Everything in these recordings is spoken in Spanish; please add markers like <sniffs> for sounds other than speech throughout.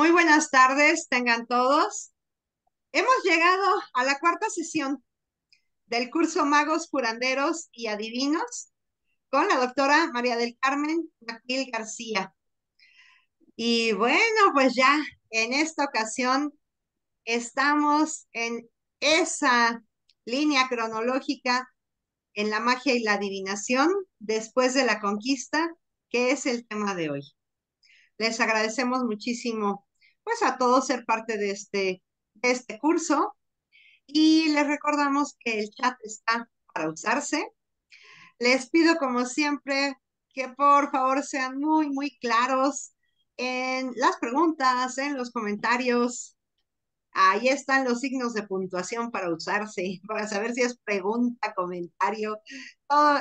Muy buenas tardes, tengan todos. Hemos llegado a la cuarta sesión del curso Magos, Curanderos y Adivinos con la doctora María del Carmen Maquil García. Y bueno, pues ya en esta ocasión estamos en esa línea cronológica en la magia y la adivinación después de la conquista, que es el tema de hoy. Les agradecemos muchísimo pues a todos ser parte de este, este curso. Y les recordamos que el chat está para usarse. Les pido, como siempre, que por favor sean muy, muy claros en las preguntas, en los comentarios. Ahí están los signos de puntuación para usarse, <laughs> para saber si es pregunta, comentario,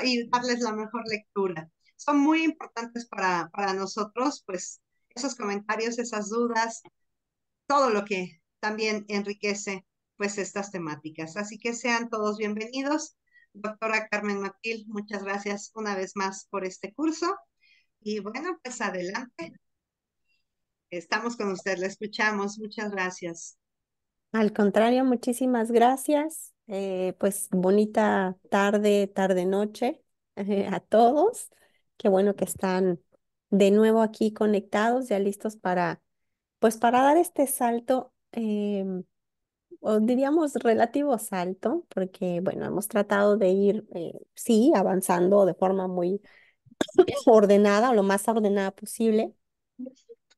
y darles la mejor lectura. Son muy importantes para, para nosotros, pues, esos comentarios, esas dudas, todo lo que también enriquece pues estas temáticas. Así que sean todos bienvenidos. Doctora Carmen Matil, muchas gracias una vez más por este curso. Y bueno, pues adelante. Estamos con usted, la escuchamos. Muchas gracias. Al contrario, muchísimas gracias. Eh, pues bonita tarde, tarde, noche <laughs> a todos. Qué bueno que están de nuevo aquí conectados, ya listos para, pues para dar este salto, em, o diríamos relativo salto, porque bueno, hemos tratado de ir, eh, sí, avanzando de forma muy <clears throat> ordenada lo más ordenada posible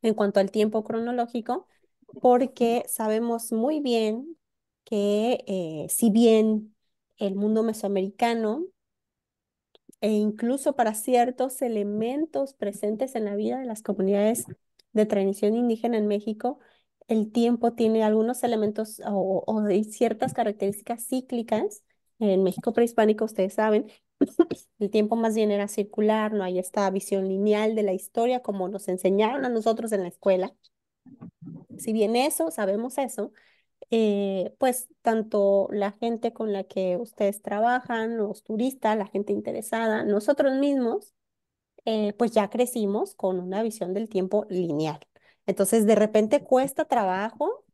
en cuanto al tiempo cronológico, porque sabemos muy bien que eh, si bien el mundo mesoamericano e incluso para ciertos elementos presentes en la vida de las comunidades de tradición indígena en México, el tiempo tiene algunos elementos o, o ciertas características cíclicas. En México prehispánico, ustedes saben, <coughs> el tiempo más bien era circular, no hay esta visión lineal de la historia como nos enseñaron a nosotros en la escuela. Si bien eso, sabemos eso, eh, pues tanto la gente con la que ustedes trabajan, los turistas, la gente interesada, nosotros mismos, eh, pues ya crecimos con una visión del tiempo lineal. Entonces, de repente cuesta trabajo,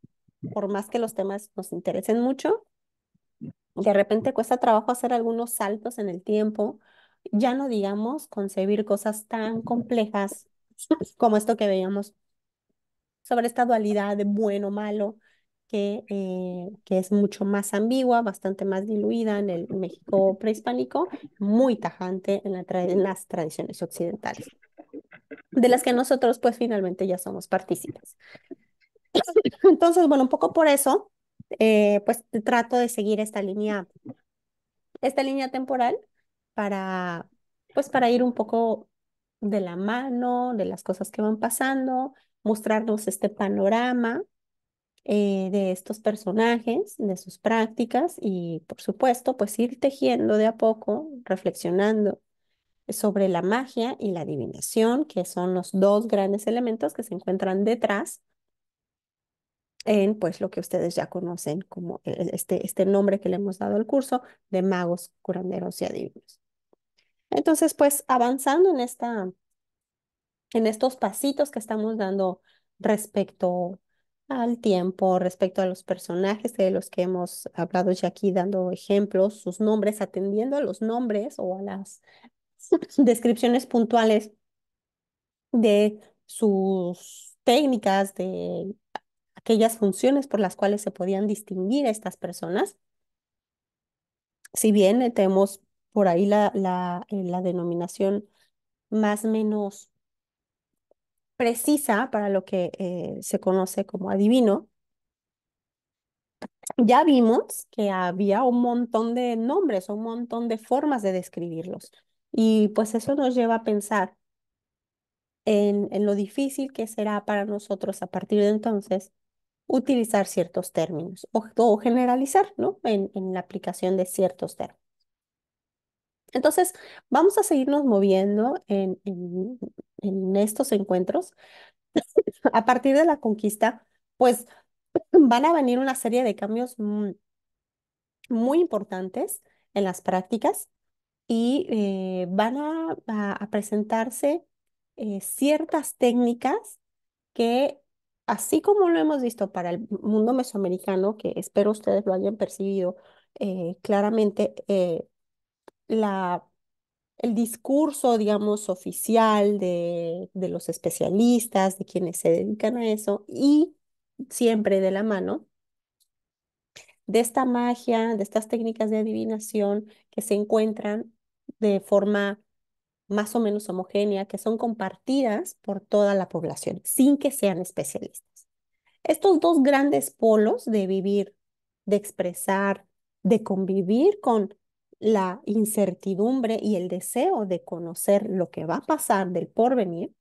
por más que los temas nos interesen mucho, de repente cuesta trabajo hacer algunos saltos en el tiempo, ya no digamos concebir cosas tan complejas como esto que veíamos sobre esta dualidad de bueno, malo, eh, que, es mucho más ambigua, bastante más diluida en el México prehispánico, muy tajante en, las tradiciones occidentales, de las que nosotros pues finalmente ya somos partícipes. <coughs> Entonces, bueno, un poco por eso, eh, pues trato de seguir esta línea, esta línea temporal para, pues para ir un poco de la mano, de las cosas que van pasando, mostrarnos este panorama eh, de estos personajes, de sus prácticas y por supuesto pues ir tejiendo de a poco, reflexionando sobre la magia y la adivinación, que son los dos grandes elementos que se encuentran detrás en pues lo que ustedes ya conocen como e-, este, este nombre que le hemos dado al curso de magos, curanderos y adivinos. Entonces, pues avanzando en, esta, en estos pasitos que estamos dando respecto al tiempo respecto a los personajes de los que hemos hablado ya aquí, dando ejemplos, sus nombres, atendiendo a los nombres o a las <laughs> descripciones puntuales de sus técnicas, de aquellas funciones por las cuales se podían distinguir a estas personas. Si bien eh, tenemos por ahí la, la, eh, la denominación más menos precisa para lo que eh, se conoce como adivino, ya vimos que había un montón de nombres, un montón de formas de describirlos. Y pues eso nos lleva a pensar en, lo difícil que será para nosotros a partir de entonces utilizar ciertos términos o, generalizar ¿no? En, la aplicación de ciertos términos. Entonces, vamos a seguirnos moviendo en, en estos encuentros, <laughs> a partir de la conquista, pues <clears throat> van a venir una serie de cambios muy, importantes en las prácticas y eh, van a, presentarse eh, ciertas técnicas que, así como lo hemos visto para el mundo mesoamericano, que espero ustedes lo hayan percibido eh, claramente, la el discurso, digamos, oficial de, de los especialistas, de quienes se dedican a eso, y siempre de la mano de esta magia, de estas técnicas de adivinación que se encuentran de forma más o menos homogénea, que son compartidas por toda la población, sin que sean especialistas. Estos dos grandes polos de vivir, de expresar, de convivir con la incertidumbre y el deseo de conocer lo que va a pasar del porvenir,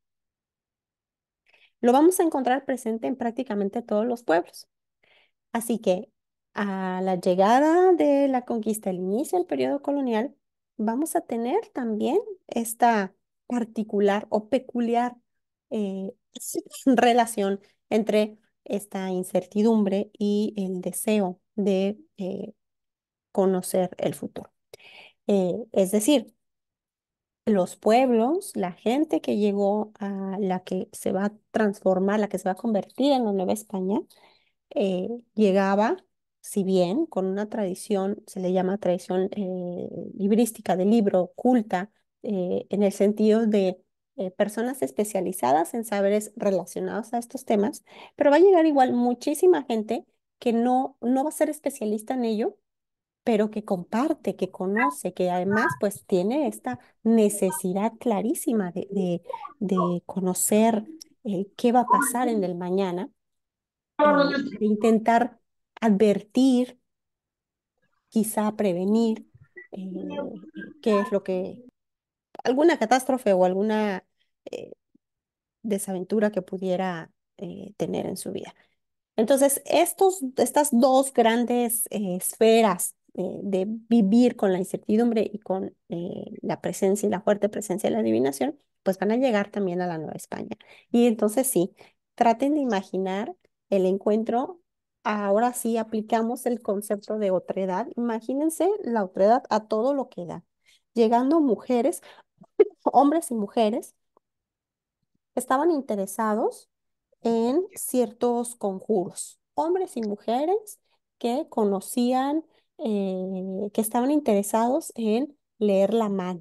lo vamos a encontrar presente en prácticamente todos los pueblos. Así que a la llegada de la conquista, el inicio del periodo colonial, vamos a tener también esta particular o peculiar eh, <laughs> relación entre esta incertidumbre y el deseo de eh, conocer el futuro. Eh, es decir, los pueblos, la gente que llegó a la que se va a transformar, la que se va a convertir en la Nueva España, eh, llegaba, si bien con una tradición, se le llama tradición eh, librística, de libro, culta, en el sentido de personas especializadas en saberes relacionados a estos temas, pero va a llegar igual muchísima gente que no, no va a ser especialista en ello, pero que comparte, que conoce, que además pues tiene esta necesidad clarísima de, de, conocer eh, qué va a pasar en el mañana, eh, de intentar advertir, quizá prevenir eh, qué es lo que, alguna catástrofe o alguna desaventura que pudiera tener en su vida. Entonces, estos, estas dos grandes esferas eh, de vivir con la incertidumbre y con eh, la presencia y la fuerte presencia de la adivinación, pues van a llegar también a la Nueva España. Y entonces sí, traten de imaginar el encuentro. Ahora sí aplicamos el concepto de otredad. Imagínense la otredad a todo lo que da. Llegando mujeres, <laughs> hombres y mujeres, estaban interesados en ciertos conjuros, hombres y mujeres que conocían eh, que estaban interesados en leer la mag,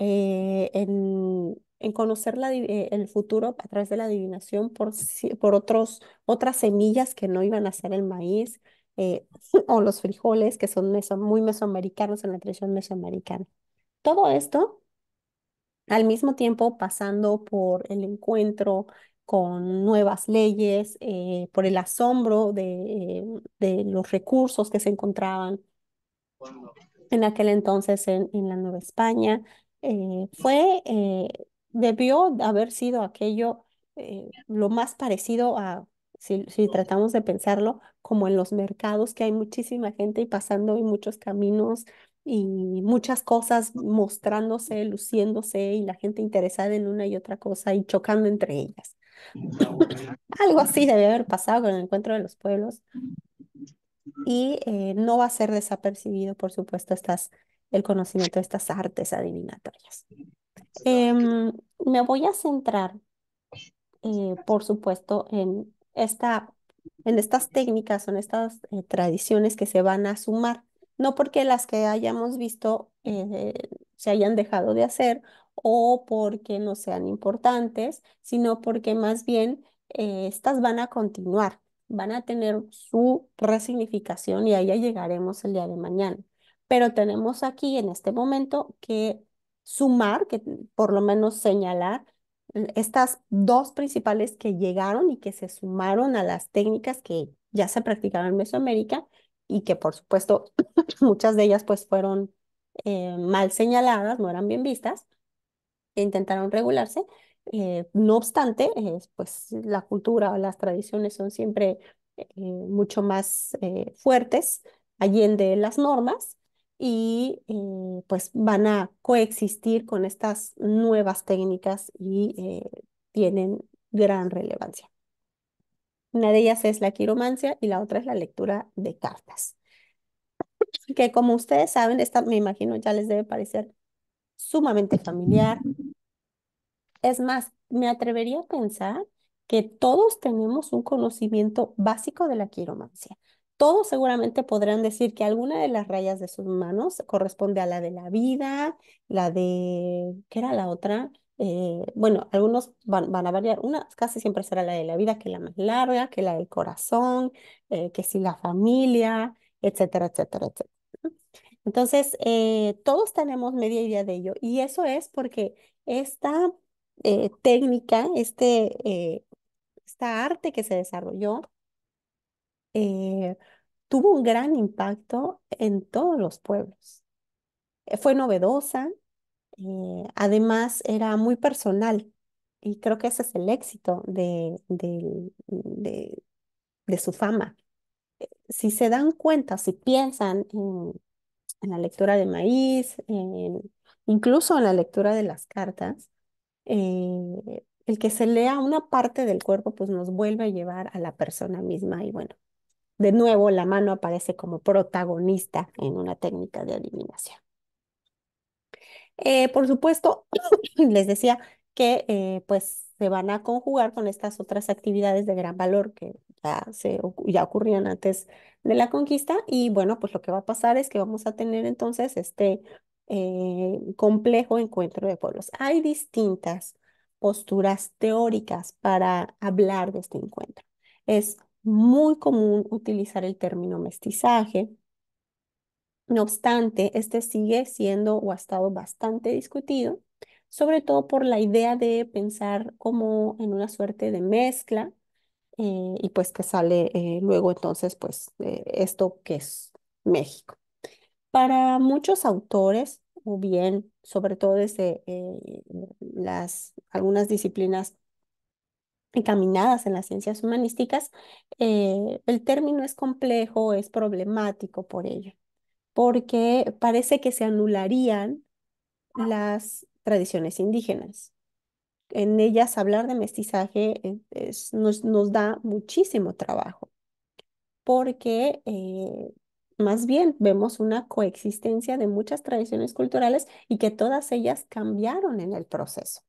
eh, en, en, conocer la, eh, el futuro a través de la adivinación por, por otros, otras semillas que no iban a ser el maíz <laughs> o los frijoles, que son muy mesoamericanos en la tradición mesoamericana. Todo esto al mismo tiempo pasando por el encuentro con nuevas leyes, eh, por el asombro eh, de, los recursos que se encontraban en aquel entonces en, la Nueva España. Eh, fue, debió haber sido aquello lo más parecido a, si, tratamos de pensarlo, como en los mercados, que hay muchísima gente y pasando y muchos caminos y muchas cosas mostrándose, luciéndose y la gente interesada en una y otra cosa y chocando entre ellas. <laughs> Algo así debe haber pasado con el encuentro de los pueblos. Y eh, no va a ser desapercibido, por supuesto, estas, el conocimiento de estas artes adivinatorias. Em, me voy a centrar, eh, por supuesto, en, esta, en estas técnicas, en estas eh, tradiciones que se van a sumar. No porque las que hayamos visto se hayan dejado de hacer o porque no sean importantes, sino porque más bien eh, estas van a continuar, van a tener su resignificación y ahí ya llegaremos el día de mañana. Pero tenemos aquí en este momento que sumar, que por lo menos señalar eh, estas dos principales que llegaron y que se sumaron a las técnicas que ya se practicaron en Mesoamérica y que por supuesto <clears throat> muchas de ellas pues fueron eh, mal señaladas, no eran bien vistas, intentaron regularse. Eh, no obstante, eh, pues la cultura o las tradiciones son siempre eh, mucho más fuertes allende las normas y pues van a coexistir con estas nuevas técnicas y tienen gran relevancia. Una de ellas es la quiromancia y la otra es la lectura de cartas que como ustedes saben, esta me imagino ya les debe parecer sumamente familiar, es más, me atrevería a pensar que todos tenemos un conocimiento básico de la quiromancia. Todos seguramente podrán decir que alguna de las rayas de sus manos corresponde a la de la vida, la de, ¿qué era la otra? Eh, bueno, algunos van, a variar, una casi siempre será la de la vida, que es la más larga, que la del corazón, eh, que si la familia, etcétera, etcétera, etcétera. Entonces, eh, todos tenemos media idea de ello y eso es porque esta eh, técnica, este, eh, esta arte que se desarrolló, eh, tuvo un gran impacto en todos los pueblos. Fue novedosa, además era muy personal y creo que ese es el éxito de, su fama. Si se dan cuenta, si piensan en, la lectura de maíz, incluso en la lectura de las cartas, eh, el que se lea una parte del cuerpo, pues nos vuelve a llevar a la persona misma y bueno, de nuevo la mano aparece como protagonista en una técnica de eliminación. Eh, por supuesto, <coughs> les decía que eh, pues se van a conjugar con estas otras actividades de gran valor que ya, se, ya ocurrían antes de la conquista y bueno, pues lo que va a pasar es que vamos a tener entonces este eh, complejo encuentro de pueblos. Hay distintas posturas teóricas para hablar de este encuentro. Es muy común utilizar el término mestizaje. No obstante, este sigue siendo o ha estado bastante discutido, sobre todo por la idea de pensar como en una suerte de mezcla eh, y pues que sale eh, luego entonces pues esto que es México. Para muchos autores, o bien, sobre todo desde eh, las, algunas disciplinas encaminadas en las ciencias humanísticas, eh, el término es complejo, es problemático por ello, porque parece que se anularían las tradiciones indígenas. En ellas hablar de mestizaje eh, nos, da muchísimo trabajo, porque más bien vemos una coexistencia de muchas tradiciones culturales y que todas ellas cambiaron en el proceso.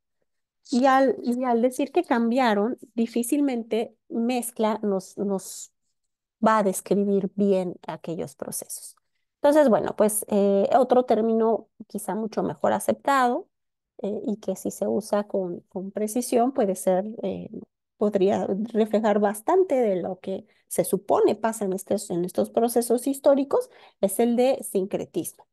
Y al, al decir que cambiaron, difícilmente mezcla nos, nos va a describir bien aquellos procesos. Entonces, bueno, pues eh, otro término quizá mucho mejor aceptado eh, y que si se usa con, con precisión puede ser eh, podría reflejar bastante de lo que se supone pasa en estos, en estos procesos históricos, es el de sincretismo.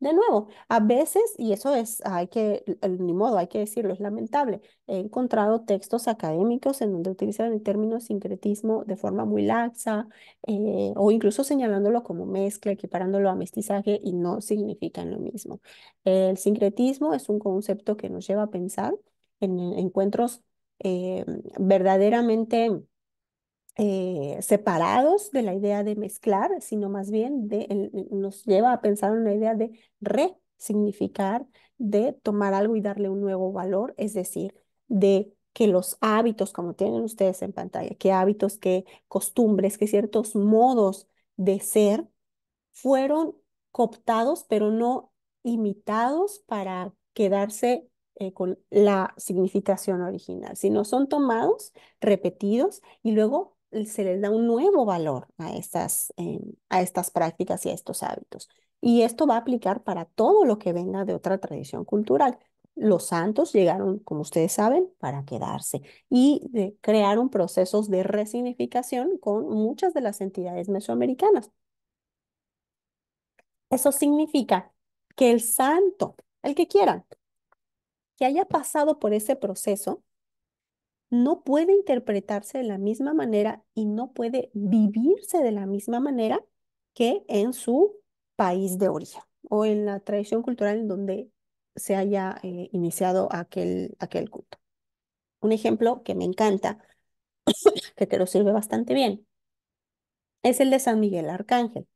De nuevo, a veces, y eso es, hay que, ni modo, hay que decirlo, es lamentable, he encontrado textos académicos en donde utilizan el término sincretismo de forma muy laxa eh, o incluso señalándolo como mezcla, equiparándolo a mestizaje y no significan lo mismo. El sincretismo es un concepto que nos lleva a pensar en encuentros eh, verdaderamente eh, separados de la idea de mezclar, sino más bien de, nos lleva a pensar en la idea de resignificar, de tomar algo y darle un nuevo valor, es decir, de que los hábitos, como tienen ustedes en pantalla, que hábitos, que costumbres, que ciertos modos de ser fueron cooptados, pero no imitados para quedarse eh, con la significación original, sino son tomados, repetidos y luego eh, se les da un nuevo valor a estas, eh, a estas prácticas y a estos hábitos. Y esto va a aplicar para todo lo que venga de otra tradición cultural. Los santos llegaron, como ustedes saben, para quedarse y crearon procesos de resignificación con muchas de las entidades mesoamericanas. Eso significa que el santo, el que quieran, que haya pasado por ese proceso no puede interpretarse de la misma manera y no puede vivirse de la misma manera que en su país de origen o en la tradición cultural en donde se haya eh, iniciado aquel, aquel culto. Un ejemplo que me encanta, <coughs> que te lo sirve bastante bien, es el de San Miguel Arcángel.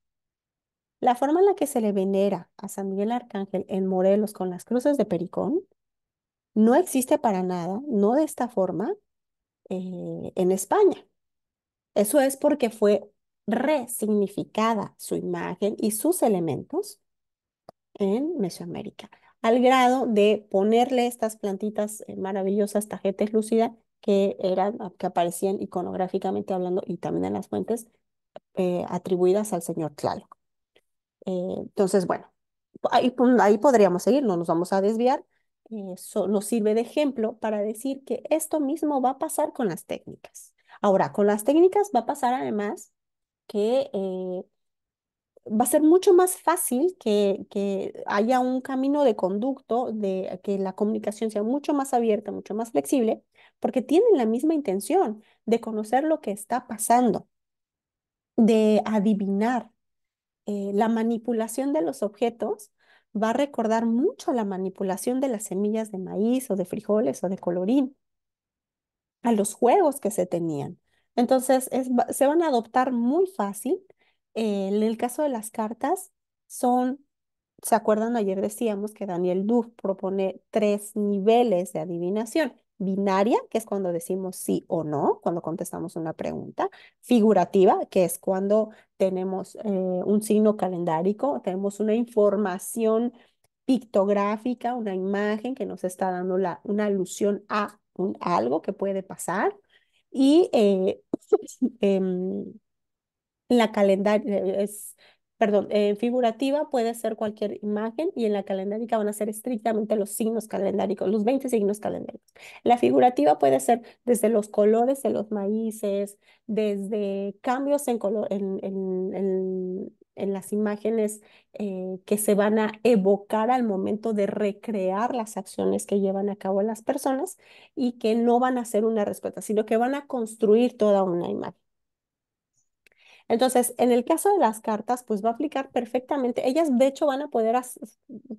La forma en la que se le venera a San Miguel Arcángel en Morelos con las cruces de Pericón no existe para nada, no de esta forma, eh, en España. Eso es porque fue resignificada su imagen y sus elementos en Mesoamérica, al grado de ponerle estas plantitas eh, maravillosas, tajetes lúcidas, que, eran, ah, que aparecían iconográficamente hablando y también en las fuentes eh, atribuidas al señor Tlaloc. entonces, bueno, ahí, ahí podríamos seguir, no nos vamos a desviar, nos eh, sirve de ejemplo para decir que esto mismo va a pasar con las técnicas. Ahora, con las técnicas va a pasar además que eh, va a ser mucho más fácil que, haya un camino de conducto, de que la comunicación sea mucho más abierta, mucho más flexible, porque tienen la misma intención de conocer lo que está pasando, de adivinar. Eh, la manipulación de los objetos va a recordar mucho la manipulación de las semillas de maíz o de frijoles o de colorín, a los juegos que se tenían. Entonces, se van a adoptar muy fácil. Eh, en el caso de las cartas, son, ¿se acuerdan? Ayer decíamos que Daniel Duff propone tres niveles de adivinación binaria, que es cuando decimos sí o no, cuando contestamos una pregunta, figurativa, que es cuando tenemos eh, un signo calendárico, tenemos una información pictográfica, una imagen que nos está dando la, una alusión a un, algo que puede pasar. Y eh, <clears throat> em, la calendaria es perdón, en eh, figurativa puede ser cualquier imagen y en la calendárica van a ser estrictamente los signos calendáricos, los 20 signos calendáricos. La figurativa puede ser desde los colores de los maíces, desde cambios en, color, en, las imágenes eh, que se van a evocar al momento de recrear las acciones que llevan a cabo las personas y que no van a ser una respuesta, sino que van a construir toda una imagen. Entonces, en el caso de las cartas, pues va a aplicar perfectamente. Ellas, de hecho, van a poder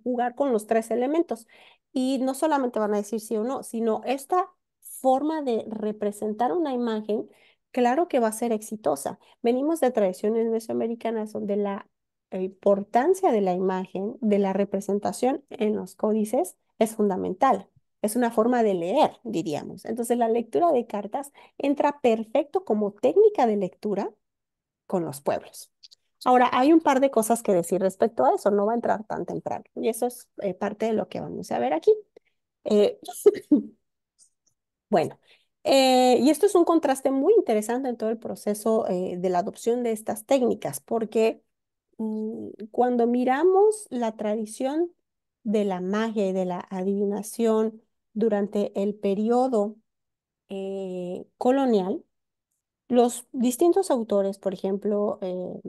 jugar con los tres elementos y no solamente van a decir sí o no, sino esta forma de representar una imagen, claro que va a ser exitosa. Venimos de tradiciones mesoamericanas donde la importancia de la imagen, de la representación en los códices es fundamental. Es una forma de leer, diríamos. Entonces, la lectura de cartas entra perfecto como técnica de lectura con los pueblos. Ahora, hay un par de cosas que decir respecto a eso, no va a entrar tan temprano, y eso es eh, parte de lo que vamos a ver aquí. Eh, <laughs> bueno, eh, y esto es un contraste muy interesante en todo el proceso de la adopción de estas técnicas, porque mm, cuando miramos la tradición de la magia y de la adivinación durante el periodo colonial, los distintos autores, por ejemplo, em,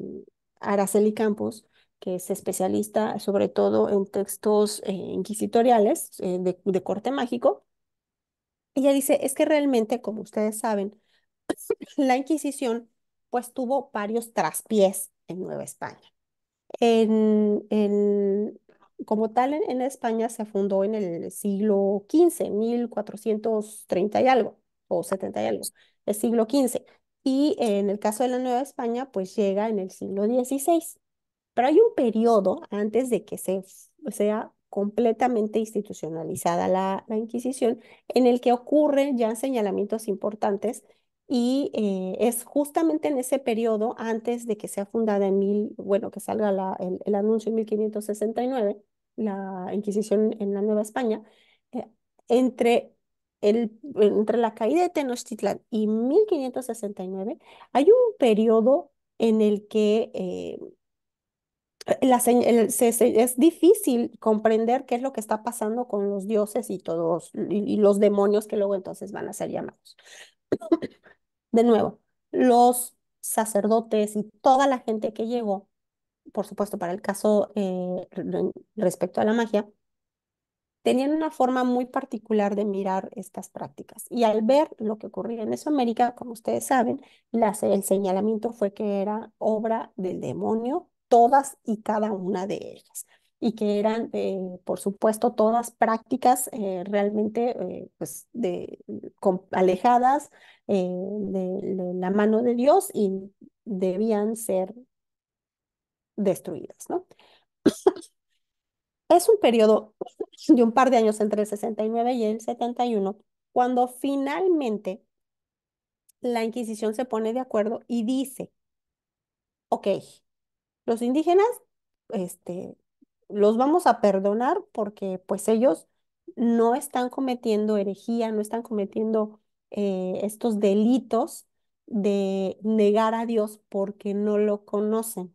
Araceli Campos, que es especialista sobre todo en textos eh, inquisitoriales eh, de, corte mágico, ella dice, es que realmente, como ustedes saben, <clears throat> la Inquisición pues tuvo varios traspiés en Nueva España. como tal, en, España se fundó en el siglo XV, 1430 y algo, o 70 y algo, el siglo XV y en el caso de la Nueva España, pues llega en el siglo XVI. Pero hay un periodo antes de que se, sea completamente institucionalizada la, Inquisición, en el que ocurren ya señalamientos importantes y eh, es justamente en ese periodo, antes de que sea fundada en mil, bueno, que salga la, el, anuncio en 1569, la Inquisición en la Nueva España, eh, entre entre la caída de Tenochtitlan y 1569, hay un periodo en el que eh, es difícil comprender qué es lo que está pasando con los dioses y todos los demonios que luego entonces van a ser llamados. De nuevo, los sacerdotes y toda la gente que llegó, por supuesto, para el caso eh, respecto a la magia, tenían una forma muy particular de mirar estas prácticas. Y al ver lo que ocurría en América, como ustedes saben, el señalamiento fue que era obra del demonio, todas y cada una de ellas. Y que eran, eh, por supuesto, todas prácticas eh, realmente eh, pues alejadas de, de la mano de Dios y debían ser destruidas, ¿no? Es un periodo <laughs> de un par de años entre el 69 y el 71, cuando finalmente la Inquisición se pone de acuerdo y dice, ok, los indígenas, este, los vamos a perdonar porque pues ellos no están cometiendo herejía, no están cometiendo eh, estos delitos de negar a Dios porque no lo conocen.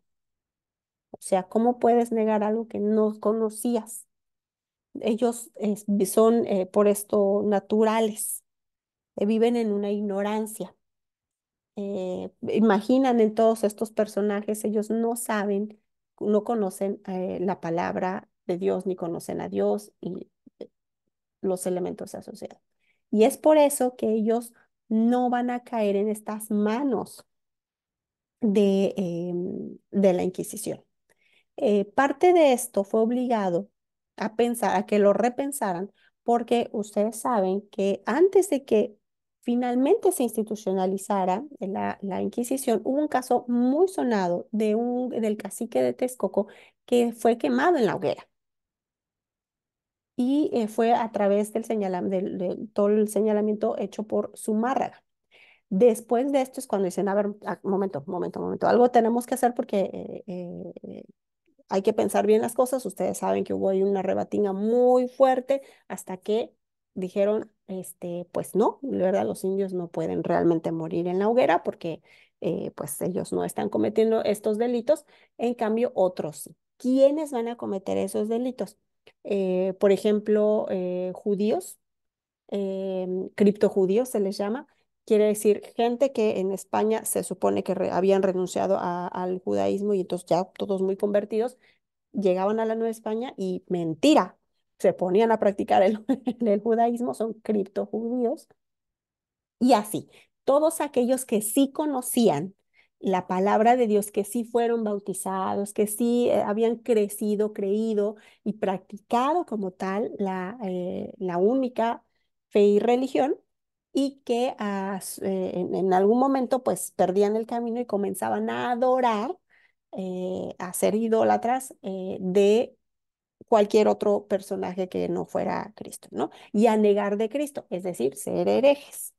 O sea, ¿cómo puedes negar algo que no conocías? Ellos son eh, por esto naturales, eh, viven en una ignorancia. Eh, imaginan en todos estos personajes, ellos no saben, no conocen la palabra de Dios ni conocen a Dios y los elementos asociados. Y es por eso que ellos no van a caer en estas manos de, em, de la Inquisición. Eh, parte de esto fue obligado a pensar, a que lo repensaran, porque ustedes saben que antes de que finalmente se institucionalizara la, la Inquisición, hubo un caso muy sonado de un, del cacique de Texcoco que fue quemado en la hoguera. Y eh, fue a través del, todo el señalamiento hecho por Zumárraga. Después de esto es cuando dicen, a ver, momento, momento, momento, algo tenemos que hacer porque eh, hay que pensar bien las cosas. Ustedes saben que hubo ahí una rebatinga muy fuerte hasta que dijeron, este, pues no, la verdad los indios no pueden realmente morir en la hoguera porque eh, pues ellos no están cometiendo estos delitos, en cambio otros. ¿Quiénes van a cometer esos delitos? Eh, por ejemplo, cripto eh, judíos, criptojudíos se les llama, quiere decir gente que en España se supone que habían renunciado al judaísmo y entonces ya todos muy convertidos, llegaban a la Nueva España y mentira, se ponían a practicar <laughs> el, judaísmo, son cripto judíos. Y así, todos aquellos que sí conocían la palabra de Dios, que sí fueron bautizados, que sí eh, habían crecido, creído y practicado como tal la, eh, la única fe y religión, y que ah, eh, en, algún momento pues perdían el camino y comenzaban a adorar, eh, a ser idólatras eh, de cualquier otro personaje que no fuera Cristo, ¿no? Y a negar de Cristo, es decir, ser herejes.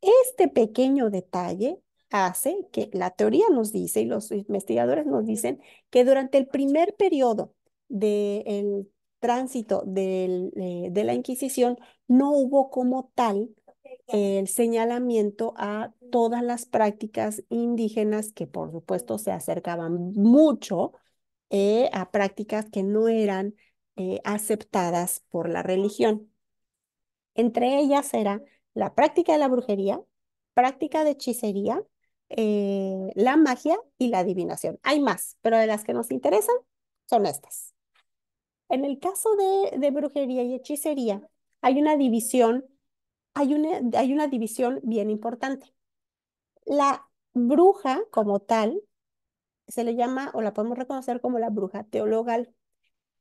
Este pequeño detalle hace que la teoría nos dice y los investigadores nos dicen que durante el primer periodo del tránsito eh, de la Inquisición, no hubo como tal el señalamiento a todas las prácticas indígenas que por supuesto se acercaban mucho eh, a prácticas que no eran eh, aceptadas por la religión. Entre ellas era la práctica de la brujería, práctica de hechicería, la magia y la adivinación. Hay más, pero de las que nos interesan son estas. En el caso de, brujería y hechicería, hay una división, hay una, división bien importante. La bruja como tal se le llama o la podemos reconocer como la bruja teologal.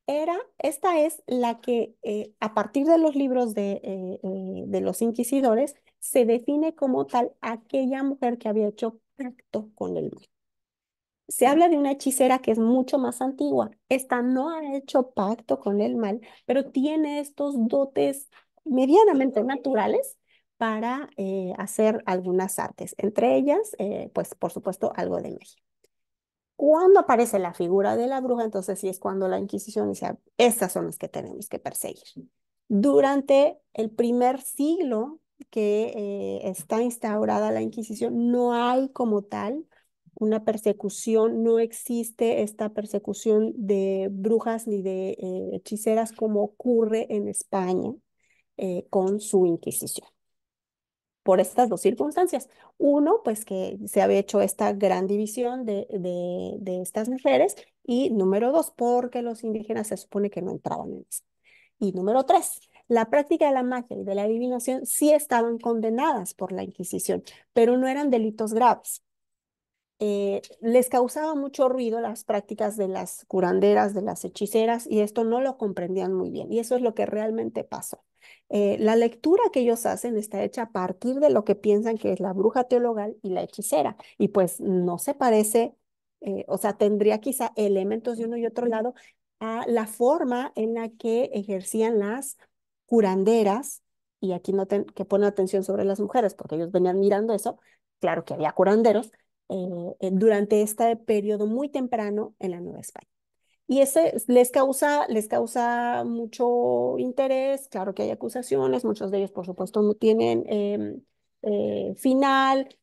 Era, esta es la que eh, a partir de los libros de, eh, eh, de los inquisidores se define como tal aquella mujer que había hecho pacto con el mal se habla de una hechicera que es mucho más antigua. Esta no ha hecho pacto con el mal, pero tiene estos dotes medianamente naturales para eh, hacer algunas artes, entre ellas, eh, pues por supuesto, algo de magia. Cuando aparece la figura de la bruja, entonces sí es cuando la Inquisición dice, estas son las que tenemos que perseguir. Durante el primer siglo que eh, está instaurada la Inquisición, no hay como tal una persecución, no existe esta persecución de brujas ni de eh, hechiceras como ocurre en España eh, con su Inquisición. Por estas dos circunstancias. Uno, pues que se había hecho esta gran división de, de, de estas mujeres y número dos, porque los indígenas se supone que no entraban en eso. Y número tres, la práctica de la magia y de la adivinación sí estaban condenadas por la Inquisición, pero no eran delitos graves. Eh, les causaba mucho ruido las prácticas de las curanderas, de las hechiceras, y esto no lo comprendían muy bien. Y eso es lo que realmente pasó. Eh, la lectura que ellos hacen está hecha a partir de lo que piensan que es la bruja teologal y la hechicera, y pues no se parece, eh, o sea, tendría quizá elementos de uno y otro lado a la forma en la que ejercían las curanderas, y aquí no que pone atención sobre las mujeres, porque ellos venían mirando eso, claro que había curanderos, eh, eh, durante este periodo muy temprano en la Nueva España. Y ese les causa, les causa mucho interés, claro que hay acusaciones, muchos de ellos por supuesto no tienen em, eh, final,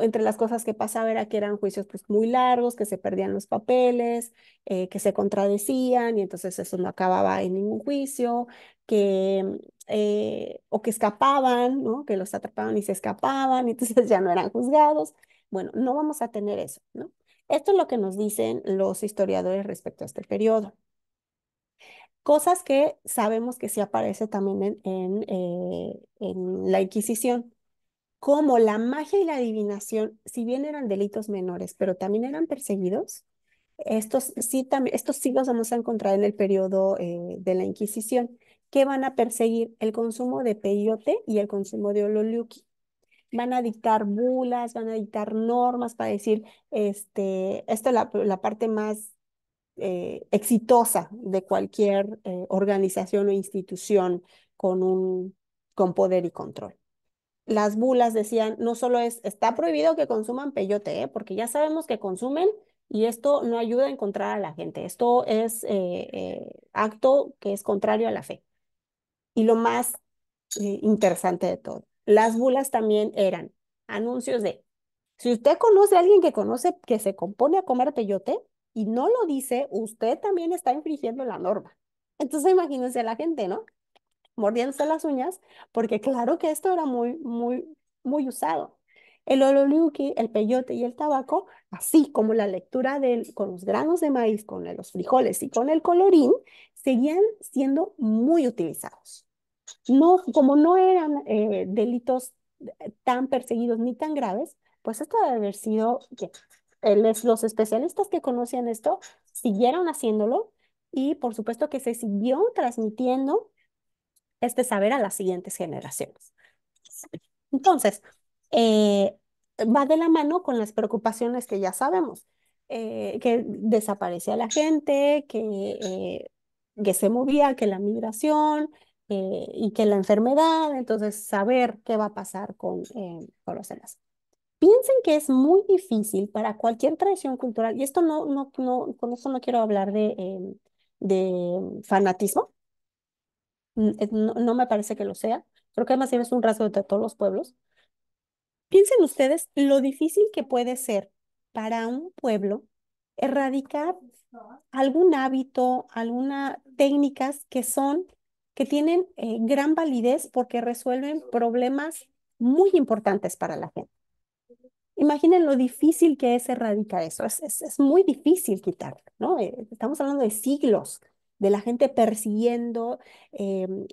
entre las cosas que pasaba era que eran juicios pues, muy largos, que se perdían los papeles, que se contradecían y entonces eso no acababa en ningún juicio, que, em, o que escapaban, ¿no? que los atrapaban y se escapaban y <laughs> entonces ya no eran juzgados. Bueno, no vamos a tener eso, ¿no? Esto es lo que nos dicen los historiadores respecto a este periodo. Cosas que sabemos que sí aparece también en, en, eh, la Inquisición, como la magia y la adivinación, si bien eran delitos menores, pero también eran perseguidos, estos sí, también, estos los vamos a encontrar en el periodo eh, de la Inquisición, que van a perseguir el consumo de peyote y el consumo de ololuki van a dictar bulas, van a dictar normas para decir, este, esta es la, parte más eh, exitosa de cualquier eh, organización o institución con, un, con poder y control. Las bulas decían, no solo es, está prohibido que consuman peyote, ¿eh? porque ya sabemos que consumen y esto no ayuda a encontrar a la gente, esto es acto que es contrario a la fe. Y lo más interesante de todo, las bulas también eran anuncios de, si usted conoce a alguien que conoce que se compone a comer peyote y no lo dice, usted también está infringiendo la norma. Entonces imagínense la gente, ¿no? Mordiéndose las uñas, porque claro que esto era muy, muy, muy usado. El ololuki, el peyote y el tabaco, así como la lectura del, con los granos de maíz, con los frijoles y con el colorín, seguían siendo muy utilizados. No, como no eran eh, delitos eh, tan perseguidos ni tan graves, pues esto debe haber sido que los especialistas que conocían esto siguieron haciéndolo y por supuesto que se siguió transmitiendo este saber a las siguientes generaciones. Entonces, eh, va de la mano con las preocupaciones que ya sabemos, que desaparecía la gente, que, que se movía, que la migración, eh, y que la enfermedad, entonces saber qué va a pasar con, eh, con los demás Piensen que es muy difícil para cualquier tradición cultural, y esto no, no, no con esto no quiero hablar de, em, de fanatismo, eh, no, no, me parece que lo sea, creo que además es un rasgo de todos los pueblos. Piensen ustedes lo difícil que puede ser para un pueblo erradicar algún hábito, algunas técnicas que son que tienen eh, gran validez porque resuelven problemas muy importantes para la gente. Imaginen lo difícil que es erradicar eso. Es, muy difícil quitarlo, ¿no? Eh, estamos hablando de siglos de la gente persiguiendo, em,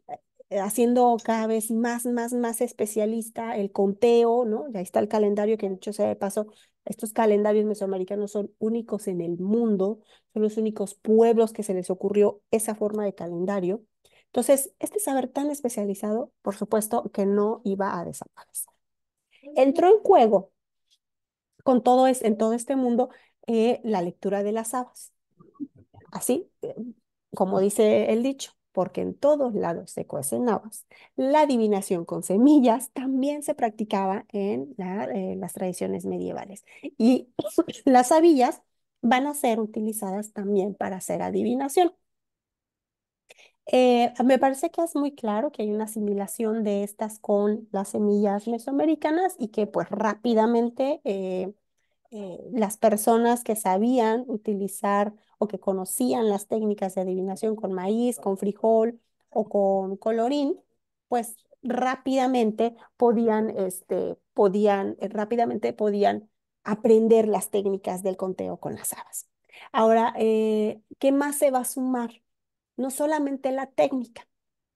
eh, haciendo cada vez más, más, más especialista el conteo, ¿no? Y ahí está el calendario que, hecho se de paso, estos calendarios mesoamericanos son únicos en el mundo, son los únicos pueblos que se les ocurrió esa forma de calendario. Entonces, este saber tan especializado, por supuesto, que no iba a desaparecer. Entró en juego con todo es, en todo este mundo eh, la lectura de las habas. Así, eh, como dice el dicho, porque en todos lados se cuecen habas. La adivinación con semillas también se practicaba en eh, las tradiciones medievales. Y <clears throat> las habillas van a ser utilizadas también para hacer adivinación. Eh, me parece que es muy claro que hay una asimilación de estas con las semillas mesoamericanas y que pues rápidamente eh, eh, las personas que sabían utilizar o que conocían las técnicas de adivinación con maíz, con frijol o con colorín, pues rápidamente podían, este, podían, rápidamente podían aprender las técnicas del conteo con las habas. Ahora, ¿qué más se va a sumar no solamente la técnica,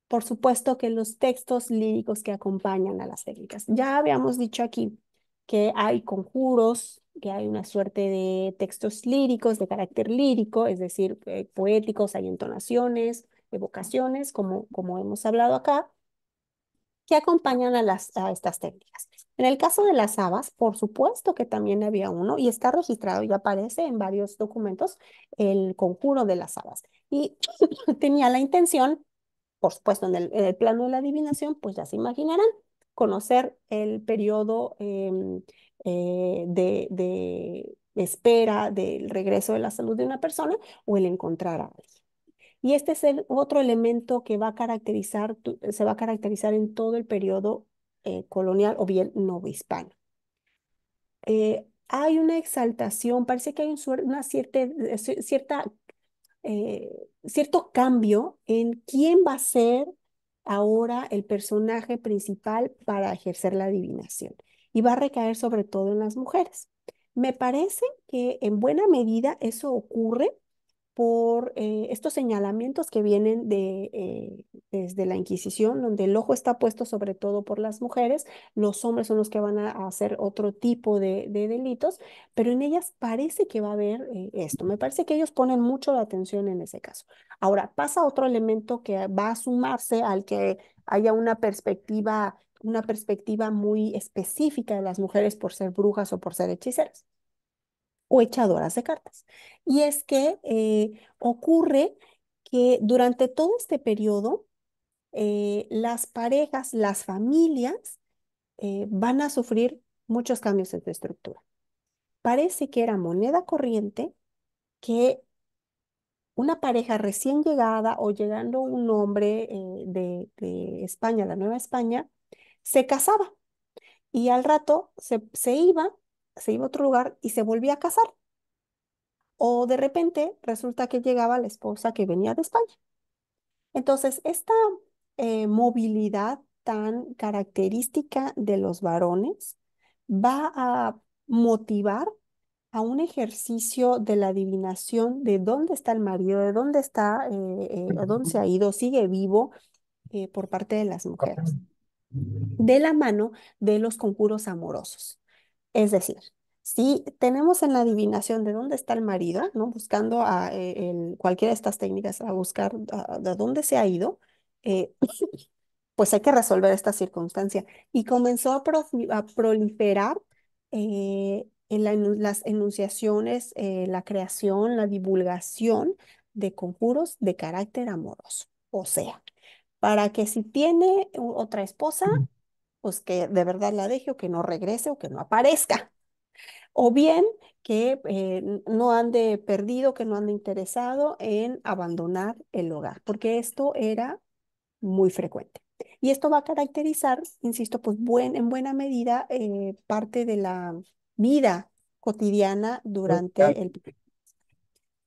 por supuesto que los textos líricos que acompañan a las técnicas. Ya habíamos dicho aquí que hay conjuros, que hay una suerte de textos líricos de carácter lírico, es decir, eh, poéticos, hay entonaciones, evocaciones, como, como hemos hablado acá, que acompañan a, las, a estas técnicas. En el caso de las habas, por supuesto que también había uno y está registrado y aparece en varios documentos el conjuro de las habas. Y <clears throat> tenía la intención, por supuesto, en el, plano de la adivinación, pues ya se imaginarán, conocer el periodo em, eh, de, espera del regreso de la salud de una persona o el encontrar a alguien. Y este es el otro elemento que va a caracterizar, se va a caracterizar en todo el periodo eh, colonial o bien novohispano. Eh, hay una exaltación, parece que hay un, una eh, cierta, cierta cierto cambio en quién va a ser ahora el personaje principal para ejercer la adivinación y va a recaer sobre todo en las mujeres. Me parece que en buena medida eso ocurre por eh, estos señalamientos que vienen de, eh, desde la Inquisición, donde el ojo está puesto sobre todo por las mujeres, los hombres son los que van a hacer otro tipo de, delitos, pero en ellas parece que va a haber eh, esto. Me parece que ellos ponen mucho la atención en ese caso. Ahora, pasa otro elemento que va a sumarse al que haya una perspectiva una perspectiva muy específica de las mujeres por ser brujas o por ser hechiceras o echadoras de cartas. Y es que eh, ocurre que durante todo este periodo, eh, las parejas, las familias eh, van a sufrir muchos cambios en su estructura. Parece que era moneda corriente que una pareja recién llegada o llegando un hombre de, de España, la Nueva España, se casaba y al rato se, se iba se iba a otro lugar y se volvía a casar. O de repente resulta que llegaba la esposa que venía de España. Entonces, esta eh, movilidad tan característica de los varones va a motivar a un ejercicio de la adivinación de dónde está el marido, de dónde está, eh, eh dónde se ha ido, sigue vivo eh, por parte de las mujeres, de la mano de los conjuros amorosos. Es decir, si tenemos en la adivinación de dónde está el marido, ¿no? buscando a, eh, cualquiera de estas técnicas a buscar de dónde se ha ido, eh, <coughs> pues hay que resolver esta circunstancia. Y comenzó a, proliferar eh, en las enunciaciones, la creación, la divulgación de conjuros de carácter amoroso. O sea, para que si tiene otra esposa, mm pues que de verdad la deje o que no regrese o que no aparezca. O bien que eh, no ande perdido, que no ande interesado en abandonar el hogar, porque esto era muy frecuente. Y esto va a caracterizar, insisto, pues buen, en buena medida eh, parte de la vida cotidiana durante el...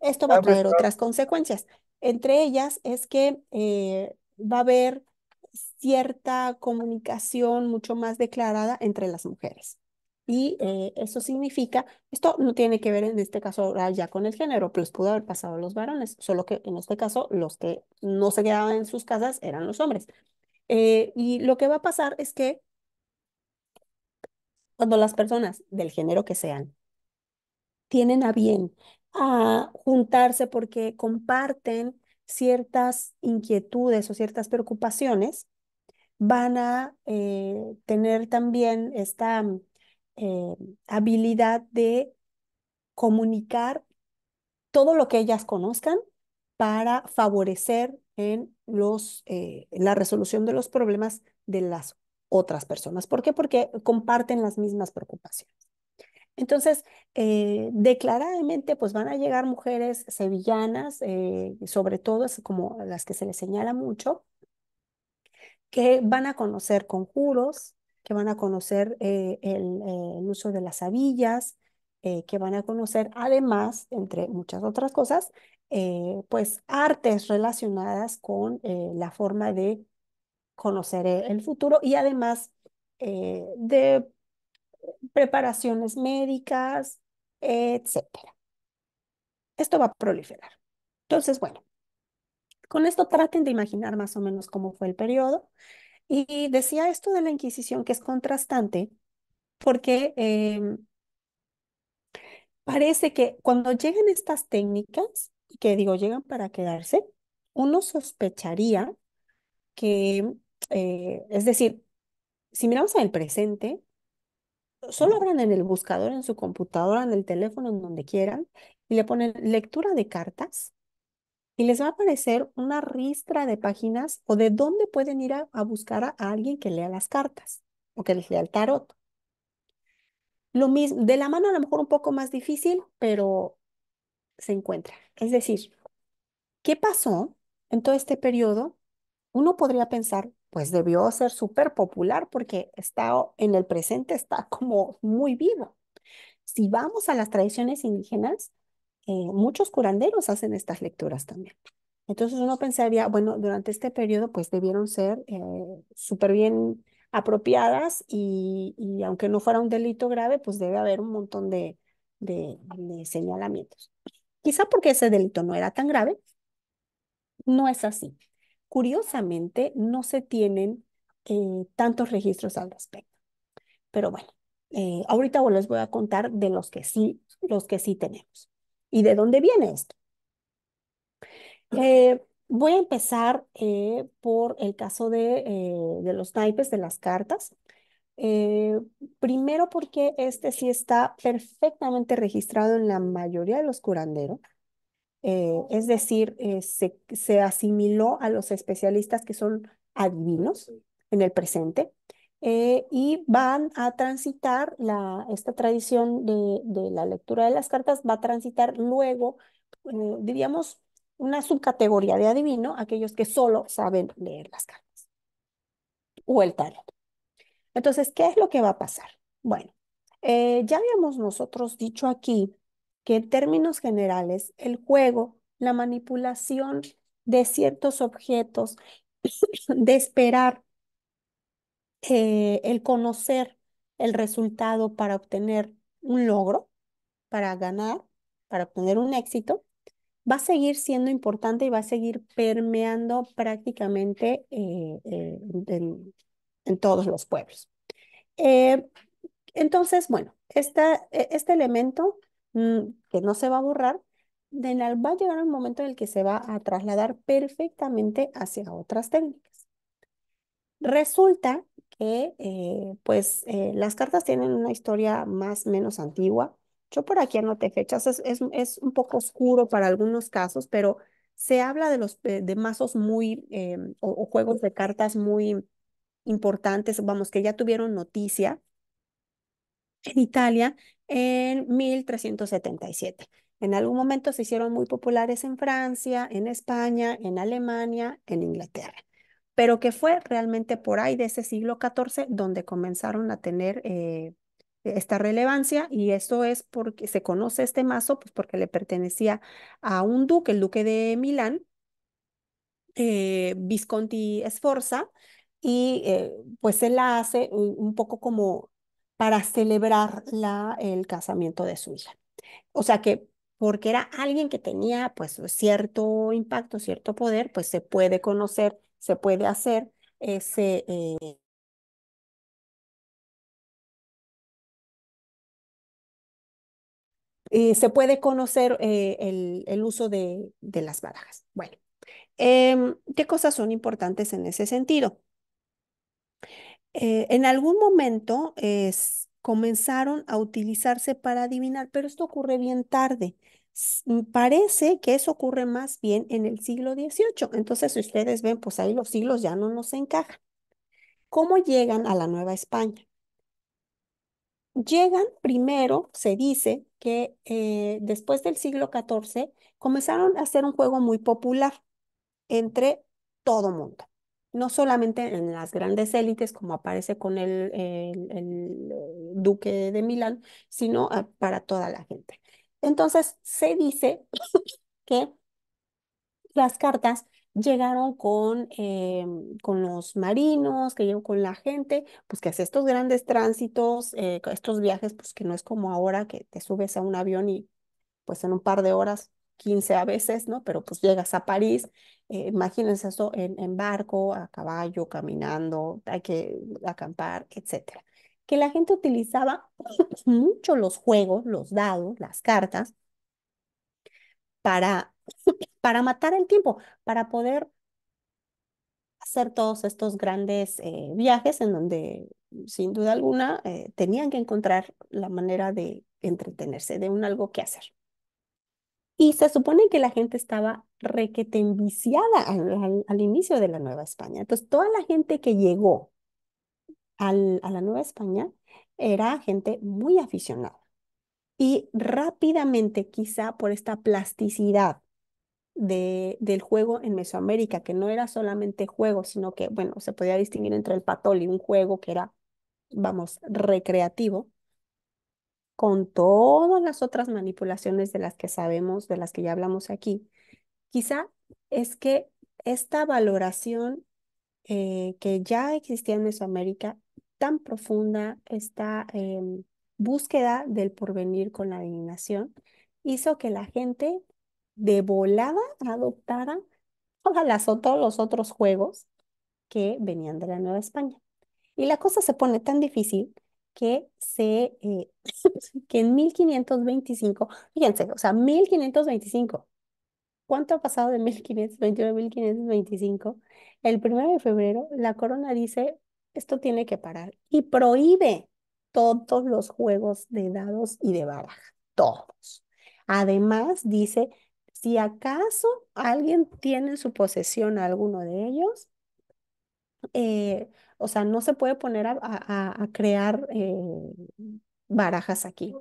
Esto va a traer otras consecuencias. Entre ellas es que eh, va a haber cierta comunicación mucho más declarada entre las mujeres. Y eh, eso significa, esto no tiene que ver en este caso ya con el género, pues pudo haber pasado a los varones, solo que en este caso los que no se quedaban en sus casas eran los hombres. Eh, y lo que va a pasar es que cuando las personas del género que sean tienen a bien a ah, juntarse porque comparten ciertas inquietudes o ciertas preocupaciones, van a eh, tener también esta mm, eh, habilidad de comunicar todo lo que ellas conozcan para favorecer en, los, eh, la resolución de los problemas de las otras personas. ¿Por qué? Porque comparten las mismas preocupaciones. Entonces, eh, declaradamente, pues van a llegar mujeres sevillanas, eh, sobre todo como las que se les señala mucho, que van a conocer conjuros, que van a conocer eh, el, uso de las habillas, que van a conocer además, entre muchas otras cosas, pues artes relacionadas con la forma de conocer el futuro y además de preparaciones médicas, etcétera. Esto va a proliferar. Entonces, bueno, con esto traten de imaginar más o menos cómo fue el periodo. Y decía esto de la Inquisición que es contrastante porque em, parece que cuando llegan estas técnicas, que digo, llegan para quedarse, uno sospecharía que, eh, es decir, si miramos al presente, solo abran en el buscador, en su computadora, en el teléfono, en donde quieran, y le ponen lectura de cartas y les va a aparecer una ristra de páginas o de dónde pueden ir a, buscar a, alguien que lea las cartas o que les lea el tarot. Lo mismo, de la mano a lo mejor un poco más difícil, pero se encuentra. Es decir, ¿qué pasó en todo este periodo? Uno podría pensar pues debió ser súper popular porque está en el presente, está como muy vivo. Si vamos a las tradiciones indígenas, eh, muchos curanderos hacen estas lecturas también. Entonces uno pensaría, bueno, durante este periodo pues debieron ser eh, súper bien apropiadas y, aunque no fuera un delito grave, pues debe haber un montón de señalamientos. Quizá porque ese delito no era tan grave, no es así. Curiosamente, no se tienen eh, tantos registros al respecto. Pero bueno, eh, ahorita les voy a contar de los que sí, los que sí tenemos. ¿Y de dónde viene esto? Eh, voy a empezar eh, por el caso de, de los naipes de las cartas. primero porque este sí está perfectamente registrado en la mayoría de los curanderos. Eh, es decir, eh, se, asimiló a los especialistas que son adivinos en el presente eh, y van a transitar la, esta tradición de, de, la lectura de las cartas, va a transitar luego, diríamos, una subcategoría de adivino, aquellos que solo saben leer las cartas o el tarot. Entonces, ¿qué es lo que va a pasar? Bueno, ya habíamos nosotros dicho aquí que en términos generales el juego, la manipulación de ciertos objetos, <clears throat> de esperar eh, el conocer el resultado para obtener un logro, para ganar, para obtener un éxito, va a seguir siendo importante y va a seguir permeando prácticamente eh, eh, en, todos los pueblos. entonces, bueno, esta, e, este elemento Mm, que no se va a borrar, va a llegar un momento en el que se va a trasladar perfectamente hacia otras técnicas. Resulta que eh, pues eh, las cartas tienen una historia más menos antigua. Yo por aquí anoté fechas, es, un poco oscuro para algunos casos, pero se habla de los eh, de mazos muy o, juegos de cartas muy importantes, vamos, que ya tuvieron noticia en Italia en 1377. En algún momento se hicieron muy populares en Francia, en España, en Alemania, en Inglaterra, pero que fue realmente por ahí de ese siglo XIV donde comenzaron a tener eh, esta relevancia y esto es porque se conoce este mazo, pues porque le pertenecía a un duque, el duque de Milán, eh, Visconti Sforza, y eh, pues se la hace un poco como para celebrar la, el casamiento de su hija. O sea que porque era alguien que tenía pues cierto impacto, cierto poder, pues se puede conocer, se puede hacer ese... Eh, eh, se puede conocer eh, el, el, uso de, de, las barajas. Bueno, em, ¿qué cosas son importantes en ese sentido? Eh, en algún momento comenzaron a utilizarse para adivinar, pero esto ocurre bien tarde. Mm, parece que eso ocurre más bien en el siglo XVIII. Entonces, si ustedes ven, pues ahí los siglos ya no nos encajan. ¿Cómo llegan a la Nueva España? Llegan primero, se dice que eh, después del siglo XIV comenzaron a ser un juego muy popular entre todo mundo no solamente en las grandes élites, como aparece con el, el, eh, duque de Milán, sino para toda la gente. Entonces, se dice <laughs> que las cartas llegaron con, eh, con los marinos, que llegaron con la gente, pues que hace estos grandes tránsitos, eh, estos viajes, pues que no es como ahora que te subes a un avión y pues en un par de horas 15 a veces, ¿no? Pero pues llegas a París, eh, imagínense eso en, barco, a caballo, caminando, hay que acampar, etcétera. Que la gente utilizaba <clears throat> mucho los juegos, los dados, las cartas, para, <clears throat> para matar el tiempo, para poder hacer todos estos grandes eh, viajes en donde sin duda alguna eh, tenían que encontrar la manera de entretenerse, de un algo que hacer. Y se supone que la gente estaba requete al, inicio de la Nueva España. Entonces, toda la gente que llegó a la Nueva España era gente muy aficionada. Y rápidamente, quizá por esta plasticidad del juego en Mesoamérica, que no era solamente juego, sino que, bueno, se podía distinguir entre el patol y un juego que era, vamos, recreativo, con todas las otras manipulaciones de las que sabemos, de las que ya hablamos aquí, quizá es que esta valoración eh, que ya existía en Mesoamérica, tan profunda, esta em, búsqueda del porvenir con la adivinación, hizo que la gente de volada adoptara ojalá todos los otros juegos que venían de la Nueva España. Y la cosa se pone tan difícil que se, eh, <laughs> que en 1525, fíjense, o sea, 1525, ¿cuánto ha pasado de 1529 a 1525? El 1 de febrero, la corona dice, esto tiene que parar y prohíbe todos los juegos de dados y de baraja, todos. Además, dice, si acaso alguien tiene en su posesión alguno de ellos, eh, o sea, no se puede poner a, crear eh, barajas aquí.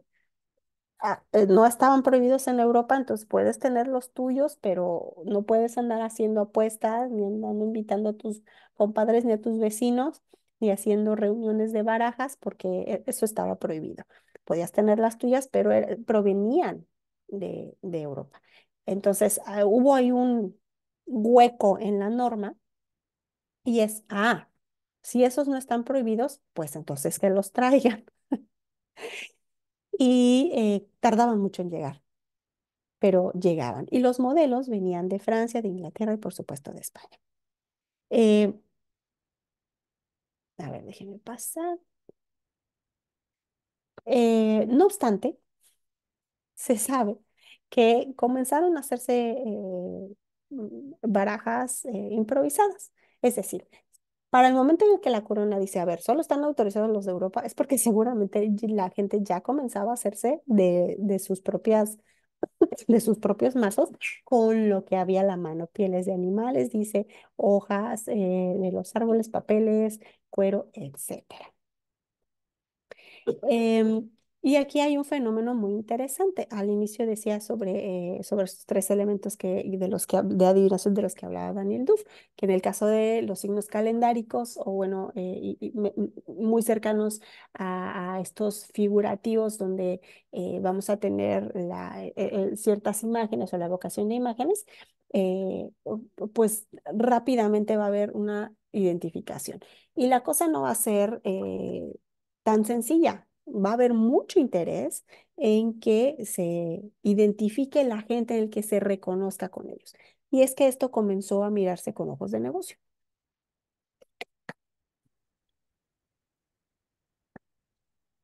Ah, eh, no estaban prohibidos en Europa, entonces puedes tener los tuyos, pero no puedes andar haciendo apuestas, ni andando invitando a tus compadres, ni a tus vecinos, ni haciendo reuniones de barajas, porque e-, eso estaba prohibido. Podías tener las tuyas, pero er, provenían de, Europa. Entonces, ah, hubo ahí un hueco en la norma y es, ah, si esos no están prohibidos, pues entonces que los traigan. <laughs> y eh, tardaban mucho en llegar, pero llegaban. Y los modelos venían de Francia, de Inglaterra y por supuesto de España. Eh, a ver, déjenme pasar. Eh, no obstante, se sabe que comenzaron a hacerse mm, barajas improvisadas. Es decir, para el momento en el que la corona dice, a ver, solo están autorizados los de Europa, es porque <laughs> seguramente la gente ya comenzaba a hacerse de, sus propias <laughs> de sus propios mazos con lo que había a la mano, pieles de animales, dice, hojas eh, de los árboles, papeles, cuero, etc. Y aquí hay un fenómeno muy interesante. Al inicio decía sobre, eh, sobre estos tres elementos que, de, los que, de adivinación de los que hablaba Daniel Duff, que en el caso de los signos calendáricos o bueno, eh, muy cercanos a, estos figurativos donde eh, vamos a tener e, e, ciertas imágenes o la vocación de imágenes, pues rápidamente va a haber una identificación. Y la cosa no va a ser tan sencilla, va a haber mucho interés en que se identifique la gente, en el que se reconozca con ellos. Y es que esto comenzó a mirarse con ojos de negocio.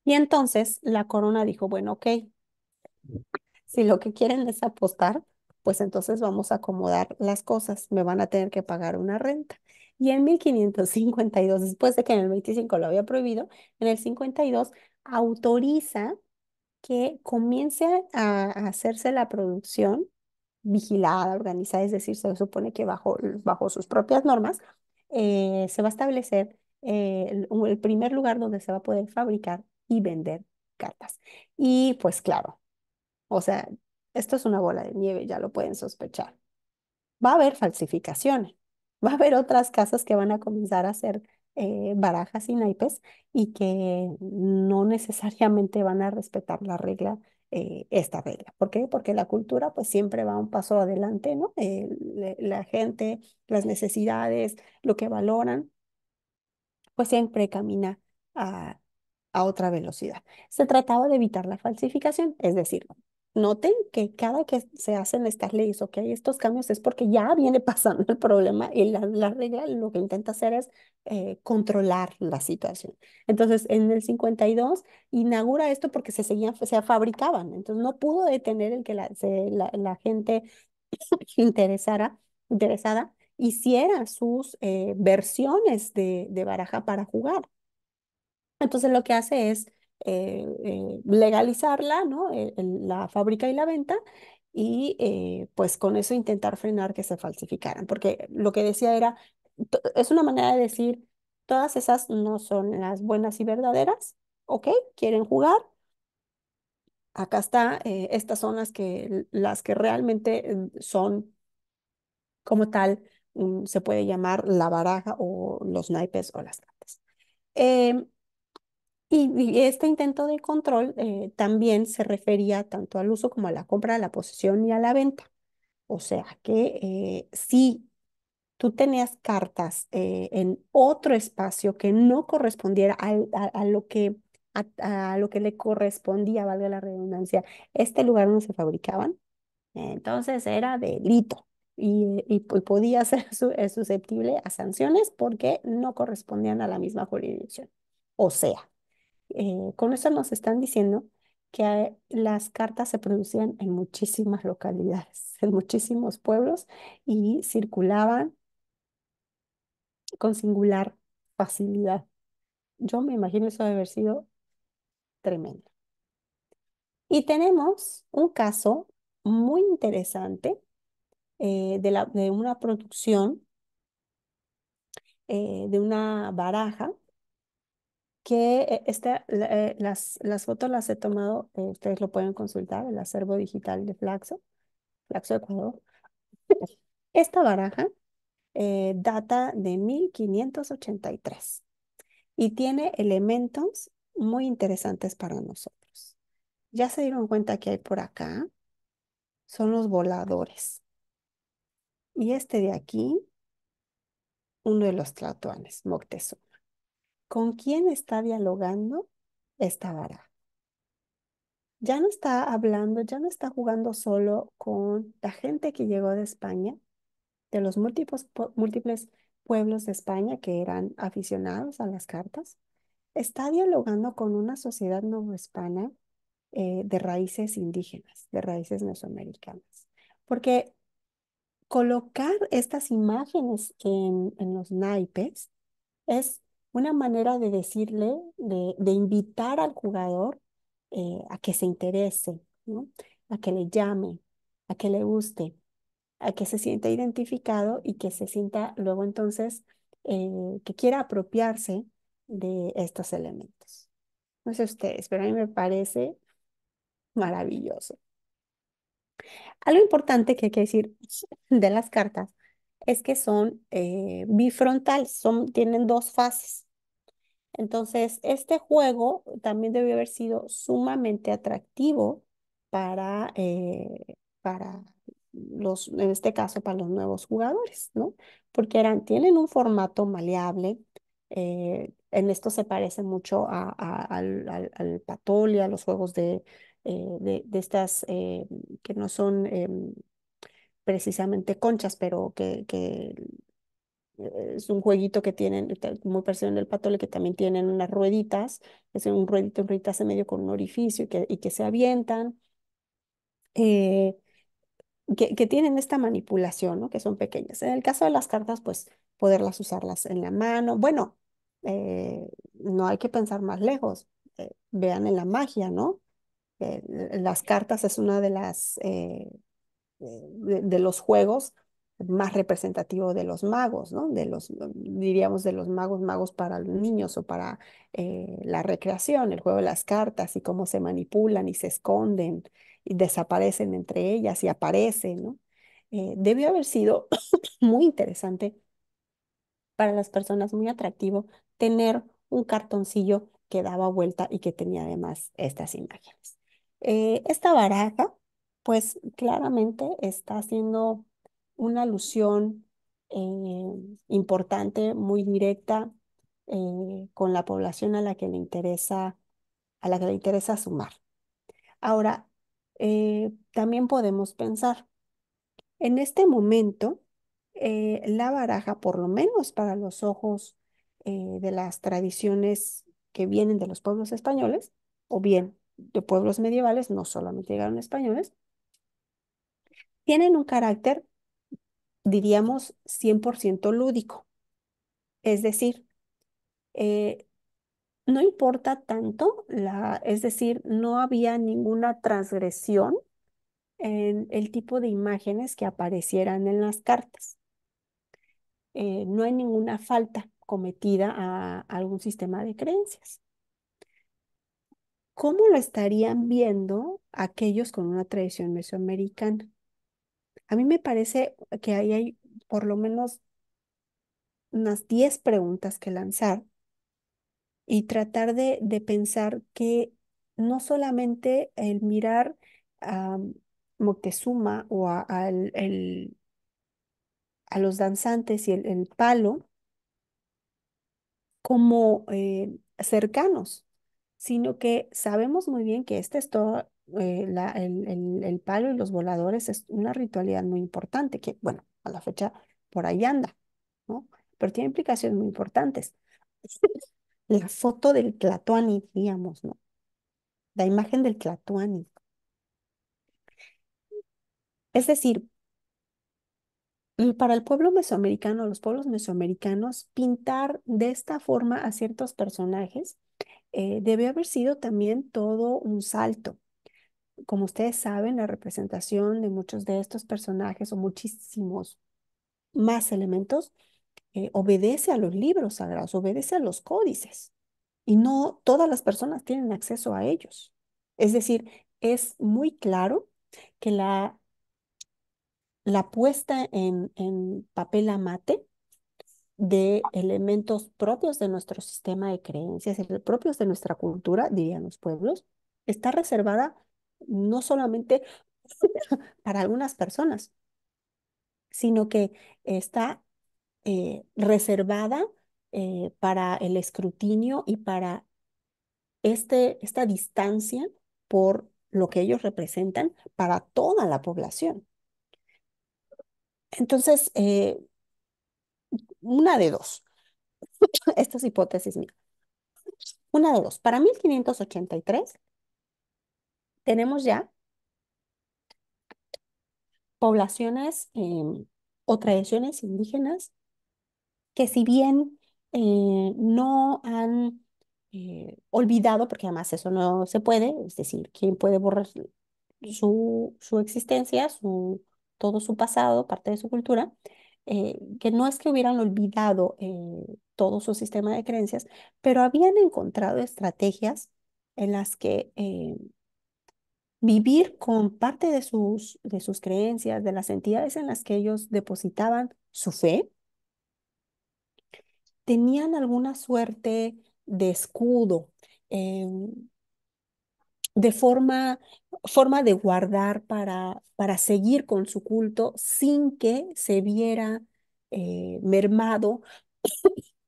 Y entonces la corona dijo, bueno, ok, si lo que quieren es apostar, pues entonces vamos a acomodar las cosas, me van a tener que pagar una renta. Y en 1552, después de que en el 25 lo había prohibido, en el 52 autoriza que comience a, hacerse la producción vigilada, organizada, es decir, se supone que bajo, bajo sus propias normas eh, se va a establecer eh, el, el primer lugar donde se va a poder fabricar y vender cartas. Y pues claro, o sea, esto es una bola de nieve, ya lo pueden sospechar. Va a haber falsificaciones, va a haber otras casas que van a comenzar a hacer eh, barajas y naipes y que no necesariamente van a respetar la regla, eh, esta regla. ¿Por qué? Porque la cultura pues siempre va un paso adelante, ¿no? Eh, la, gente, las necesidades, lo que valoran, pues siempre camina a, a otra velocidad. Se trataba de evitar la falsificación, es decir, Noten que cada que se hacen estas leyes, o que hay estos cambios es porque ya viene <laughs> pasando el problema y la, regla lo que intenta hacer es eh, controlar la situación. Entonces, en el 52 inaugura esto porque se seguían, se fabricaban, entonces no pudo detener el que la, gente <coughs> interesara, interesada hiciera sus eh, versiones de, de baraja para jugar. Entonces lo que hace es eh, eh, legalizarla, ¿no? la fábrica y la venta, y eh, pues con eso intentar frenar que se falsificaran, porque lo que decía era, es una manera de decir, todas esas no son las buenas y verdaderas, ¿ok? ¿Quieren jugar? Acá está, estas son las que, las que realmente em, son como tal, mm, se puede llamar la baraja o los naipes o las cartas. Eh, y, este intento de control eh, también se refería tanto al uso como a la compra, a la posesión y a la venta. O sea que eh, si tú tenías cartas eh, en otro espacio que no correspondiera a, lo que, a, lo que le correspondía, valga la redundancia, este lugar no se fabricaban, entonces era delito y, podía <laughs> ser susceptible a sanciones porque no correspondían a la misma jurisdicción. O sea, eh, con eso nos están diciendo que las cartas se producían en muchísimas localidades, <laughs> en muchísimos pueblos y circulaban con singular facilidad. Yo me imagino eso de haber sido tremendo. Y tenemos un caso muy interesante eh, de, una producción eh, de una baraja que este, las, las fotos las he tomado, eh, ustedes lo pueden consultar, el acervo digital de Flaxo, Flaxo Ecuador. <laughs> Esta baraja data de 1583 y tiene elementos muy interesantes para nosotros. Ya se dieron cuenta que hay por acá, son los voladores. Y este de aquí, uno de los tlatoanes, Moctezuma. ¿Con quién está dialogando esta vara? Ya no está hablando, ya no está jugando solo con la gente que llegó de España, de los múltiples, pueblos de España que eran aficionados a las cartas. Está dialogando con una sociedad no hispana eh, de raíces indígenas, de raíces mesoamericanas. Porque colocar estas imágenes en, en los naipes es una manera de decirle, de, invitar al jugador eh, a que se interese, a que le llame, a que le guste, a que se sienta identificado y que se sienta luego entonces eh, que quiera apropiarse de estos elementos. No sé ustedes, pero a mí me parece maravilloso. Algo importante que hay que decir <laughs> de las cartas es que son eh, bifrontales, son, tienen dos fases. Entonces, este juego también debió haber sido sumamente atractivo para, eh, para los, en este caso, para los nuevos jugadores, ¿no? Porque eran, tienen un formato maleable, eh, en esto se parece mucho al, al, a los juegos de, eh, de, estas que no son em, precisamente conchas, pero que, que eh, es un jueguito que tienen, muy parecido en el patole, que también tienen unas rueditas, es un ruedito, un rueditas en medio con un orificio y que, se avientan, eh, que, tienen esta manipulación, ¿no? que son pequeñas. En el caso de las cartas, pues poderlas usarlas en la mano. Bueno, eh, no hay que pensar más lejos, vean en la magia, ¿no? las cartas es una de las... de los juegos más representativo de los magos, ¿no? De los, diríamos, de los magos, magos para los niños o para eh, la recreación, el juego de las cartas y cómo se manipulan y se esconden y desaparecen entre ellas y aparecen, ¿no? Eh, debió haber sido <coughs> muy interesante para las personas, muy atractivo tener un cartoncillo que daba vuelta y que tenía además estas imágenes. Eh, esta baraja, pues claramente está siendo una alusión eh, importante, muy directa eh, con la población a la que le interesa, a la que le interesa sumar. Ahora, eh, también podemos pensar, en este momento, la baraja, por lo menos para los ojos de las tradiciones que vienen de los pueblos españoles, o bien de pueblos medievales, no solamente llegaron españoles, tienen un carácter diríamos 100% lúdico. Es decir, eh, no importa tanto, la, es decir, no había ninguna transgresión en el tipo de imágenes que aparecieran en las cartas. Eh, no hay ninguna falta cometida a, a algún sistema de creencias. ¿Cómo lo estarían viendo aquellos con una tradición mesoamericana? A mí me parece que ahí hay por lo menos unas 10 preguntas que lanzar y tratar de, de pensar que no solamente el mirar a Moctezuma o a, los danzantes y el, palo como eh, cercanos, sino que sabemos muy bien que esta es toda eh, el, palo y los voladores es una ritualidad muy importante que, bueno, a la fecha por ahí anda, ¿no? Pero tiene implicaciones muy importantes. <laughs> La foto del Tlatoani, digamos, ¿no? La imagen del Tlatoani. Es decir, mm, para el pueblo mesoamericano, los pueblos mesoamericanos, pintar de esta forma a ciertos personajes eh, debe haber sido también todo un salto, como ustedes saben, la representación de muchos de estos personajes o muchísimos más elementos eh, obedece a los libros sagrados, obedece a los códices. Y no todas las personas tienen acceso a ellos. Es decir, es muy claro que la, la puesta en, en papel amate de elementos propios de nuestro sistema de creencias, propios de nuestra cultura, dirían los pueblos, está reservada no solamente <laughs> para algunas personas, sino que está eh, reservada eh, para el escrutinio y para este, esta distancia por lo que ellos representan para toda la población. Entonces, eh, una de dos. <laughs> estas hipótesis mía. Una de dos. Para 1583, tenemos ya poblaciones em, o tradiciones indígenas que si bien eh, no han eh, olvidado, porque además eso no se puede, es decir, ¿quién puede borrar su, su existencia, su, todo su pasado, parte de su cultura? Eh, que no es que hubieran olvidado todo su sistema de creencias, pero habían encontrado estrategias en las que em, vivir con parte de sus, de sus creencias, de las entidades en las que ellos depositaban su fe, tenían alguna suerte de escudo, em, de forma, forma de guardar para, para seguir con su culto sin que se viera eh, mermado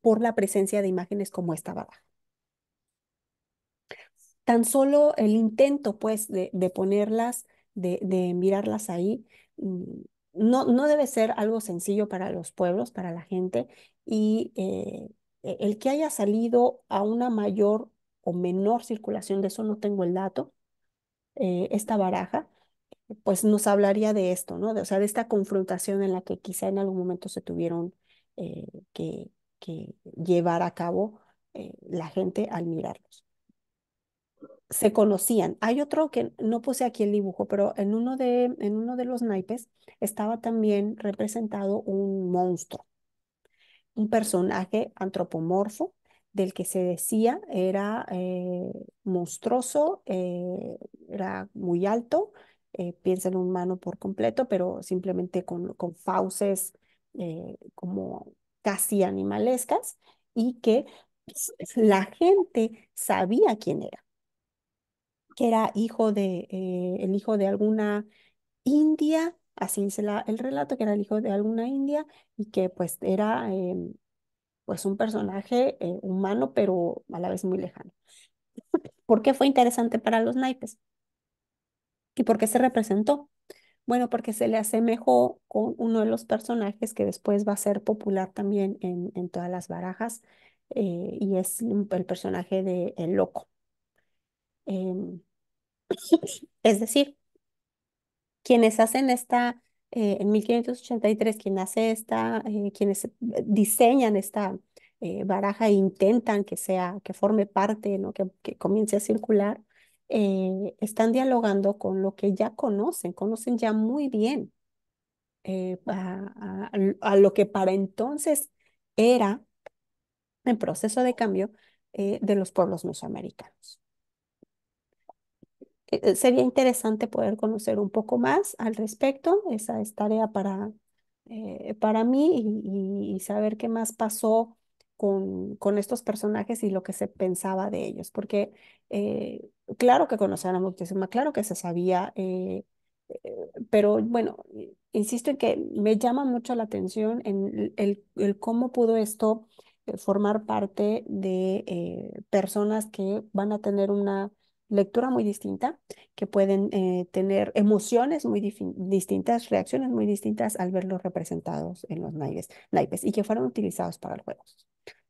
por la presencia de imágenes como esta Baba tan solo el intento, pues, de, ponerlas, de, mirarlas ahí, mm, no, no debe ser algo sencillo para los pueblos, para la gente, y eh, e, el que haya salido a una mayor o menor circulación, de eso no tengo el dato, eh, esta baraja, pues nos hablaría de esto, ¿no? De, o sea, de esta confrontación en la que quizá en algún momento se tuvieron eh, que, que, llevar a cabo la gente al mirarlos se conocían. Hay otro que no puse aquí el dibujo, pero en uno de, en uno de los naipes estaba también representado un monstruo, un personaje antropomorfo del que se decía era eh, monstruoso, eh, era muy alto, eh, piensa en un humano por completo, pero simplemente con, fauces como casi animalescas y que pues, la gente sabía quién era que era hijo de, eh, el hijo de alguna india, así dice el relato, que era el hijo de alguna india y que pues era em, pues un personaje eh, humano, pero a la vez muy lejano. <laughs> ¿Por qué fue interesante para los naipes? ¿Y por qué se representó? Bueno, porque se le asemejó con uno de los personajes que después va a ser popular también en, en todas las barajas, eh, y es mm, el personaje de El Loco. Em, <laughs> Es decir, quienes hacen esta, eh, en 1583, quien hace esta, eh, quienes eh, diseñan esta baraja e intentan que sea, que forme parte, ¿no? que, comience a circular, están dialogando con lo que ya conocen, conocen ya muy bien a, lo que para entonces era el proceso de cambio de los pueblos mesoamericanos. Eh, eh, sería interesante poder conocer un poco más al respecto. Esa es tarea para, eh, para mí y, saber qué más pasó con, con estos personajes y lo que se pensaba de ellos. Porque claro que conocer a Moctezuma, claro que se sabía, pero bueno, insisto en que me llama mucho la atención en el cómo pudo esto formar parte de personas que van a tener una lectura muy distinta, que pueden eh, tener emociones muy distintas, reacciones muy distintas al verlos representados en los naipes, naipes y que fueron utilizados para el juego.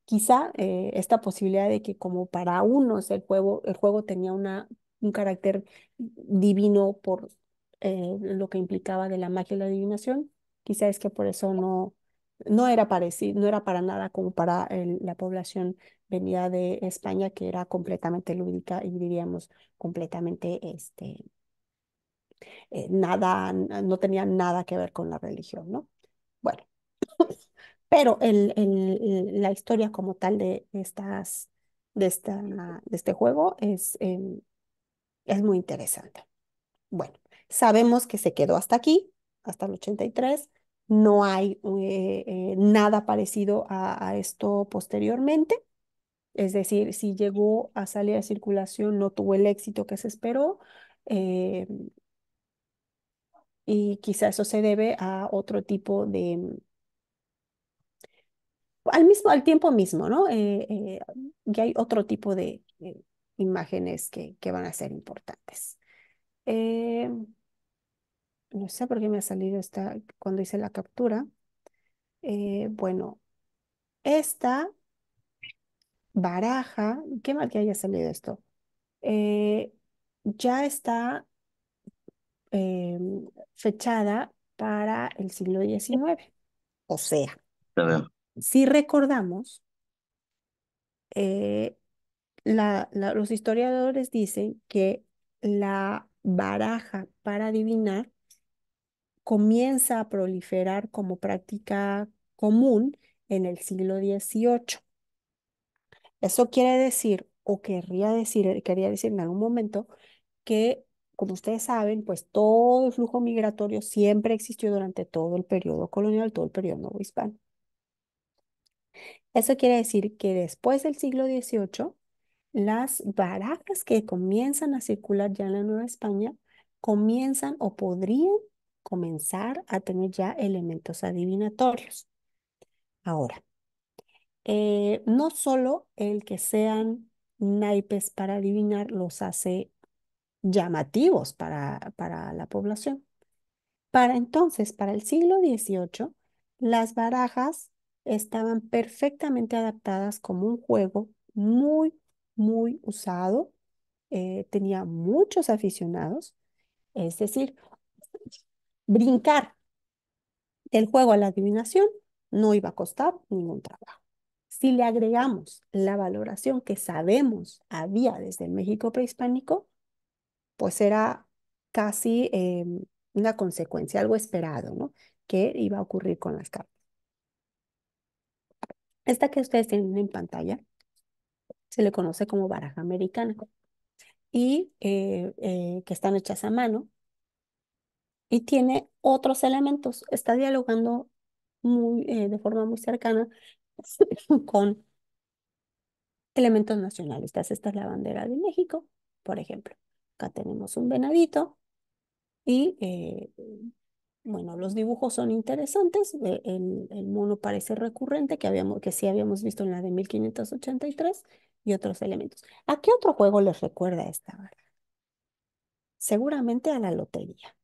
Quizá eh, esta posibilidad de que como para unos el juego, tenía una, un carácter divino por eh, lo que implicaba de la magia y la adivinación, quizá es que por eso no, no era parecido, no era para nada como para la población venía de España, que era completamente lúdica y diríamos completamente este, eh, nada, no tenía nada que ver con la religión, ¿no? Bueno, <laughs> pero el, el, la historia como tal de, estas, de, esta, de este juego es, em, es muy interesante. Bueno, sabemos que se quedó hasta aquí, hasta el 83, no hay eh, eh, nada parecido a, esto posteriormente. Es decir, si llegó a salir de circulación, no tuvo el éxito que se esperó. Eh, y quizás eso se debe a otro tipo de, mm, al mismo al tiempo mismo, ¿no? Eh, eh, y hay otro tipo de imágenes que, que, van a ser importantes. no sé por qué me ha salido esta cuando hice la captura. bueno, esta baraja, qué mal que haya salido esto, eh, ya está em, fechada para el siglo XIX. O sea, si recordamos, eh, la, los historiadores dicen que la baraja para adivinar comienza a proliferar como práctica común en el siglo XVIII. Eso quiere decir, o querría decir, eh, quería decir en algún momento, que como ustedes saben, pues todo el flujo migratorio siempre existió durante todo el periodo colonial, todo el periodo nuevo hispano. Eso quiere decir que después del siglo XVIII, las barajas que comienzan a circular ya en la Nueva España comienzan o podrían comenzar a tener ya elementos adivinatorios. Ahora, eh, no solo el que sean naipes para adivinar los hace llamativos para, para la población. Para entonces, para el siglo XVIII, las barajas estaban perfectamente adaptadas como un juego muy, muy usado. Eh, tenía muchos aficionados. Es decir, brincar del juego a la adivinación no iba a costar ningún trabajo. Si le agregamos la valoración que sabemos había desde el México prehispánico, pues era casi em, una consecuencia, algo esperado, ¿no? Que iba a ocurrir con las cartas. Esta que ustedes tienen en pantalla se le conoce como baraja americana y eh, eh, que están hechas a mano y tiene otros elementos. Está dialogando muy, eh, de forma muy cercana <laughs> con elementos nacionalistas. Esta es la bandera de México, por ejemplo. Acá tenemos un venadito y, eh, bueno, los dibujos son interesantes. E, el, mono parece recurrente que, habíamos, que sí habíamos visto en la de 1583 y otros elementos. ¿A qué otro juego les recuerda esta? Seguramente a la lotería.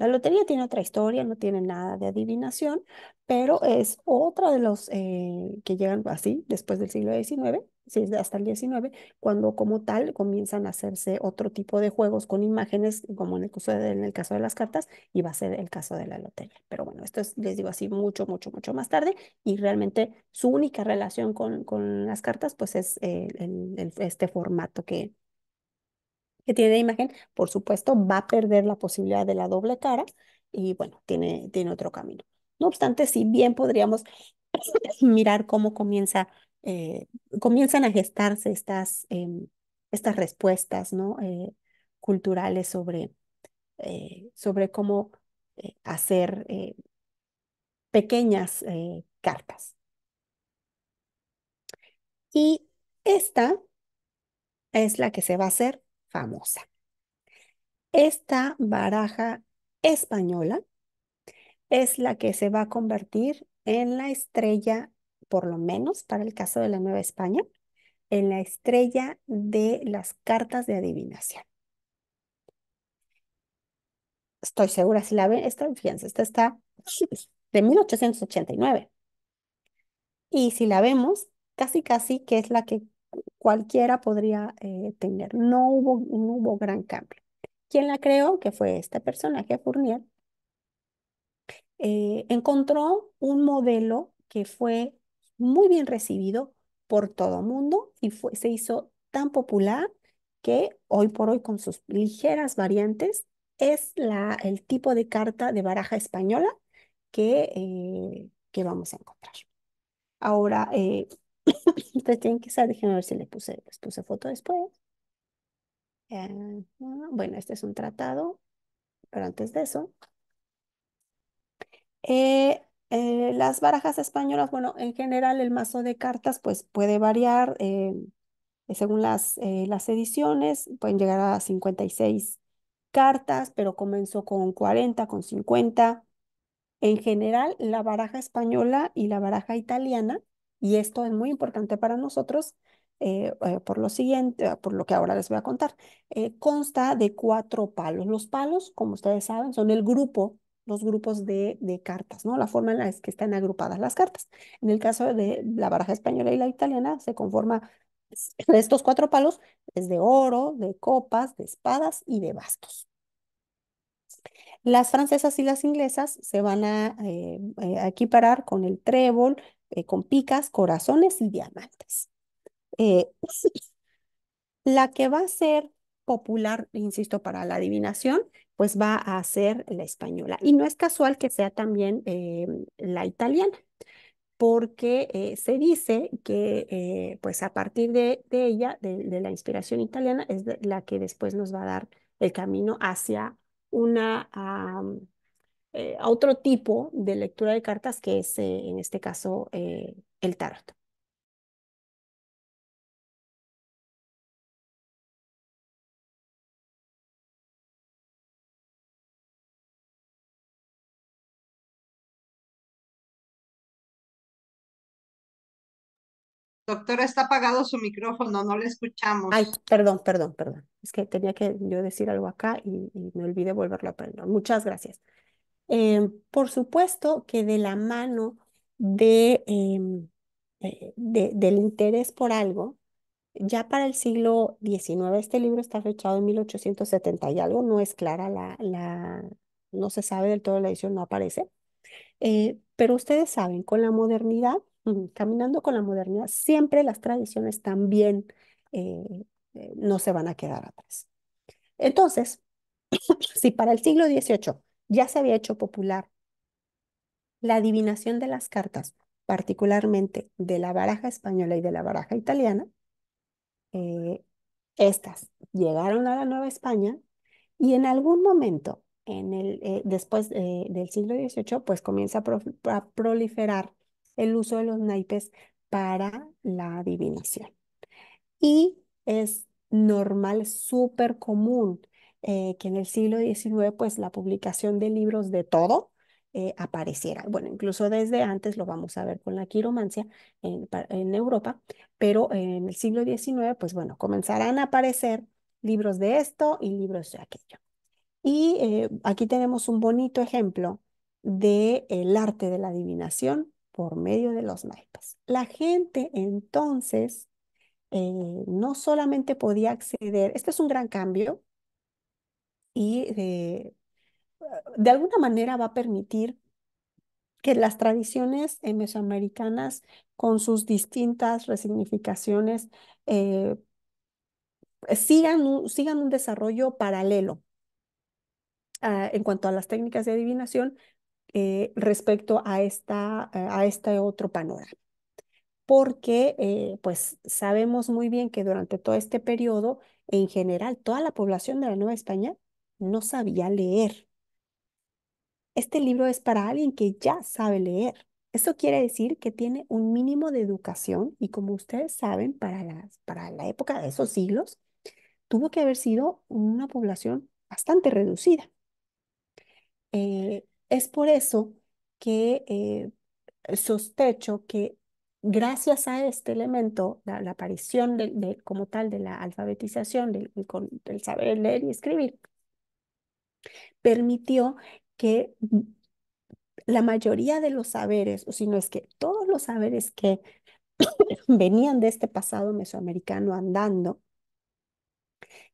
La lotería tiene otra historia, no tiene nada de adivinación, pero es otra de los eh, que llegan así después del siglo XIX, hasta el XIX, cuando como tal comienzan a hacerse otro tipo de juegos con imágenes, como en el, caso de, en el caso de las cartas, y va a ser el caso de la lotería. Pero bueno, esto es, les digo así, mucho, mucho, mucho más tarde, y realmente su única relación con, las cartas, pues es eh, este formato que, tiene de imagen, por supuesto, va a perder la posibilidad de la doble cara y bueno, tiene, tiene otro camino. No obstante, si bien podríamos <clears throat> mirar cómo comienza, eh, comienzan a gestarse estas, em, estas respuestas ¿no? Eh, culturales sobre, eh, sobre cómo hacer pequeñas cartas. Y esta es la que se va a hacer famosa. Esta baraja española es la que se va a convertir en la estrella, por lo menos para el caso de la Nueva España, en la estrella de las cartas de adivinación. Estoy segura si la ven, esta, fíjense, esta está <laughs> de 1889. Y si la vemos, casi casi que es la que cualquiera podría eh, tener. No hubo, no hubo gran cambio. Quien la creó, que fue este personaje, Fournier, eh, encontró un modelo que fue muy bien recibido por todo el mundo y fue, se hizo tan popular que hoy por hoy con sus ligeras variantes es la, el tipo de carta de baraja española que, eh, que vamos a encontrar. Ahora, ustedes tienen que saber. déjenme ver si les puse, les puse foto después. bueno, este es un tratado, pero antes de eso. Eh, eh, las barajas españolas, bueno, en general el mazo de cartas pues puede variar eh, según las, las ediciones, pueden llegar a 56 cartas, pero comenzó con 40, con 50. En general, la baraja española y la baraja italiana y esto es muy importante para nosotros eh, eh, por lo siguiente, ah, por lo que ahora les voy a contar. Eh, consta de cuatro palos. Los palos, como ustedes saben, son el grupo, los grupos de, cartas, ¿no? La forma en la que están agrupadas las cartas. En el caso de la baraja española y la italiana, se conforma de pues, estos cuatro palos, es de oro, de copas, de espadas y de bastos. Las francesas y las inglesas se van a, a equiparar con el trébol, eh, con picas, corazones y diamantes. Eh, <laughs> la que va a ser popular, insisto, para la adivinación, pues va a ser la española. Y no es casual que sea también eh, la italiana, porque se dice que pues a partir de, ella, de, la inspiración italiana, es la que después nos va a dar el camino hacia una eh, a otro tipo de lectura de cartas que es eh, en este caso eh, el tarot. Doctora, está apagado su micrófono, no le escuchamos. Ay, perdón, perdón, perdón. Es que tenía que yo decir algo acá y, me olvidé volverlo a aprender. Muchas gracias. Eh, por supuesto que de la mano em, de, del interés por algo, ya para el siglo XIX, este libro está fechado en 1870 y algo, no es clara la, no se sabe del todo la edición, no aparece. Eh, pero ustedes saben, con la modernidad, caminando con la modernidad, siempre las tradiciones también eh, no se van a quedar atrás. Entonces, <clears throat> si para el siglo XVIII ya se había hecho popular. La adivinación de las cartas, particularmente de la baraja española y de la baraja italiana, eh, estas llegaron a la Nueva España y en algún momento, en el, eh, después del siglo XVIII, pues comienza a, proliferar el uso de los naipes para la adivinación. Y es normal, súper común eh, que en el siglo XIX pues la publicación de libros de todo eh, apareciera. Bueno, incluso desde antes lo vamos a ver con la quiromancia en, Europa, pero en el siglo XIX pues bueno, comenzarán a aparecer libros de esto y libros de aquello. Y eh, aquí tenemos un bonito ejemplo de el arte de la adivinación por medio de los naipes. La gente entonces no solamente podía acceder, este es un gran cambio y eh, de, alguna manera va a permitir que las tradiciones eh, mesoamericanas con sus distintas resignificaciones eh, sigan, un, sigan un desarrollo paralelo ah, en cuanto a las técnicas de adivinación respecto a, esta, a este otro panorama. Porque pues sabemos muy bien que durante todo este periodo, en general, toda la población de la Nueva España no sabía leer. Este libro es para alguien que ya sabe leer. Eso quiere decir que tiene un mínimo de educación y como ustedes saben, para, para la época de esos siglos, tuvo que haber sido una población bastante reducida. Eh, es por eso que eh, sospecho que gracias a este elemento, la, aparición de, como tal de la alfabetización, del saber leer y escribir, permitió que la mayoría de los saberes, o si no es que todos los saberes que <coughs> venían de este pasado mesoamericano andando,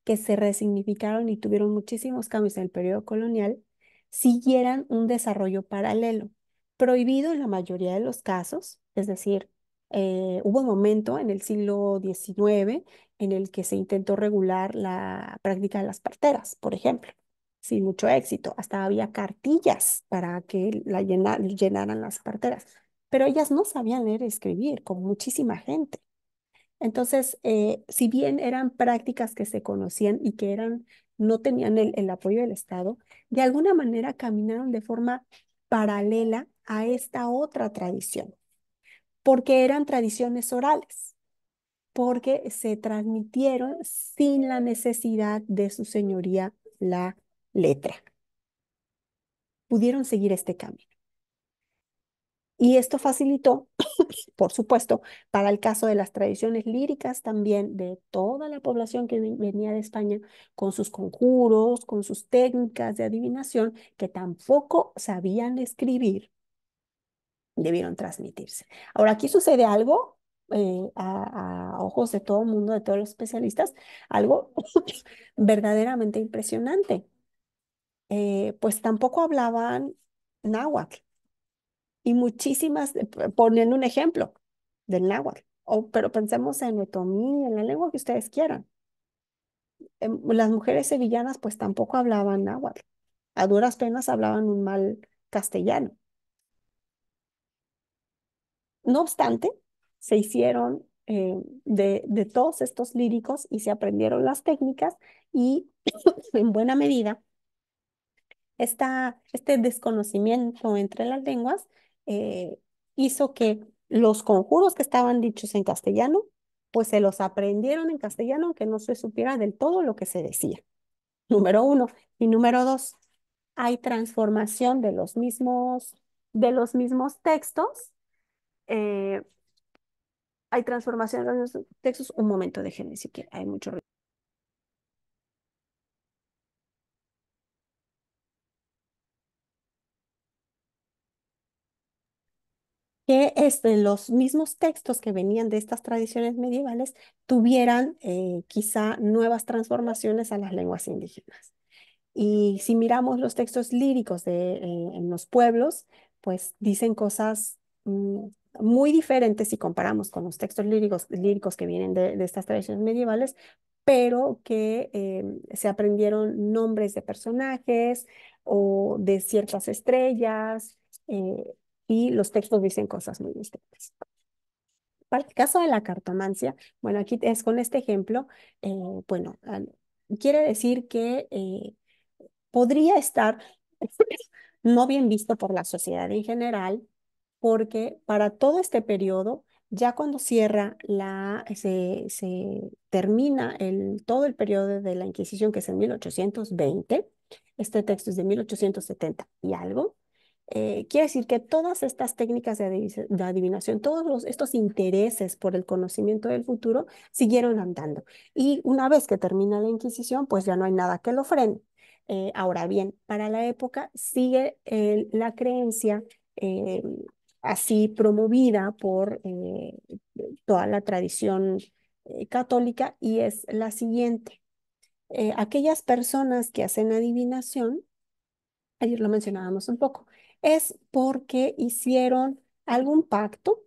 que se resignificaron y tuvieron muchísimos cambios en el periodo colonial, siguieran un desarrollo paralelo, prohibido en la mayoría de los casos, es decir, eh, hubo un momento en el siglo XIX en el que se intentó regular la práctica de las parteras, por ejemplo sin mucho éxito. Hasta había cartillas para que la llenaran las parteras, pero ellas no sabían leer y escribir con muchísima gente. Entonces, eh, si bien eran prácticas que se conocían y que eran, no tenían el, el apoyo del Estado, de alguna manera caminaron de forma paralela a esta otra tradición, porque eran tradiciones orales porque se transmitieron sin la necesidad de su señoría la letra. Pudieron seguir este camino. Y esto facilitó, <coughs> por supuesto, para el caso de las tradiciones líricas también de toda la población que venía de España con sus conjuros, con sus técnicas de adivinación que tampoco sabían escribir, debieron transmitirse. Ahora, aquí sucede algo eh, a, ojos de todo el mundo, de todos los especialistas, algo <coughs> verdaderamente impresionante. Eh, pues tampoco hablaban náhuatl. Y muchísimas, eh, poniendo un ejemplo del náhuatl, o, pero pensemos en otomí, en la lengua que ustedes quieran. Em, las mujeres sevillanas pues tampoco hablaban náhuatl. A duras penas hablaban un mal castellano. No obstante, se hicieron eh, de, de todos estos líricos y se aprendieron las técnicas y <coughs> en buena medida esta, este desconocimiento entre las lenguas eh, hizo que los conjuros que estaban dichos en castellano, pues se los aprendieron en castellano, aunque no se supiera del todo lo que se decía. Número uno. Y número dos, hay transformación de los mismos, de los mismos textos. Eh, hay transformación de los mismos textos. Un momento, déjenme si hay mucho que este, los mismos textos que venían de estas tradiciones medievales tuvieran eh, quizá nuevas transformaciones a las lenguas indígenas. Y si miramos los textos líricos de, eh, en los pueblos, pues dicen cosas mm, muy diferentes si comparamos con los textos líricos, líricos que vienen de, estas tradiciones medievales, pero que eh, se aprendieron nombres de personajes o de ciertas estrellas y los textos dicen cosas muy distintas. Para el caso de la cartomancia, bueno, aquí es con este ejemplo, eh, bueno, ah, quiere decir que eh, podría estar <laughs> no bien visto por la sociedad en general, porque para todo este periodo, ya cuando cierra la, se, se termina el, todo el periodo de la Inquisición, que es en 1820, este texto es de 1870 y algo, eh, quiere decir que todas estas técnicas de, adivinación, todos estos intereses por el conocimiento del futuro siguieron andando. Y una vez que termina la Inquisición, pues ya no hay nada que lo frene. Eh, ahora bien, para la época sigue la creencia eh, así promovida por eh, toda la tradición católica y es la siguiente. aquellas personas que hacen adivinación, ayer lo mencionábamos un poco, es porque hicieron algún pacto,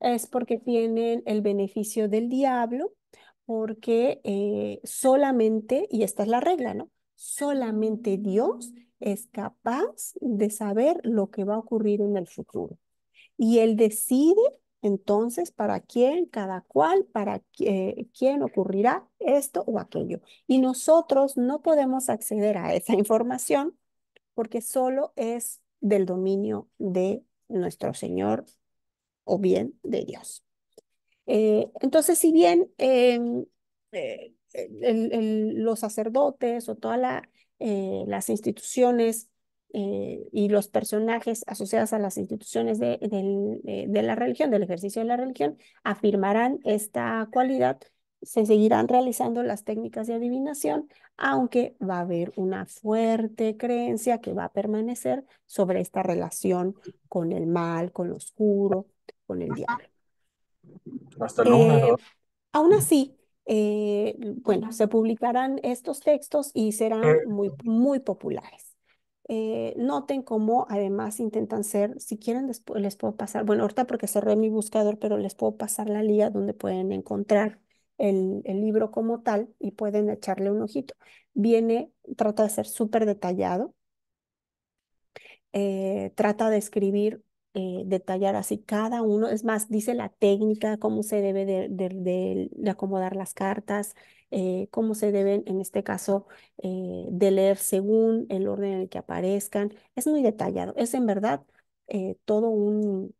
es porque tienen el beneficio del diablo, porque eh, solamente, y esta es la regla, ¿no? Solamente Dios es capaz de saber lo que va a ocurrir en el futuro. Y Él decide entonces para quién, cada cual, para eh, quién ocurrirá esto o aquello. Y nosotros no podemos acceder a esa información porque solo es del dominio de nuestro Señor o bien de Dios. Eh, entonces, si bien eh, eh, los sacerdotes o todas las instituciones y los personajes asociados a las instituciones de, la religión, del ejercicio de la religión, afirmarán esta cualidad, se seguirán realizando las técnicas de adivinación, aunque va a haber una fuerte creencia que va a permanecer sobre esta relación con el mal, con lo oscuro, con el diablo. Hasta eh, aún así, eh, bueno, se publicarán estos textos y serán eh. muy, muy populares. noten cómo además intentan ser, si quieren después les puedo pasar, bueno, ahorita porque cerré mi buscador, pero les puedo pasar la liga donde pueden encontrar el, libro como tal y pueden echarle un ojito. Viene, trata de ser súper detallado, eh, trata de escribir, eh, detallar así cada uno, es más, dice la técnica, cómo se debe de, acomodar las cartas, eh, cómo se deben, en este caso, de leer según el orden en el que aparezcan. Es muy detallado, es en verdad todo un,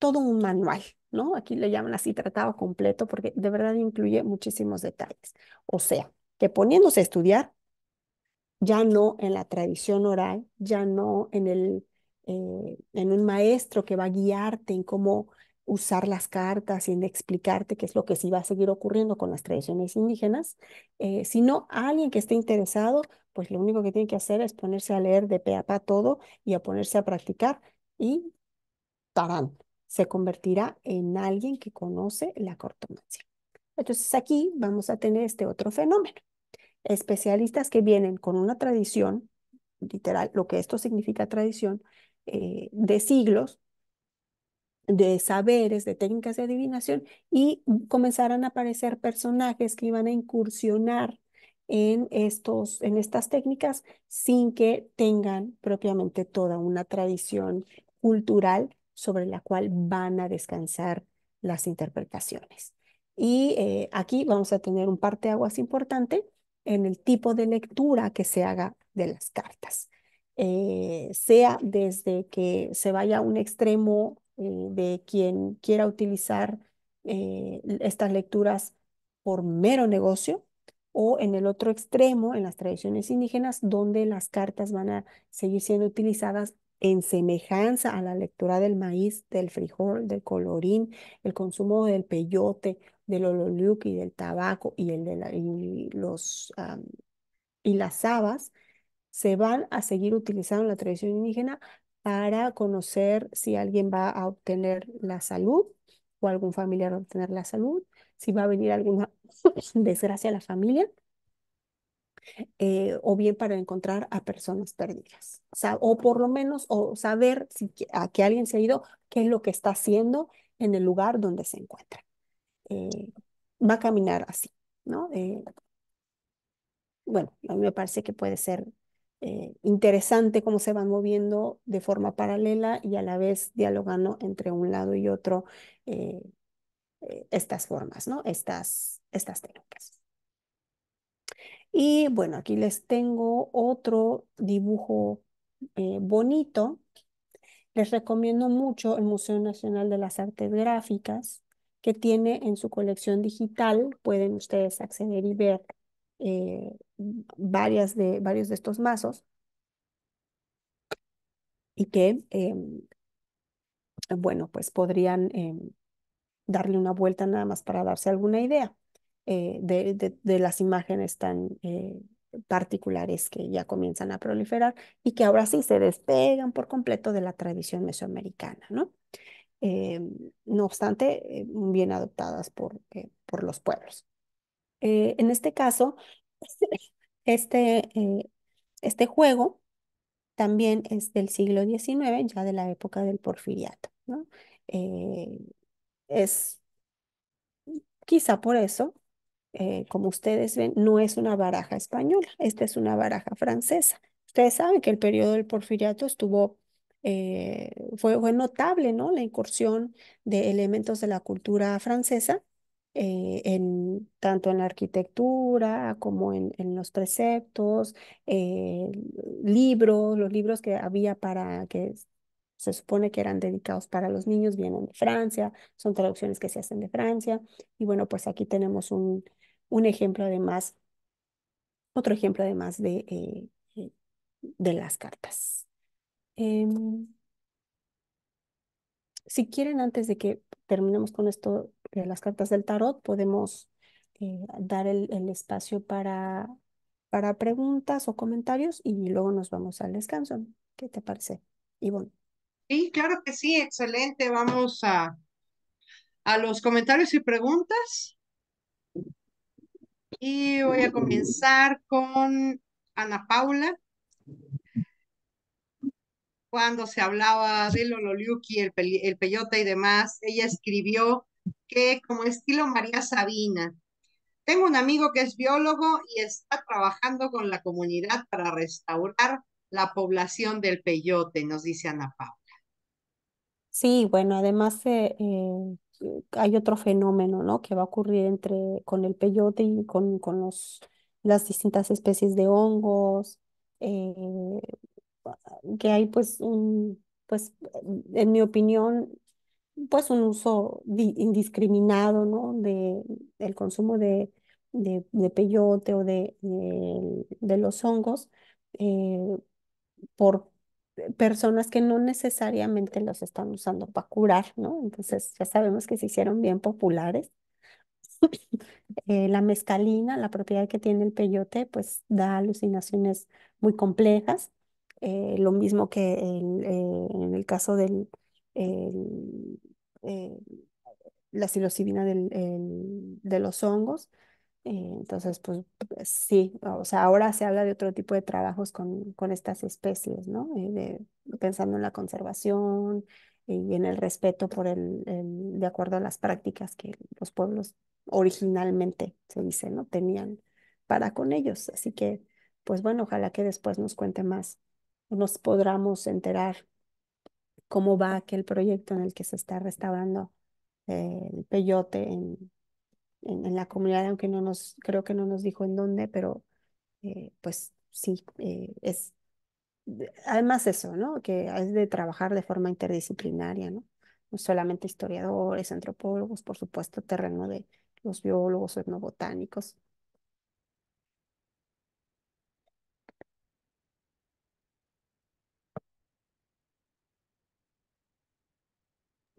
todo un manual, ¿no? Aquí le llaman así tratado completo porque de verdad incluye muchísimos detalles. O sea, que poniéndose a estudiar, ya no en la tradición oral, ya no en, el, eh, en un maestro que va a guiarte en cómo usar las cartas y en explicarte qué es lo que sí va a seguir ocurriendo con las tradiciones indígenas, eh, sino alguien que esté interesado, pues lo único que tiene que hacer es ponerse a leer de pe a pa todo y a ponerse a practicar y tarán, se convertirá en alguien que conoce la cortomancia. Entonces aquí vamos a tener este otro fenómeno. Especialistas que vienen con una tradición, literal, lo que esto significa tradición, eh, de siglos, de saberes, de técnicas de adivinación, y comenzarán a aparecer personajes que iban a incursionar en, estos, en estas técnicas sin que tengan propiamente toda una tradición cultural sobre la cual van a descansar las interpretaciones. Y eh, aquí vamos a tener un parte parteaguas importante en el tipo de lectura que se haga de las cartas, eh, sea desde que se vaya a un extremo eh, de quien quiera utilizar estas lecturas por mero negocio, o en el otro extremo, en las tradiciones indígenas, donde las cartas van a seguir siendo utilizadas en semejanza a la lectura del maíz, del frijol, del colorín, el consumo del peyote, del y del tabaco y, el de los, ah, y las habas, se van a seguir utilizando la tradición indígena para conocer si alguien va a obtener la salud o algún familiar va a obtener la salud, si va a venir alguna <laughs> desgracia a la familia eh, o bien para encontrar a personas perdidas. O, por lo menos o saber si, a que alguien se ha ido, qué es lo que está haciendo en el lugar donde se encuentra. Eh, va a caminar así, ¿no? Eh, bueno, a mí me parece que puede ser interesante cómo se van moviendo de forma paralela y a la vez dialogando entre un lado y otro estas formas, ¿no? Estas, estas técnicas. Y bueno, aquí les tengo otro dibujo eh, bonito. Les recomiendo mucho el Museo Nacional de las Artes Gráficas, que tiene en su colección digital, pueden ustedes acceder y ver eh, varias de, varios de estos mazos. Y que, em, bueno, pues podrían em, darle una vuelta nada más para darse alguna idea. Eh, de, las imágenes tan eh, particulares que ya comienzan a proliferar y que ahora sí se despegan por completo de la tradición mesoamericana, ¿no? Eh, no obstante, bien adoptadas por, por los pueblos. en este caso, <laughs> este, este juego también es del siglo XIX, ya de la época del porfiriato, ¿no? es quizá por eso eh, como ustedes ven, no es una baraja española, esta es una baraja francesa. Ustedes saben que el periodo del porfiriato estuvo, eh, fue, fue, notable, ¿no? La incursión de elementos de la cultura francesa, eh, en, tanto en la arquitectura como en, en los preceptos, libros, los libros que había para que se supone que eran dedicados para los niños, vienen de Francia, son traducciones que se hacen de Francia. Y bueno, pues aquí tenemos un, un ejemplo además, otro ejemplo además de, eh, eh, de las cartas. Em, si quieren, antes de que terminemos con esto de las cartas del tarot, podemos eh, dar el, espacio para, para preguntas o comentarios y luego nos vamos al descanso. ¿Qué te parece, Ivonne? Sí, claro que sí, excelente. Vamos a, a los comentarios y preguntas. Y voy a comenzar con Ana Paula. Cuando se hablaba del Lololiuki, el, el peyote y demás, ella escribió que como estilo María Sabina, tengo un amigo que es biólogo y está trabajando con la comunidad para restaurar la población del peyote, nos dice Ana Paula. Sí, bueno, además eh, eh, hay otro fenómeno, ¿no? Que va a ocurrir entre, con el peyote y con, con los, las distintas especies de hongos, eh, que hay pues un, pues en mi opinión, pues un uso indiscriminado, ¿no? De, el consumo de, peyote o de, de, los hongos eh, por personas que no necesariamente los están usando para curar, ¿no? Entonces ya sabemos que se hicieron bien populares. <laughs> Eh, la mescalina, la propiedad que tiene el peyote, pues da alucinaciones muy complejas. Eh, lo mismo que eh, en el caso de la psilocibina del, de los hongos, entonces, pues sí, o sea, ahora se habla de otro tipo de trabajos con, con estas especies, ¿no? Eh, pensando en la conservación y en el respeto por el, de acuerdo a las prácticas que los pueblos originalmente, se dice, ¿no? Tenían para con ellos. Así que, pues bueno, ojalá que después nos cuente más, nos podamos enterar cómo va aquel proyecto en el que se está restaurando eh, el peyote en, en, la comunidad, aunque no nos, creo que no nos dijo en dónde, pero eh, pues sí, eh, es además eso, ¿no? Que es de trabajar de forma interdisciplinaria, ¿no? No solamente historiadores, antropólogos, por supuesto, terreno de los biólogos etnobotánicos,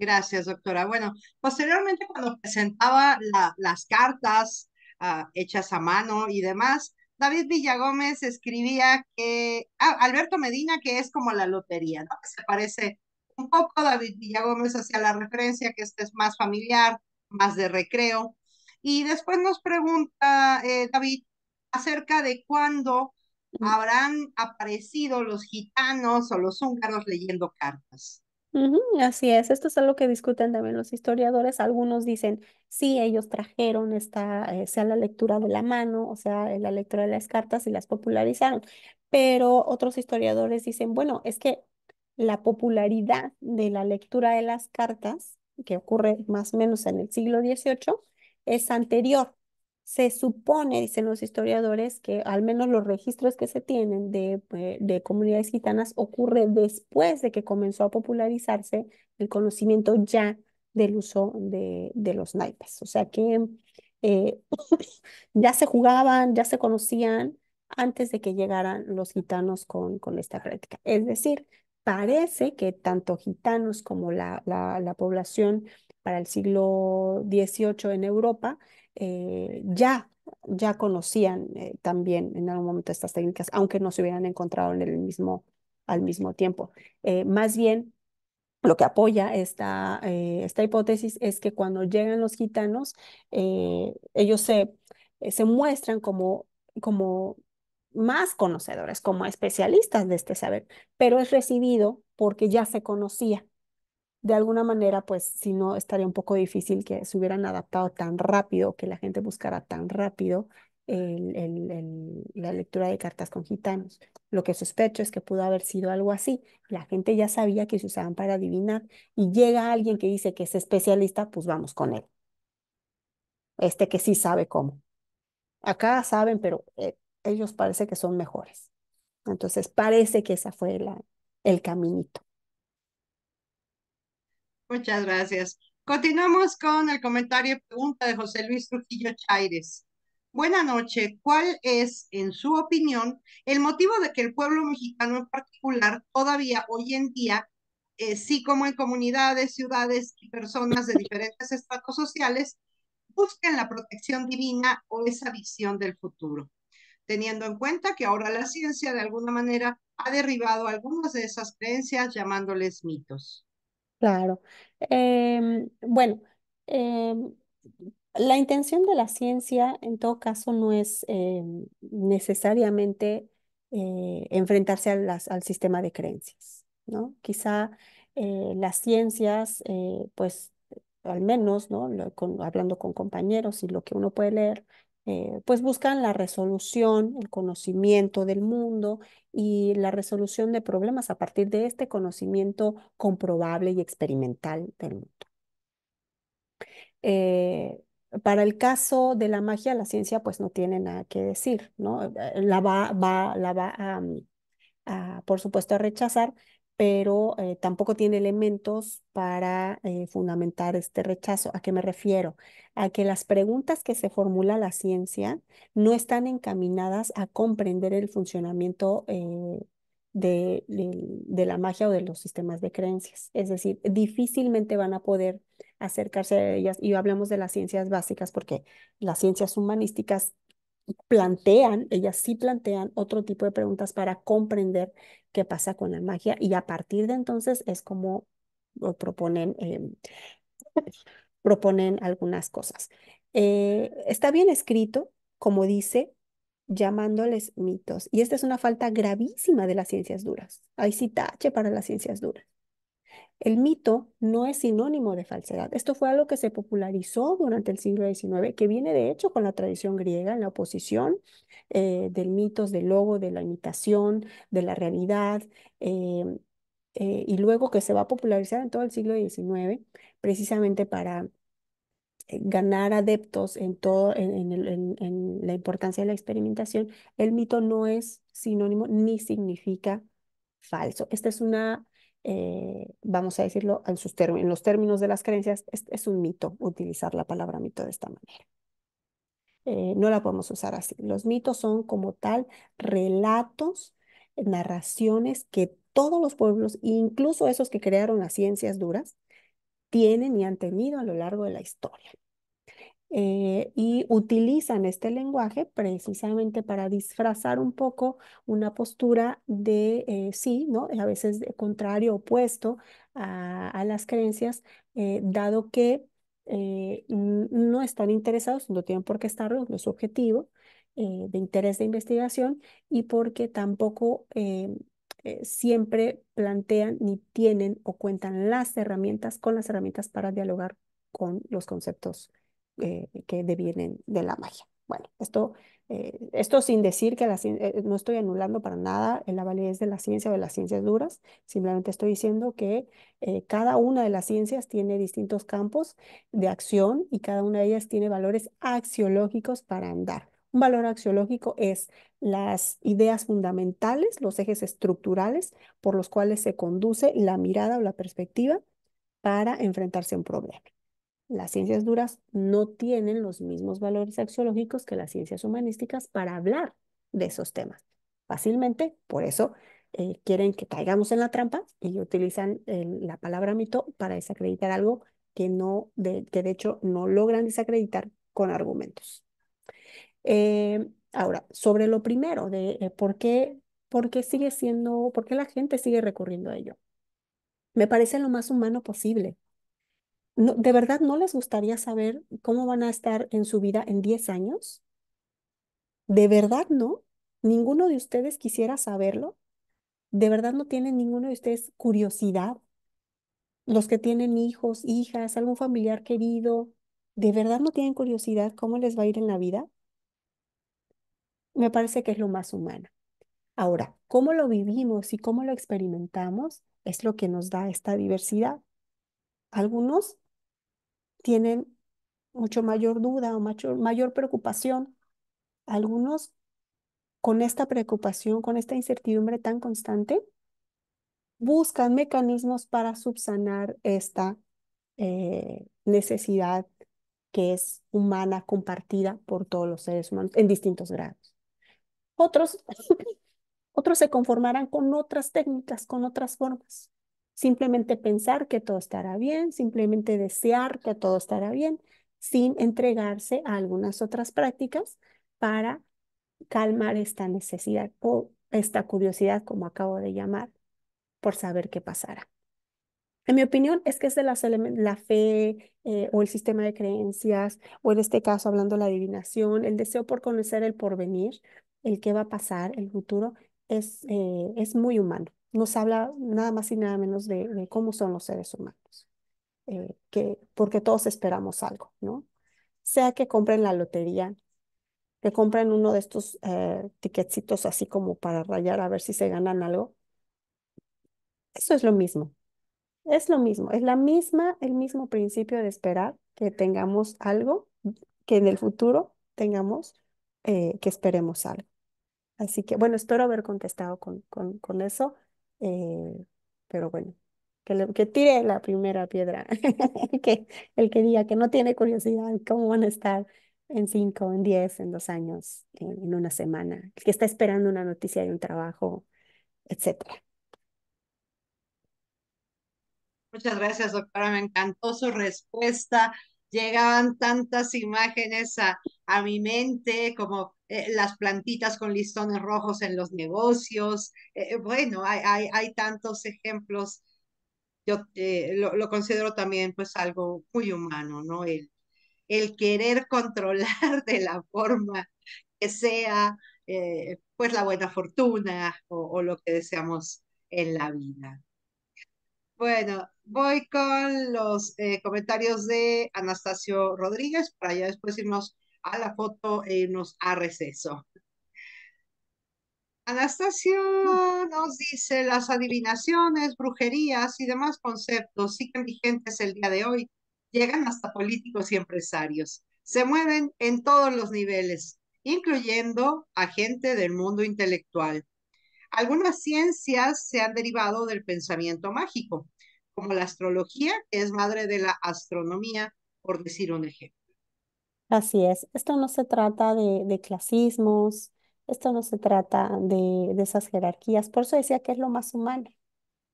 Gracias, doctora. Bueno, posteriormente cuando presentaba las cartas ah, hechas a mano y demás, David Villagómez escribía que ah, Alberto Medina, que es como la lotería, ¿no? se parece un poco, David Villagómez hacía la referencia que este es más familiar, más de recreo. Y después nos pregunta eh, David acerca de cuándo mm. habrán aparecido los gitanos o los húngaros leyendo cartas así es, esto es algo que discuten también los historiadores. Algunos dicen, sí, ellos trajeron esta, eh, sea la lectura de la mano, o sea, la lectura de las cartas y las popularizaron. Pero otros historiadores dicen, bueno, es que la popularidad de la lectura de las cartas, que ocurre más o menos en el siglo XVIII, es anterior. Se supone, dicen los historiadores, que al menos los registros que se tienen eh, de, comunidades gitanas ocurre después de que comenzó a popularizarse el conocimiento ya del uso de, los naipes. O sea que eh, <coughs> ya se jugaban, ya se conocían antes de que llegaran los gitanos con, con esta práctica. Es decir, parece que tanto gitanos como la, la población para el siglo XVIII en Europa eh, ya, ya conocían eh, también en algún momento estas técnicas, aunque no se hubieran encontrado en el mismo, al mismo tiempo. Eh, más bien, lo que apoya esta, esta hipótesis es que cuando llegan los gitanos, ellos se, se muestran como, como más conocedores, como especialistas de este saber, pero es recibido porque ya se conocía de alguna manera, pues si no, estaría un poco difícil que se hubieran adaptado tan rápido, que la gente buscara tan rápido el, la lectura de cartas con gitanos. Lo que sospecho es que pudo haber sido algo así. La gente ya sabía que se usaban para adivinar y llega alguien que dice que es especialista, pues vamos con él. Este que sí sabe cómo. Acá saben, pero eh, ellos parece que son mejores. Entonces parece que esa fue la, el caminito. Muchas gracias. Continuamos con el comentario y pregunta de José Luis Trujillo Chaires. Buenas noches. ¿Cuál es, en su opinión, el motivo de que el pueblo mexicano en particular todavía hoy en día, así eh, sí como en comunidades, ciudades y personas de diferentes estratos sociales, busquen la protección divina o esa visión del futuro? Teniendo en cuenta que ahora la ciencia de alguna manera ha derribado algunas de esas creencias llamándoles mitos. Claro. Em, bueno, em, la intención de la ciencia en todo caso no es em, necesariamente eh, enfrentarse al sistema de creencias, ¿no? Quizá eh, las ciencias, eh, pues al menos, ¿no? hablando con compañeros y lo que uno puede leer. Eh, pues buscan la resolución, el conocimiento del mundo y la resolución de problemas a partir de este conocimiento comprobable y experimental del mundo. Eh, para el caso de la magia, la ciencia pues no tiene nada que decir, ¿no? Eh, la va, va, la va mm, por supuesto, a rechazar, pero eh, tampoco tiene elementos para eh, fundamentar este rechazo. ¿A qué me refiero? A que las preguntas que se formula la ciencia no están encaminadas a comprender el funcionamiento eh, de, de, la magia o de los sistemas de creencias. Es decir, difícilmente van a poder acercarse a ellas. Y hablamos de las ciencias básicas porque las ciencias humanísticas plantean, ellas sí plantean otro tipo de preguntas para comprender qué pasa con la magia y a partir de entonces es como proponen, em, proponen algunas cosas. Eh, está bien escrito, como dice, llamándoles mitos. Y esta es una falta gravísima de las ciencias duras. Hay cita H para las ciencias duras. El mito no es sinónimo de falsedad. Esto fue algo que se popularizó durante el siglo XIX, que viene de hecho con la tradición griega, en la oposición eh, del mitos, del logo, de la imitación, de la realidad, em, eh, y luego que se va a popularizar en todo el siglo XIX, precisamente para eh, ganar adeptos en, todo, en la importancia de la experimentación, el mito no es sinónimo ni significa falso. Esta es una eh, vamos a decirlo en, sus en los términos de las creencias, es, un mito utilizar la palabra mito de esta manera. Eh, no la podemos usar así. Los mitos son como tal relatos, eh, narraciones que todos los pueblos, incluso esos que crearon las ciencias duras, tienen y han tenido a lo largo de la historia. Eh, y utilizan este lenguaje precisamente para disfrazar un poco una postura de eh, sí, ¿no? A veces de contrario, opuesto a, las creencias, eh, dado que no están interesados, no tienen por qué estarlo, no es objetivo de interés de investigación y porque tampoco siempre plantean ni tienen o cuentan las herramientas con las herramientas para dialogar con los conceptos eh, que devienen de la magia. Bueno, esto, eh, esto sin decir que eh, no estoy anulando para nada la validez de la ciencia o de las ciencias duras, simplemente estoy diciendo que cada una de las ciencias tiene distintos campos de acción y cada una de ellas tiene valores axiológicos para andar. Un valor axiológico es las ideas fundamentales, los ejes estructurales por los cuales se conduce la mirada o la perspectiva para enfrentarse a un problema las ciencias duras no tienen los mismos valores axiológicos que las ciencias humanísticas para hablar de esos temas fácilmente, por eso eh, quieren que caigamos en la trampa y utilizan la palabra mito para desacreditar algo que, no de, que de hecho no logran desacreditar con argumentos. Eh, ahora, sobre lo primero, de eh, por, qué, por qué sigue siendo, por qué la gente sigue recurriendo a ello. Me parece lo más humano posible. ¿de verdad no les gustaría saber cómo van a estar en su vida en 10 años? ¿De verdad no? ¿Ninguno de ustedes quisiera saberlo? ¿De verdad no tienen ninguno de ustedes curiosidad? Los que tienen hijos, hijas, algún familiar querido, ¿de verdad no tienen curiosidad cómo les va a ir en la vida? Me parece que es lo más humano. Ahora, cómo lo vivimos y cómo lo experimentamos es lo que nos da esta diversidad. Algunos tienen mucho mayor duda o mayor, mayor preocupación. Algunos con esta preocupación, con esta incertidumbre tan constante, buscan mecanismos para subsanar esta eh, necesidad que es humana, compartida por todos los seres humanos en distintos grados. Otros, <laughs> otros se conformarán con otras técnicas, con otras formas. Simplemente pensar que todo estará bien, simplemente desear que todo estará bien, sin entregarse a algunas otras prácticas para calmar esta necesidad o esta curiosidad, como acabo de llamar, por saber qué pasará. En mi opinión, es que es de la fe eh, o el sistema de creencias, o en este caso hablando la adivinación, el deseo por conocer el porvenir, el qué va a pasar, el futuro, es, eh, es muy humano nos habla nada más y nada menos de, cómo son los seres humanos, eh, que, porque todos esperamos algo, ¿no? Sea que compren la lotería, que compren uno de estos eh, así como para rayar a ver si se ganan algo, eso es lo mismo, es lo mismo, es la misma, el mismo principio de esperar que tengamos algo, que en el futuro tengamos, eh, que esperemos algo. Así que bueno, espero haber contestado con, con eso. Eh, pero bueno, que, que tire la primera piedra, <laughs> el que diga que no tiene curiosidad, ¿cómo van a estar en cinco, en diez, en dos años, en, una semana? que está esperando una noticia de un trabajo, etcétera. Muchas gracias, doctora. Me encantó su respuesta llegaban tantas imágenes a, mi mente, como eh, las plantitas con listones rojos en los negocios. Eh, eh, bueno, hay, tantos ejemplos. Yo lo, considero también pues algo muy humano, ¿no? El, el querer controlar de la forma que sea pues la buena fortuna o lo que deseamos en la vida. Bueno, voy con los eh, comentarios de Anastasio Rodríguez para ya después irnos a la foto e irnos a receso. Anastasio mm. nos dice, las adivinaciones, brujerías y demás conceptos siguen vigentes el día de hoy. Llegan hasta políticos y empresarios. Se mueven en todos los niveles, incluyendo a gente del mundo intelectual. Algunas ciencias se han derivado del pensamiento mágico, como la astrología, que es madre de la astronomía, por decir un ejemplo. Así es, esto no se trata de, clasismos, esto no se trata de, esas jerarquías, por eso decía que es lo más humano,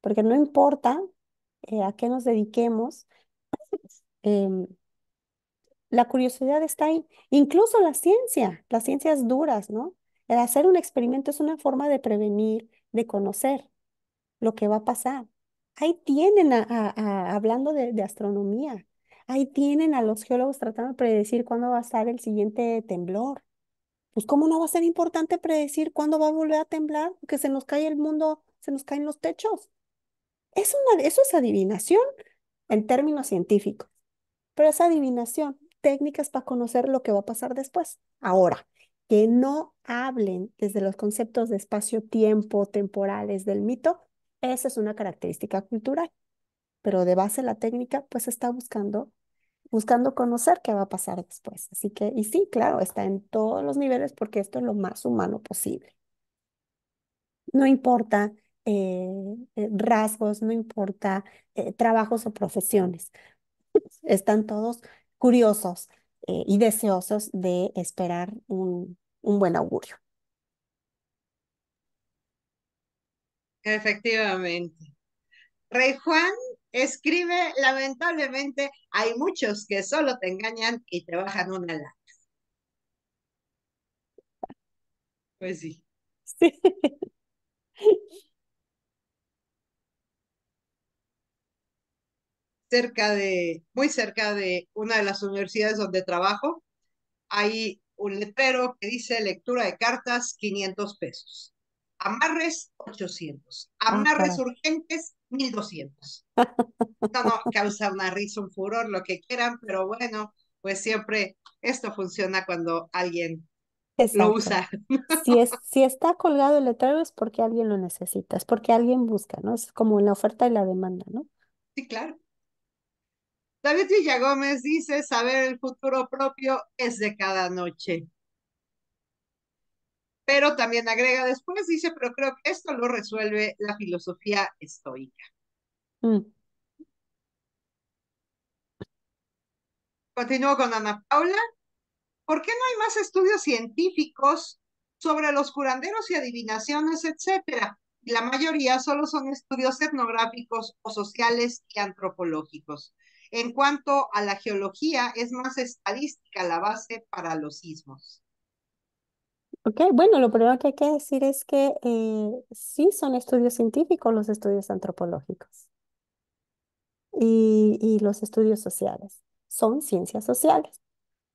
porque no importa eh, a qué nos dediquemos, em, la curiosidad está ahí, incluso la ciencia, las ciencias duras, ¿no? El hacer un experimento es una forma de prevenir, de conocer lo que va a pasar. Ahí tienen, a, hablando de, astronomía, ahí tienen a los geólogos tratando de predecir cuándo va a estar el siguiente temblor. Pues cómo no va a ser importante predecir cuándo va a volver a temblar, que se nos cae el mundo, se nos caen los techos. una, eso es adivinación en términos científicos, pero es adivinación, técnicas para conocer lo que va a pasar después, ahora que no hablen desde los conceptos de espacio-tiempo, temporales del mito, esa es una característica cultural. Pero de base la técnica, pues está buscando, buscando conocer qué va a pasar después. Así que, y sí, claro, está en todos los niveles porque esto es lo más humano posible. No importa eh, eh, rasgos, no importa eh, trabajos o profesiones. Están todos curiosos, eh, y deseosos de esperar un, un buen augurio. Efectivamente. Rey Juan escribe, lamentablemente, hay muchos que solo te engañan y te bajan una lata Pues Sí. <laughs> cerca de, muy cerca de una de las universidades donde trabajo, hay un letrero que dice lectura de cartas 500 pesos. Amarres 800. Ah, Amarres urgentes 1200. <laughs> No, no, causa una risa, un furor, lo que quieran, pero bueno, pues siempre esto funciona cuando alguien lo usa. <laughs> Si, si está colgado el letrero es porque alguien lo necesita, es porque alguien busca, ¿no? Es como la oferta y la demanda, ¿no? Sí, claro. David Gómez dice, saber el futuro propio es de cada noche. Pero también agrega después, dice, pero creo que esto lo resuelve la filosofía estoica. Mm. Continúo con Ana Paula. ¿Por qué no hay más estudios científicos sobre los curanderos y adivinaciones, etcétera? La mayoría solo son estudios etnográficos o sociales y antropológicos. En cuanto a la geología, es más estadística la base para los sismos. Ok, bueno, lo primero que hay que decir es que eh, sí son estudios científicos los estudios antropológicos y, los estudios sociales. Son ciencias sociales.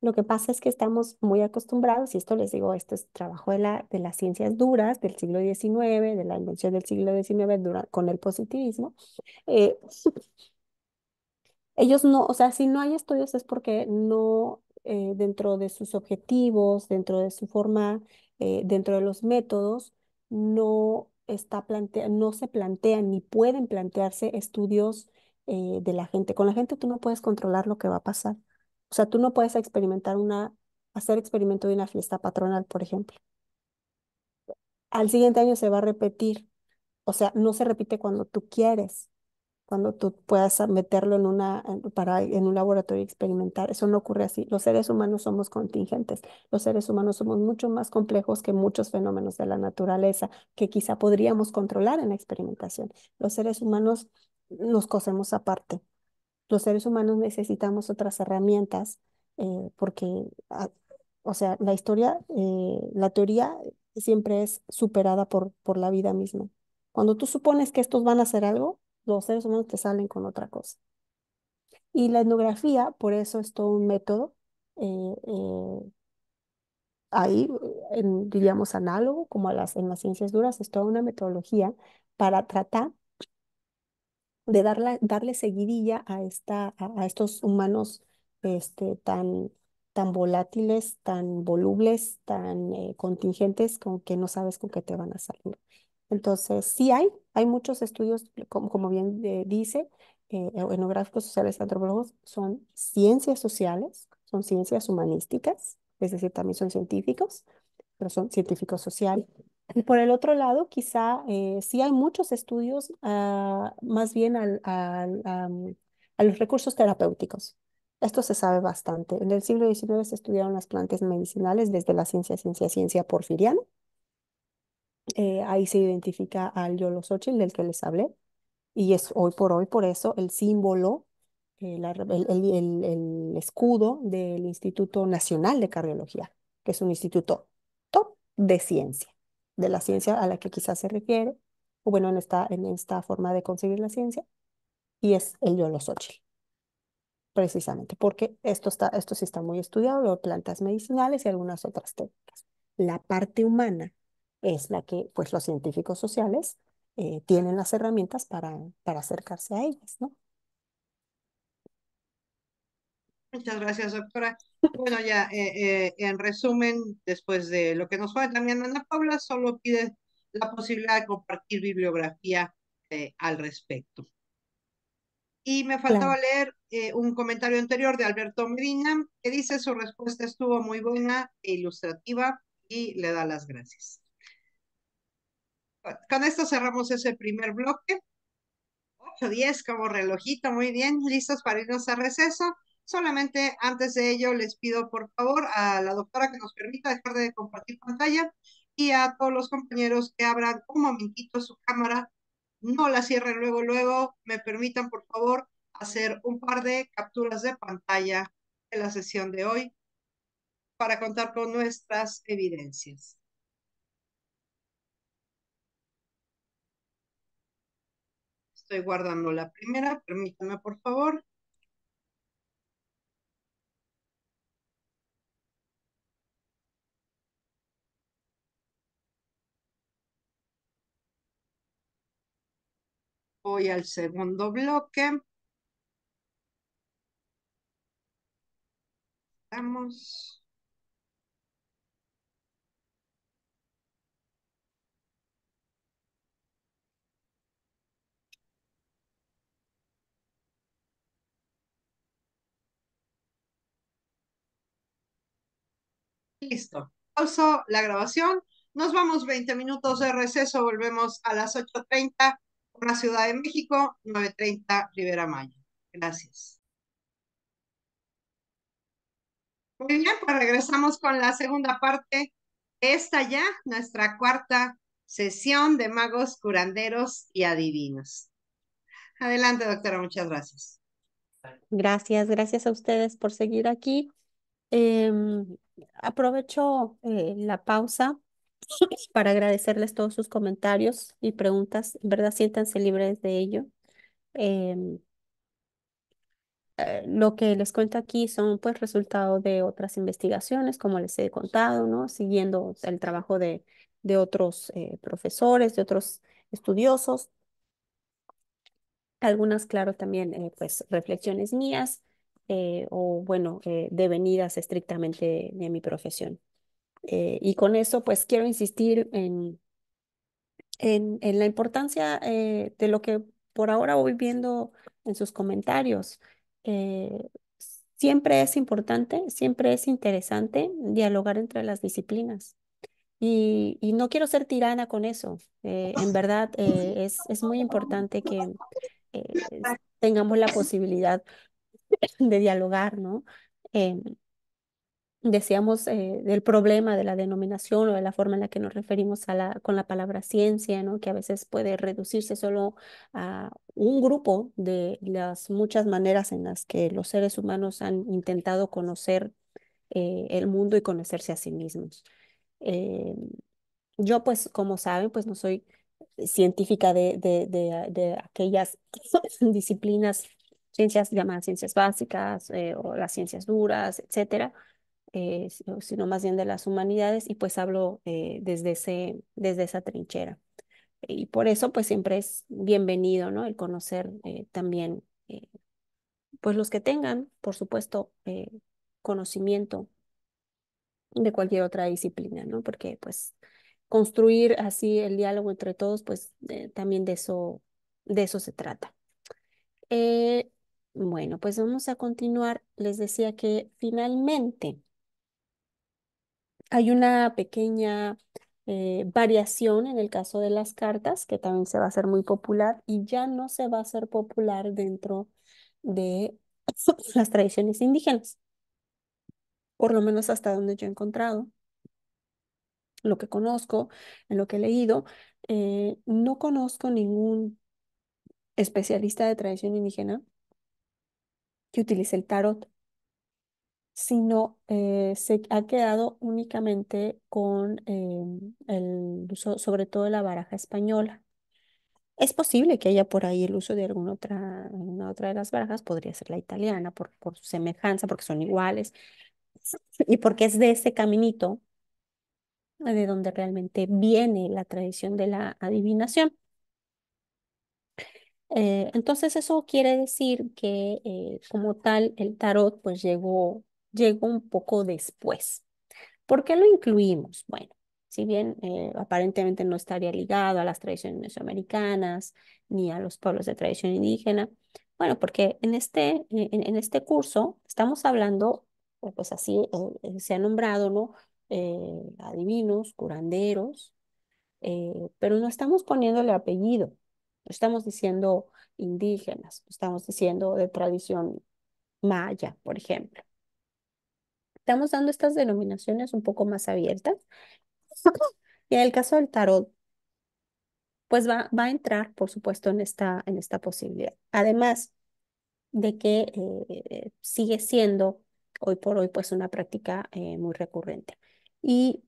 Lo que pasa es que estamos muy acostumbrados, y esto les digo, esto es trabajo de, la, de las ciencias duras del siglo XIX, de la invención del siglo XIX con el positivismo, eh, ellos no, o sea, si no hay estudios es porque no eh, dentro de sus objetivos, dentro de su forma, eh, dentro de los métodos, no, está plantea, no se plantean ni pueden plantearse estudios eh, de la gente. Con la gente tú no puedes controlar lo que va a pasar. O sea, tú no puedes experimentar una, hacer experimento de una fiesta patronal, por ejemplo. Al siguiente año se va a repetir. O sea, no se repite cuando tú quieres cuando tú puedas meterlo en, una, para, en un laboratorio experimentar. Eso no ocurre así. Los seres humanos somos contingentes. Los seres humanos somos mucho más complejos que muchos fenómenos de la naturaleza que quizá podríamos controlar en la experimentación. Los seres humanos nos cosemos aparte. Los seres humanos necesitamos otras herramientas eh, porque, ah, o sea, la historia, eh, la teoría siempre es superada por, por la vida misma. Cuando tú supones que estos van a hacer algo, los seres humanos te salen con otra cosa. Y la etnografía, por eso es todo un método, eh, eh, ahí diríamos análogo como a las, en las ciencias duras, es toda una metodología para tratar de darle seguidilla a, esta, a, estos humanos este, tan, tan volátiles, tan volubles, tan eh, contingentes, como que no sabes con qué te van a salir. Entonces, sí hay, hay muchos estudios, como, bien eh, dice, enográficos, eh, sociales, antropólogos, son ciencias sociales, son ciencias humanísticas, es decir, también son científicos, pero son científicos sociales. Y por el otro lado, quizá eh, sí hay muchos estudios ah, más bien a los recursos terapéuticos. Esto se sabe bastante. En el siglo XIX se estudiaron las plantas medicinales desde la ciencia, ciencia, ciencia porfiriana eh, ahí se identifica al Yolo Xochitl, del que les hablé, y es hoy por hoy, por eso, el símbolo, eh, el, el, el escudo del Instituto Nacional de Cardiología, que es un instituto top de ciencia, de la ciencia a la que quizás se refiere, o bueno, en esta, en esta forma de concebir la ciencia, y es el Yolo Xochitl precisamente, porque esto, está, esto sí está muy estudiado, plantas medicinales y algunas otras técnicas. La parte humana es la que pues los científicos sociales eh, tienen las herramientas para, para acercarse a ellas, ¿no? Muchas gracias, doctora. Bueno, ya eh, eh, en resumen, después de lo que nos fue también Ana Paula, solo pide la posibilidad de compartir bibliografía al respecto. Y me faltaba leer un comentario anterior de Alberto Medina, que dice su respuesta estuvo muy buena e ilustrativa y le da las gracias con esto cerramos ese primer bloque. 8-10 como relojito, muy bien, listos para irnos a receso. Solamente antes de ello les pido por favor a la doctora que nos permita dejar de compartir pantalla y a todos los compañeros que abran un momentito su cámara, no la cierren luego, luego, me permitan por favor hacer un par de capturas de pantalla de la sesión de hoy para contar con nuestras evidencias. Estoy guardando la primera, permítame por favor. Voy al segundo bloque. Vamos. Listo. Pauso la grabación. Nos vamos 20 minutos de receso. Volvemos a las 8.30, la Ciudad de México, 9.30, Rivera Maya. Gracias. Muy bien, pues regresamos con la segunda parte. Esta ya, nuestra cuarta sesión de magos, curanderos y adivinos. Adelante, doctora, muchas gracias. Gracias, gracias a ustedes por seguir aquí. Em, aprovecho eh, la pausa <sniffs> para agradecerles todos sus comentarios y preguntas. En verdad, siéntanse libres de ello. Em, eh, lo que les cuento aquí son pues de otras investigaciones, como les he contado, ¿no? Siguiendo el trabajo de, otros eh, profesores, de otros estudiosos. Algunas, claro, también pues reflexiones mías eh, o bueno, eh, devenidas estrictamente de, mi profesión. Eh, y con eso, pues quiero insistir en, en, en la importancia de lo que por ahora voy viendo en sus comentarios. siempre es importante, siempre es interesante dialogar entre las disciplinas. Y, y no quiero ser tirana con eso. en verdad, es, es muy importante que, tengamos la posibilidad <laughs> de dialogar, ¿no? Eh, decíamos eh, del problema de la denominación o de la forma en la que nos referimos a la, con la palabra ciencia, ¿no? que a veces puede reducirse solo a un grupo de las muchas maneras en las que los seres humanos han intentado conocer eh, el mundo y conocerse a sí mismos. yo, pues, como saben, pues no soy científica de, de, de aquellas <laughs> disciplinas ciencias llamadas ciencias básicas eh, o las ciencias duras, etcétera, eh, sino más bien de las humanidades, y pues hablo eh, desde, ese, desde esa trinchera. Y por eso pues siempre es bienvenido, ¿no? El conocer también, pues los que tengan, por supuesto, conocimiento de cualquier otra disciplina, ¿no? Porque pues construir así el diálogo entre todos, pues también de eso, de eso se trata. Bueno, pues vamos a continuar. Les decía que finalmente hay una pequeña eh, variación en el caso de las cartas que también se va a hacer muy popular y ya no se va a hacer popular dentro de <coughs> las tradiciones indígenas. Por lo menos hasta donde yo he encontrado, lo que conozco, en lo que he leído, eh, no conozco ningún especialista de tradición indígena que utilice el tarot, sino eh, se ha quedado únicamente con em, el uso, sobre todo de la baraja española. Es posible que haya por ahí el uso de alguna otra, una otra de las barajas, podría ser la italiana por, por su semejanza, porque son iguales <laughs> y porque es de ese caminito de donde realmente viene la tradición de la adivinación. Eh, entonces eso quiere decir que eh, como tal el tarot pues llegó, llegó un poco después. ¿Por qué lo incluimos? Bueno, si bien eh, aparentemente no estaría ligado a las tradiciones mesoamericanas ni a los pueblos de tradición indígena, bueno, porque en este, en, este curso estamos hablando, pues así se ha nombrado, ¿no? adivinos, curanderos, pero no estamos poniéndole apellido estamos diciendo indígenas, estamos diciendo de tradición maya, por ejemplo. Estamos dando estas denominaciones un poco más abiertas. <laughs> Y en el caso del tarot, pues va, va a entrar, por supuesto, en esta, en esta posibilidad. Además de que eh, sigue siendo hoy por hoy pues una práctica eh, muy recurrente. Y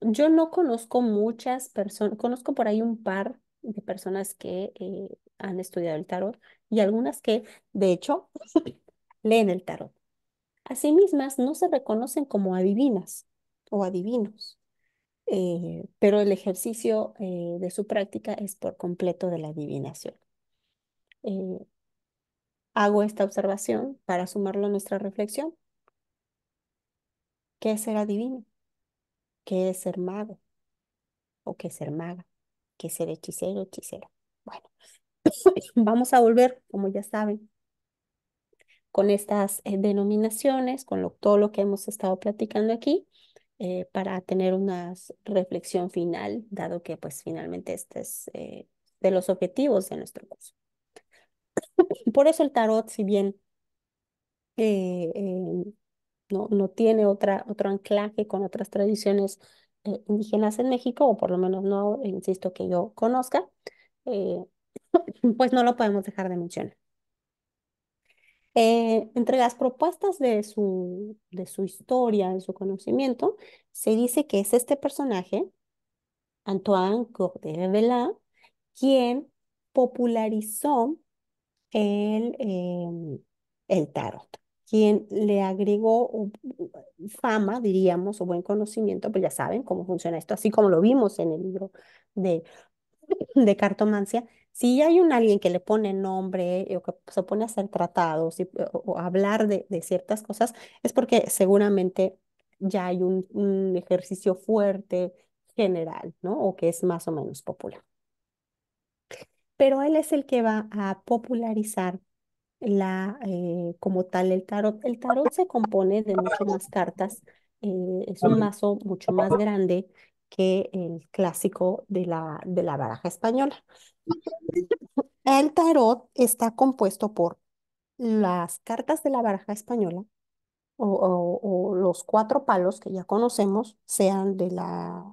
yo no conozco muchas personas, conozco por ahí un par de personas que eh, han estudiado el tarot y algunas que, de hecho, <laughs> leen el tarot. Asimismas, no se reconocen como adivinas o adivinos, eh, pero el ejercicio eh, de su práctica es por completo de la adivinación. hago esta observación para sumarlo a nuestra reflexión. ¿Qué es ser adivino? ¿Qué es ser mago? ¿O qué es ser maga? que ser hechicero, hechicero, Bueno, <coughs> vamos a volver, como ya saben, con estas eh, denominaciones, con todo lo que hemos estado platicando aquí, eh, para tener una reflexión final, dado que pues finalmente este es eh, de los objetivos de nuestro curso. <coughs> Por eso el tarot, si bien no, no tiene otra, otro anclaje con otras tradiciones eh, indígenas en México, o por lo menos no, insisto, que yo conozca, eh, <laughs> pues no lo podemos dejar de mencionar. Eh, entre las propuestas de su, de su historia, de su conocimiento, se dice que es este personaje, Antoine de Vela, quien popularizó el, em, el tarot quien le agregó fama, diríamos, o buen conocimiento, pues ya saben cómo funciona esto, así como lo vimos en el libro de, <clears throat> cartomancia. Si hay un alguien que le pone nombre eh, o que se pone a hacer tratados eh, o, hablar de, ciertas cosas, es porque seguramente ya hay un, un, ejercicio fuerte general, ¿no? O que es más o menos popular. Pero él es el que va a popularizar la, eh, como tal el tarot. El tarot se compone de muchas más cartas, eh, es un mazo mucho más grande que el clásico de la, de la baraja española. El tarot está compuesto por las cartas de la baraja española o los cuatro palos que ya conocemos, sean de la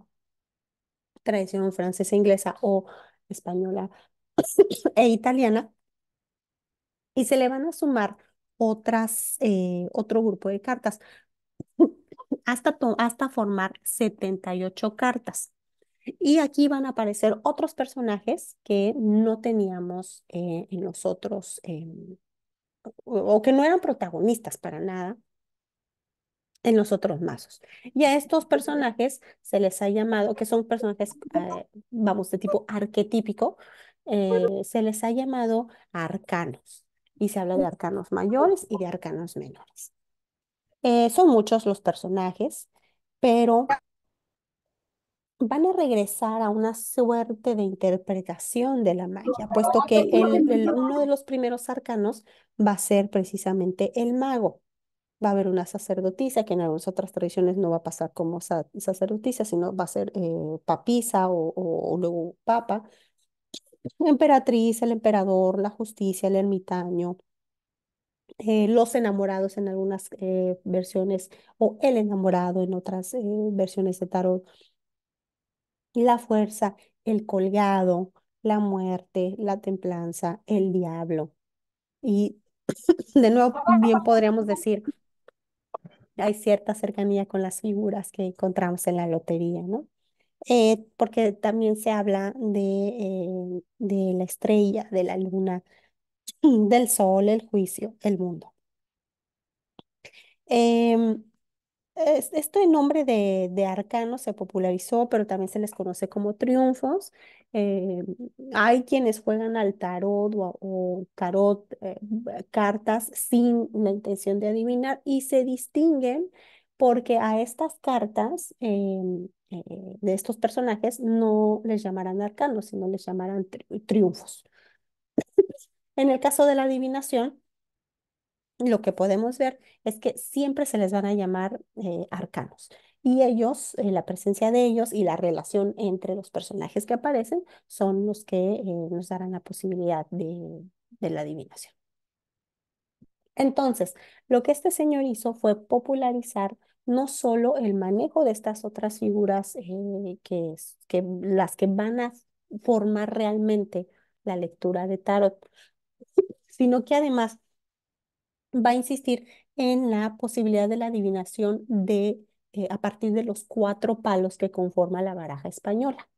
tradición francesa, inglesa o española e italiana, y se le van a sumar otras, eh, otro grupo de cartas <laughs> hasta, hasta formar 78 cartas. Y aquí van a aparecer otros personajes que no teníamos eh, en los otros, eh, o que no eran protagonistas para nada en los otros mazos. Y a estos personajes se les ha llamado, que son personajes, vamos, de tipo arquetípico, se les ha llamado arcanos y se habla de arcanos mayores y de arcanos menores. Eh, son muchos los personajes, pero van a regresar a una suerte de interpretación de la magia, puesto que el, uno de los primeros arcanos va a ser precisamente el mago. Va a haber una sacerdotisa, que en algunas otras tradiciones no va a pasar como sacerdotisa, sino va a ser eh, papisa o, o, o luego papa, la emperatriz, el emperador, la justicia, el ermitaño, eh, los enamorados en algunas eh, versiones o el enamorado en otras eh, versiones de tarot, la fuerza, el colgado, la muerte, la templanza, el diablo. Y <clears throat> de nuevo, bien podríamos decir, hay cierta cercanía con las figuras que encontramos en la lotería, ¿no? Eh, porque también se habla de, eh, de la estrella, de la luna, <clears throat> del sol, el juicio, el mundo. Em, este nombre de, arcano se popularizó, pero también se les conoce como triunfos. Eh, hay quienes juegan al tarot o, tarot, cartas sin la intención de adivinar y se distinguen porque a estas cartas em, eh, de estos personajes no les llamarán arcanos, sino les llamarán triunfos. <laughs> en el caso de la adivinación, lo que podemos ver es que siempre se les van a llamar eh, arcanos. Y ellos, eh, la presencia de ellos y la relación entre los personajes que aparecen son los que nos darán la posibilidad de, de, la adivinación. Entonces, lo que este señor hizo fue popularizar no solo el manejo de estas otras figuras eh, que, que las que van a formar realmente la lectura de tarot, sino que además va a insistir en la posibilidad de la adivinación de, eh, a partir de los cuatro palos que conforma la baraja española.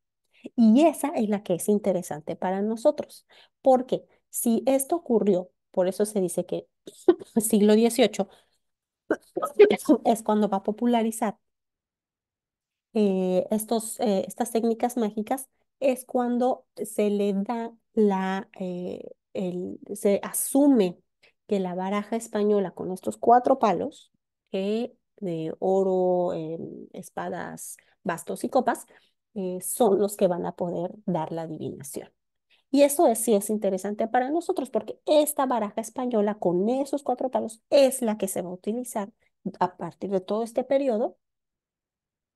Y esa es la que es interesante para nosotros, porque si esto ocurrió, por eso se dice que <laughs> siglo XVIII, es cuando va a popularizar eh, estos, eh, estas técnicas mágicas, es cuando se le da la, eh, se asume que la baraja española con estos cuatro palos, de oro, em, espadas, bastos y copas, son los que van a poder dar la adivinación. Y eso sí es interesante para nosotros porque esta baraja española con esos cuatro palos es la que se va a utilizar a partir de todo este periodo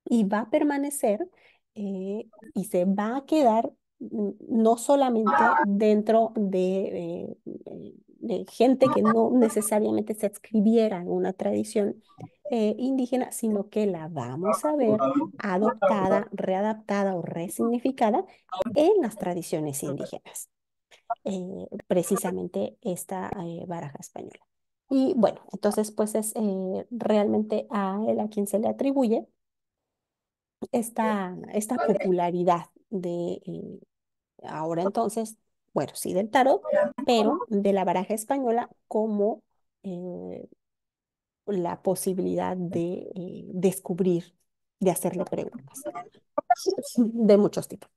y va a permanecer eh, y se va a quedar mm, no solamente dentro eh, de, gente que no necesariamente se escribiera una tradición, eh, indígena, sino que la vamos a ver adoptada, readaptada o resignificada en las tradiciones indígenas. Eh, precisamente esta eh, baraja española. Y bueno, entonces pues es realmente a él a quien se le atribuye esta, esta popularidad de ahora entonces, bueno, sí del tarot, pero de la baraja española como la posibilidad de eh, descubrir, de hacerle preguntas de muchos tipos.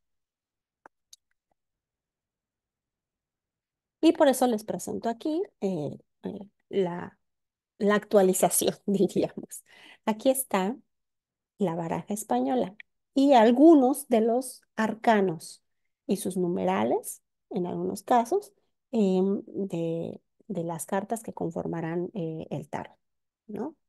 Y por eso les presento aquí eh, eh, la, actualización, <laughs> diríamos. Aquí está la baraja española y algunos de los arcanos y sus numerales, en algunos casos, em, de, las cartas que conformarán el tarot.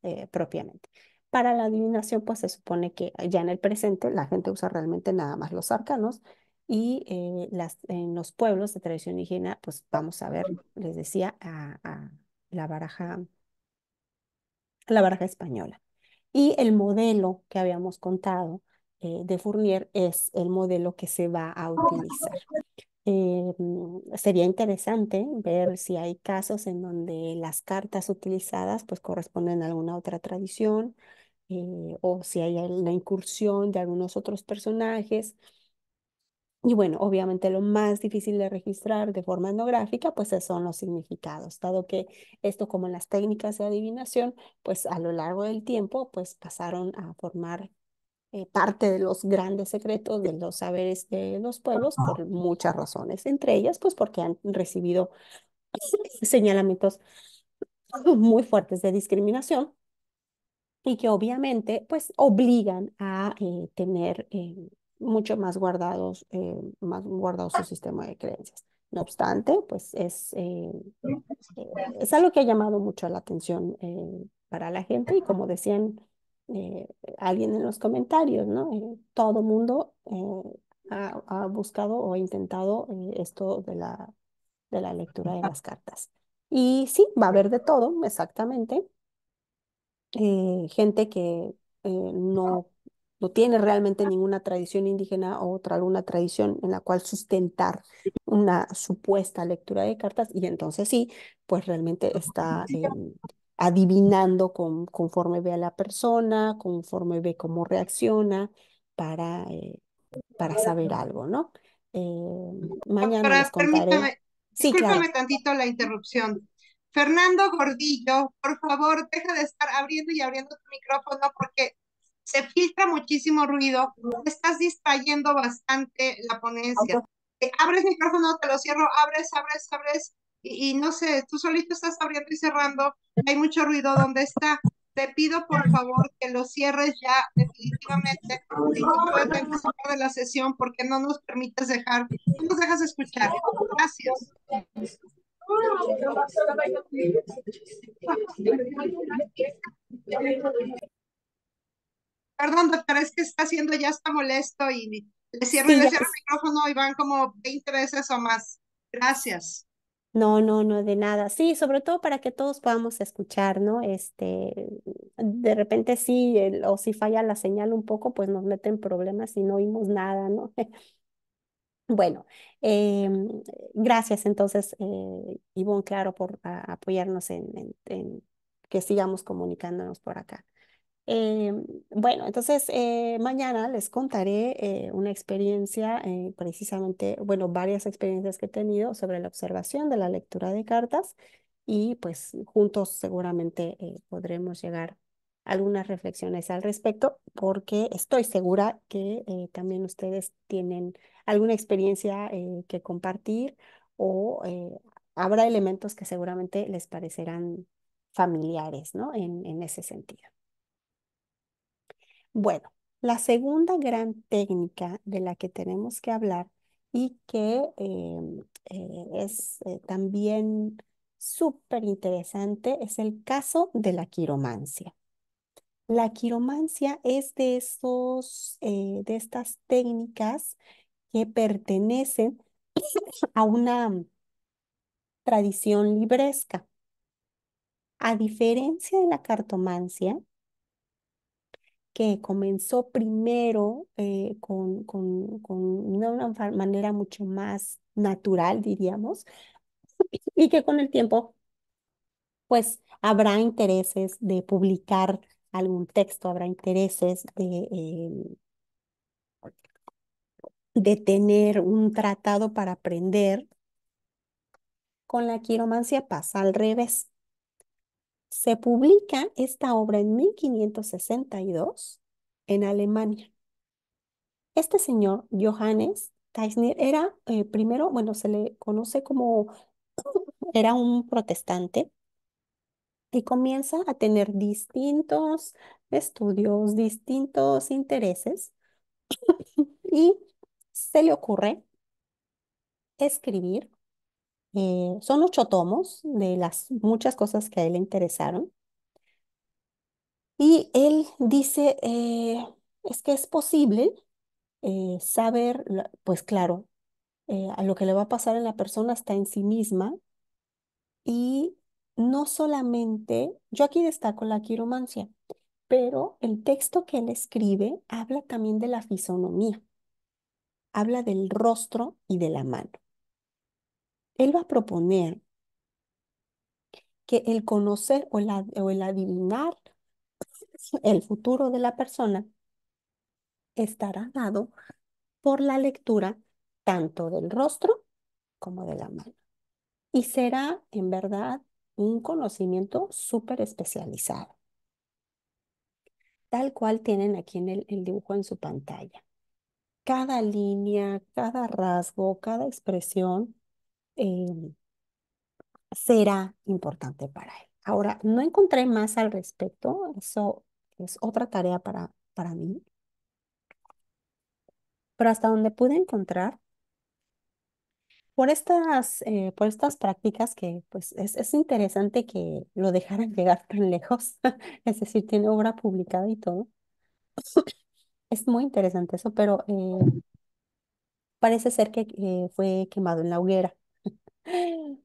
Eh, propiamente. Para la adivinación, pues se supone que ya en el presente la gente usa realmente nada más los arcanos y eh, en los pueblos de tradición indígena, pues vamos a ver, les decía, a, la baraja, la baraja española. Y el modelo que habíamos contado eh, de Fournier es el modelo que se va a utilizar. Eh, mm, sería interesante ver pues si hay casos en donde las cartas utilizadas pues corresponden a alguna otra tradición eh, o si hay la incursión de algunos otros personajes. Y bueno, obviamente lo más difícil de registrar de forma etnográfica, pues son los significados, dado que esto como las técnicas de adivinación, pues a lo largo del tiempo, pues pasaron a formar eh, parte de los grandes secretos de los saberes de los pueblos por muchas razones, entre ellas pues porque han recibido <laughs> señalamientos muy fuertes de discriminación y que obviamente pues obligan a eh, tener eh, mucho más guardados, más guardado su sistema de creencias. No obstante, pues es, es algo que ha llamado mucho la atención para la gente y como decían eh, alguien en los comentarios, ¿no? Eh, todo mundo eh, ha, buscado o ha intentado esto de la, de la lectura de las cartas. Y sí, va a haber de todo, exactamente. gente que no, no tiene realmente ninguna tradición indígena o otra alguna tradición en la cual sustentar una supuesta lectura de cartas y entonces sí, pues realmente está adivinando conforme ve a la persona, conforme ve cómo reacciona, para, eh, para saber algo, ¿no? Em, mañana Permítame, sí, tantito la interrupción. Fernando Gordillo, por favor, deja de estar abriendo y abriendo tu micrófono porque se filtra muchísimo ruido, estás distrayendo bastante la ponencia. Eh, abres micrófono, te lo cierro, abres, abres, abres, y, no sé, tú solito estás abriendo y cerrando, hay mucho ruido donde está. Te pido por favor que lo cierres ya definitivamente de la sesión porque no nos permites dejar, nos dejas escuchar. Gracias. Perdón, doctor es que está haciendo ya está molesto y le cierro, le cierro el micrófono y van como 20 veces o más. Gracias. No, no, no, de nada. Sí, sobre todo para que todos podamos escuchar, ¿no? Este, de repente sí, o si falla la señal un poco, pues nos meten problemas y no oímos nada, ¿no? <laughs> Bueno, em, gracias entonces, eh, Ivonne, claro, por ah, apoyarnos en en que sigamos comunicándonos por acá. Eh, bueno, entonces eh, mañana les contaré eh, una experiencia, precisamente, bueno, varias experiencias que he tenido sobre la observación de la lectura de cartas y pues juntos seguramente podremos llegar a algunas reflexiones al respecto porque estoy segura que también ustedes tienen alguna experiencia que compartir o habrá elementos que seguramente les parecerán familiares, ¿no? en ese sentido. Bueno, la segunda gran técnica de la que tenemos que hablar y que em, eh, es eh, también súper interesante es el caso de la quiromancia. La quiromancia es de, eh, de estas técnicas que pertenecen <coughs> a una tradición libresca. A diferencia de la cartomancia, que comenzó primero eh, con, con, una manera mucho más natural, diríamos, <laughs> y que con el tiempo, pues habrá intereses de publicar algún texto, habrá intereses de, em, de tener un tratado para aprender. Con la quiromancia pasa al revés. Se publica esta obra en 1562 en Alemania. Este señor, Johannes Teisner, era eh, primero, bueno, se le conoce como, <coughs> era un protestante y comienza a tener distintos estudios, distintos intereses <coughs> y se le ocurre escribir eh, son ocho tomos de las muchas cosas que a él le interesaron. Y él dice, eh, es que es posible eh, saber, pues claro, a lo que le va a pasar a la persona está en sí misma. Y no solamente, yo aquí destaco la quiromancia, pero el texto que él escribe habla también de la fisonomía, habla del rostro y de la mano. Él va a proponer que el conocer o, o el adivinar <laughs> el futuro de la persona estará dado por la lectura tanto del rostro como de la mano. Y será, en verdad, un conocimiento súper especializado, tal cual tienen aquí en el dibujo en su pantalla. Cada línea, cada rasgo, cada expresión Em, será importante para él. Ahora, no encontré más al respecto, eso es otra tarea para, para mí, pero hasta donde pude encontrar, por estas, eh, por estas prácticas que pues es, interesante que lo dejaran <laughs> llegar tan lejos, <laughs> es decir, tiene obra publicada y todo. <coughs> es muy interesante eso, pero eh, parece ser que eh, fue quemado en la hoguera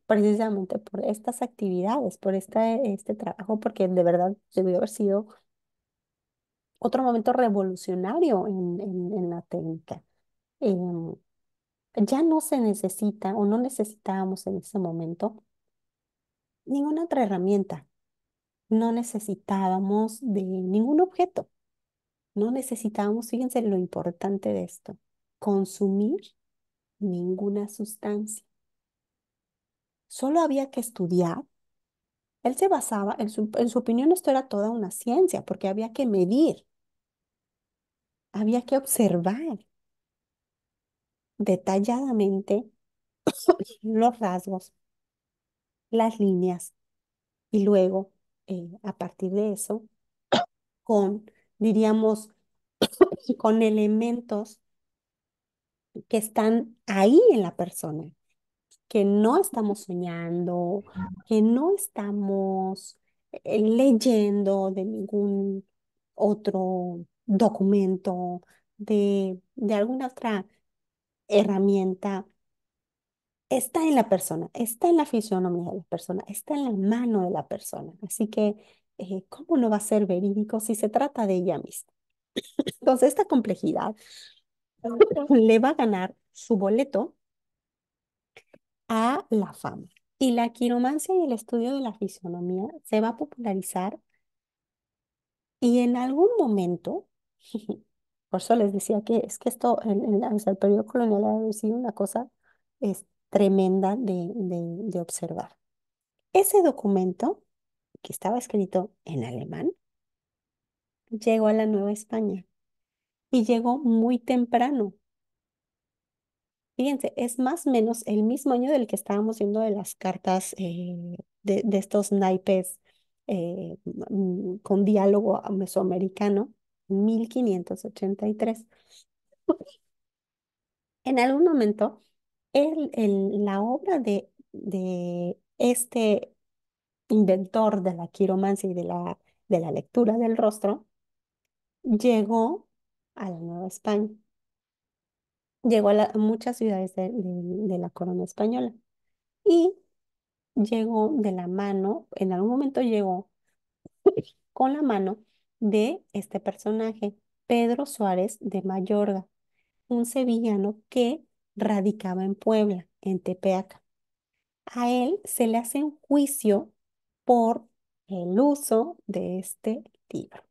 precisamente por estas actividades, por este, este trabajo, porque de verdad debió haber sido otro momento revolucionario en, en, la técnica. Em, ya no se necesita o no necesitábamos en ese momento ninguna otra herramienta, no necesitábamos de ningún objeto, no necesitábamos, fíjense lo importante de esto, consumir ninguna sustancia. Solo había que estudiar. Él se basaba, en su, en su opinión esto era toda una ciencia, porque había que medir, había que observar detalladamente <coughs> los rasgos, las líneas y luego eh, a partir de eso <coughs> con, diríamos, <coughs> con elementos que están ahí en la persona que no estamos soñando, que no estamos eh, leyendo de ningún otro documento, de, alguna otra herramienta. Está en la persona, está en la fisionomía de la persona, está en la mano de la persona. Así que, eh, ¿cómo no va a ser verídico si se trata de ella misma? Entonces, esta complejidad le va a ganar su boleto a la fama. Y la quiromancia y el estudio de la fisonomía se va a popularizar y en algún momento, <laughs> por eso les decía que es que esto, en, el periodo colonial ha sido una cosa es, tremenda de observar. Ese documento, que estaba escrito en alemán, llegó a la Nueva España y llegó muy temprano, Fíjense, es más o menos el mismo año del que estábamos viendo de las cartas eh, de, estos naipes eh, mm, con diálogo mesoamericano, 1583. En algún momento, la obra de, este inventor de la quiromancia y de la lectura del rostro llegó a la Nueva España llegó a, muchas ciudades de, la corona española y llegó de la mano, en algún momento llegó <laughs> con la mano de este personaje, Pedro Suárez de Mayorga, un sevillano que radicaba en Puebla, en Tepeaca. A él se le hace un juicio por el uso de este libro,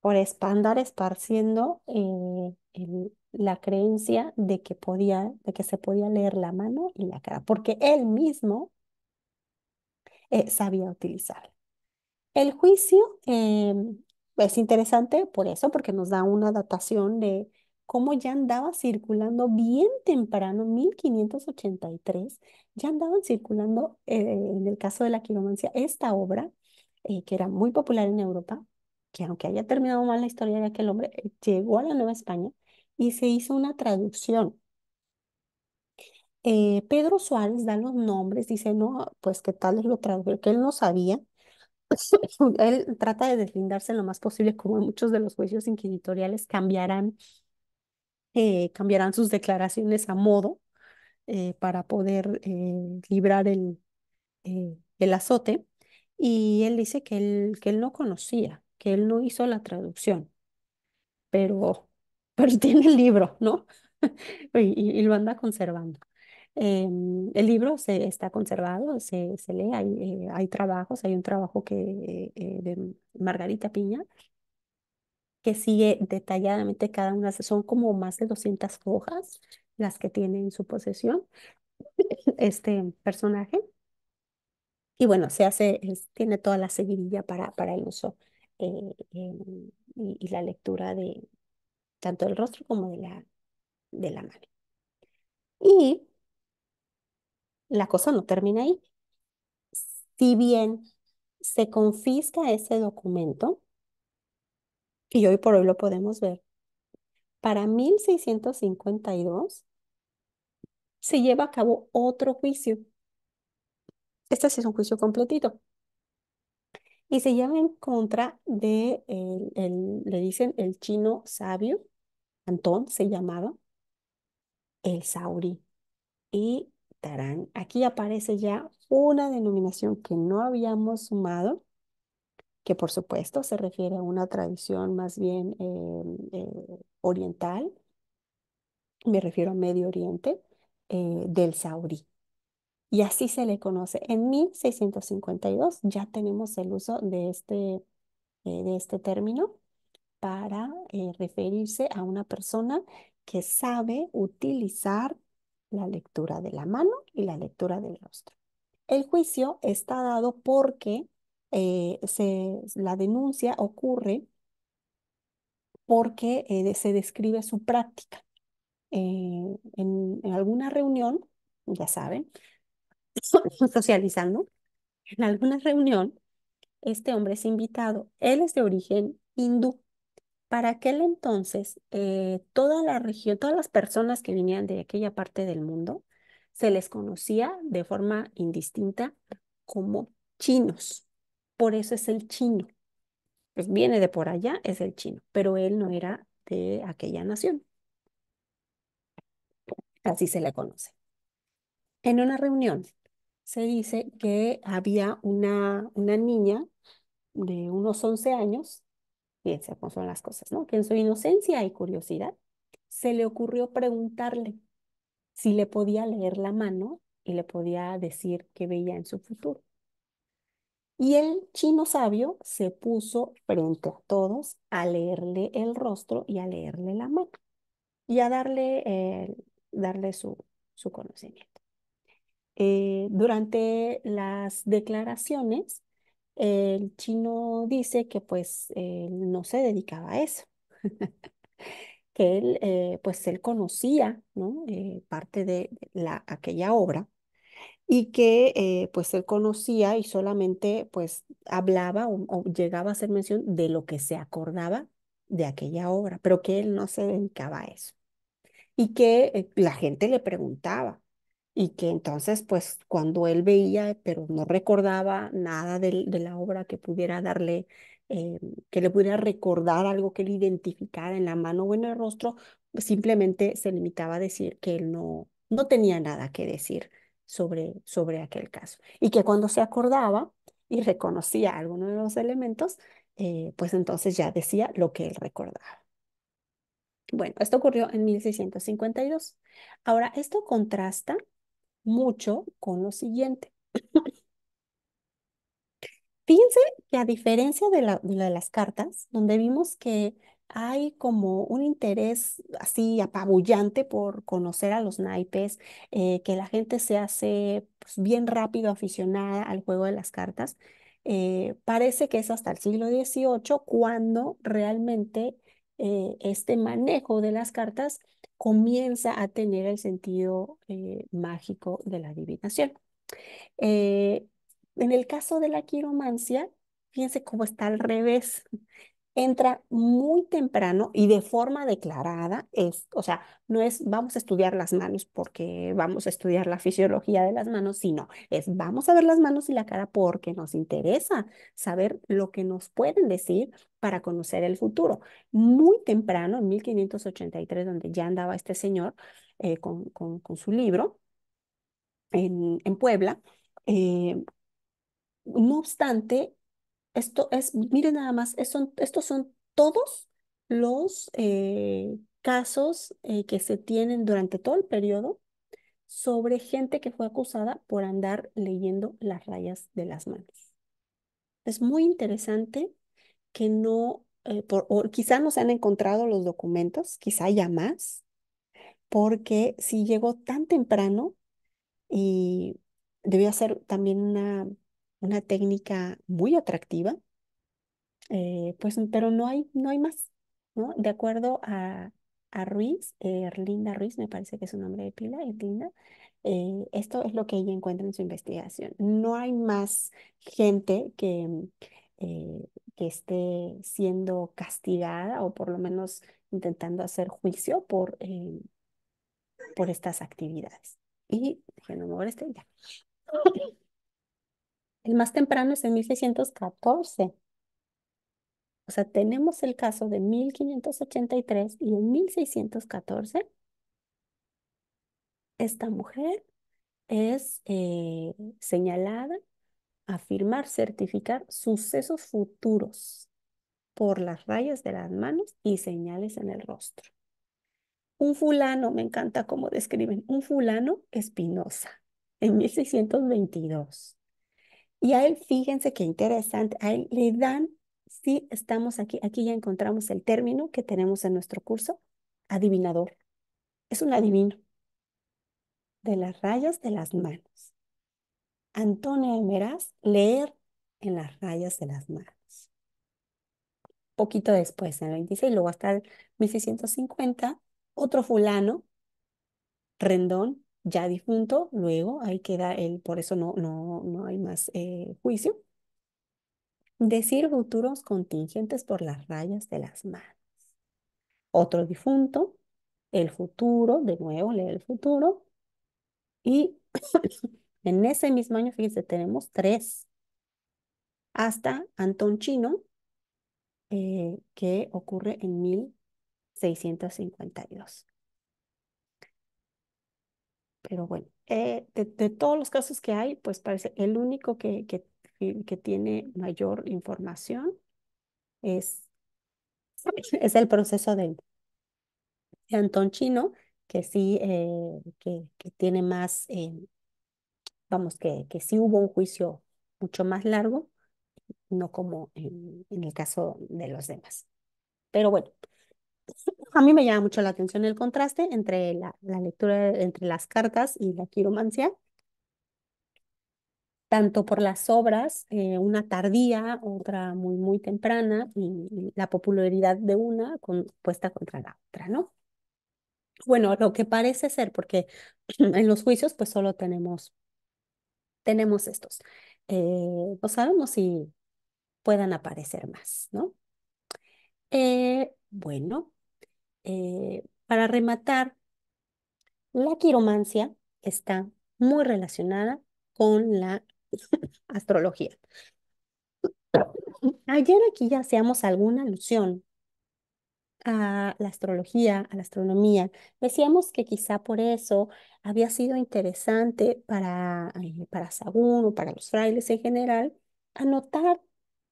por espandar esparciendo eh, el, la creencia de que podía, de que se podía leer la mano y la cara, porque él mismo eh, sabía utilizarla. El juicio em, es interesante por eso, porque nos da una datación de cómo ya andaba circulando bien temprano, 1583, ya andaban circulando, eh, en el caso de la quiromancia, esta obra, eh, que era muy popular en Europa, que aunque haya terminado mal la historia de aquel hombre, llegó a la Nueva España y se hizo una traducción. Eh, Pedro Suárez da los nombres, dice, no, pues que tal es lo tradujo, que él no sabía. <coughs> él trata de deslindarse lo más posible, como muchos de los juicios inquisitoriales cambiarán, eh, cambiarán sus declaraciones a modo eh, para poder librar el, el azote. Y él dice que él, que él no conocía, que él no hizo la traducción. Pero pero <laughs> tiene el libro, ¿no? <laughs> y, lo anda conservando. Em, el libro se, está conservado, se, se lee, hay, eh, hay, trabajos, hay un trabajo que, eh, de Margarita Piña que sigue detalladamente cada una, son como más de 200 hojas las que tiene en su posesión <laughs> este personaje. Y bueno, se hace, tiene toda la seguidilla para, para el uso eh, y la lectura de, tanto del rostro como de la, de la mano. Y la cosa no termina ahí. Si bien se confisca ese documento, y hoy por hoy lo podemos ver, para 1652 se lleva a cabo otro juicio. Este sí es un juicio completito. Y se lleva en contra de, el, le dicen, el chino sabio, Antón se llamaba, el saurí. Y tarán, aquí aparece ya una denominación que no habíamos sumado, que por supuesto se refiere a una tradición más bien em, eh, oriental, me refiero a Medio Oriente, eh, del Saurí. Y así se le conoce. En 1652 ya tenemos el uso de este, eh, de este término para eh, referirse a una persona que sabe utilizar la lectura de la mano y la lectura del rostro. El juicio está dado porque eh, se, la denuncia ocurre porque eh, se describe su práctica. En, en alguna reunión, ya saben, <coughs> socializando, en alguna reunión, este hombre es invitado. Él es de origen hindú para aquel entonces, eh, toda la región, todas las personas que venían de aquella parte del mundo, se les conocía de forma indistinta como chinos. Por eso es el chino. Pues viene de por allá, es el chino, pero él no era de aquella nación. Así se le conoce. En una reunión se dice que había una, una niña de unos 11 años Fíjense cómo son las cosas, ¿no? Que en su inocencia y curiosidad se le ocurrió preguntarle si le podía leer la mano y le podía decir qué veía en su futuro. Y el chino sabio se puso frente a todos a leerle el rostro y a leerle la mano y a darle, eh, darle su, conocimiento. Eh, durante las declaraciones, el chino dice que pues no se dedicaba a eso, <laughs> que él eh, pues él conocía ¿no? Eh, parte de la, aquella obra y que eh, pues él conocía y solamente pues hablaba o, llegaba a hacer mención de lo que se acordaba de aquella obra, pero que él no se dedicaba a eso y que la gente le preguntaba, y que entonces, pues cuando él veía, pero no recordaba nada de, la obra que pudiera darle, eh, que le pudiera recordar algo que le identificara en la mano o en el rostro, pues, simplemente se limitaba a decir que él no, no tenía nada que decir sobre, sobre aquel caso. Y que cuando se acordaba y reconocía alguno de los elementos, eh, pues entonces ya decía lo que él recordaba. Bueno, esto ocurrió en 1652. Ahora, esto contrasta mucho con lo siguiente. Fíjense que a diferencia de, la, de, las cartas, donde vimos que hay como un interés así apabullante por conocer a los naipes, eh, que la gente se hace pues, bien rápido aficionada al juego de las cartas, eh, parece que es hasta el siglo XVIII cuando realmente eh, este manejo de las cartas comienza a tener el sentido eh, mágico de la adivinación. Eh, en el caso de la quiromancia, piense cómo está al revés entra muy temprano y de forma declarada, es, o sea, no es vamos a estudiar las manos porque vamos a estudiar la fisiología de las manos, sino es vamos a ver las manos y la cara porque nos interesa saber lo que nos pueden decir para conocer el futuro. Muy temprano, en 1583, donde ya andaba este señor eh, con, con, su libro en, en Puebla, eh, no obstante, esto es, miren nada más, estos son todos los eh, casos eh, que se tienen durante todo el periodo sobre gente que fue acusada por andar leyendo las rayas de las manos. Es muy interesante que no, eh, por, quizá no se han encontrado los documentos, quizá ya más, porque si llegó tan temprano y debió ser también una una técnica muy atractiva, eh, pues, pero no hay, no hay más, ¿no? De acuerdo a, Ruiz, eh, Erlinda Ruiz, me parece que es su nombre de pila, Erlinda, eh, esto es lo que ella encuentra en su investigación. No hay más gente que, que esté siendo castigada o por lo menos intentando hacer juicio por, por estas actividades. Y, bueno, me molesté ya. <laughs> El más temprano es en 1614. O sea, tenemos el caso de 1583 y en 1614 esta mujer es eh, señalada a firmar, certificar sucesos futuros por las rayas de las manos y señales en el rostro. Un fulano, me encanta cómo describen, un fulano Espinosa en 1622. Y a él, fíjense qué interesante, a él le dan, sí, estamos aquí, aquí ya encontramos el término que tenemos en nuestro curso, adivinador. Es un adivino de las rayas de las manos. Antonio Almeraz, leer en las rayas de las manos. Poquito después, en el 26, luego hasta el 1650, otro fulano, Rendón, ya difunto, luego ahí queda el, por eso no, no, no hay más eh, juicio. Decir futuros contingentes por las rayas de las manos. Otro difunto, el futuro, de nuevo lee el futuro. Y <coughs> en ese mismo año, fíjense, tenemos tres. Hasta Antón Chino, eh, que ocurre en 1652 pero bueno, eh, de, todos los casos que hay, pues parece el único que, que, tiene mayor información es, <laughs> es el proceso de, de Chino, que sí, eh, que, tiene más, eh, vamos, que, que sí hubo un juicio mucho más largo, no como en, en el caso de los demás. Pero bueno, a mí me llama mucho la atención el contraste entre la, lectura, entre las cartas y la quiromancia, tanto por las obras, eh, una tardía, otra muy, muy temprana, y, la popularidad de una compuesta puesta contra la otra, ¿no? Bueno, lo que parece ser, porque <clears throat> en los juicios pues solo tenemos, tenemos estos. Eh, no sabemos si puedan aparecer más, ¿no? Eh, bueno, eh, para rematar, la quiromancia está muy relacionada con la <laughs> astrología. Ayer aquí ya hacíamos alguna alusión a la astrología, a la astronomía. Decíamos que quizá por eso había sido interesante para, eh, para Sagún o para los frailes en general anotar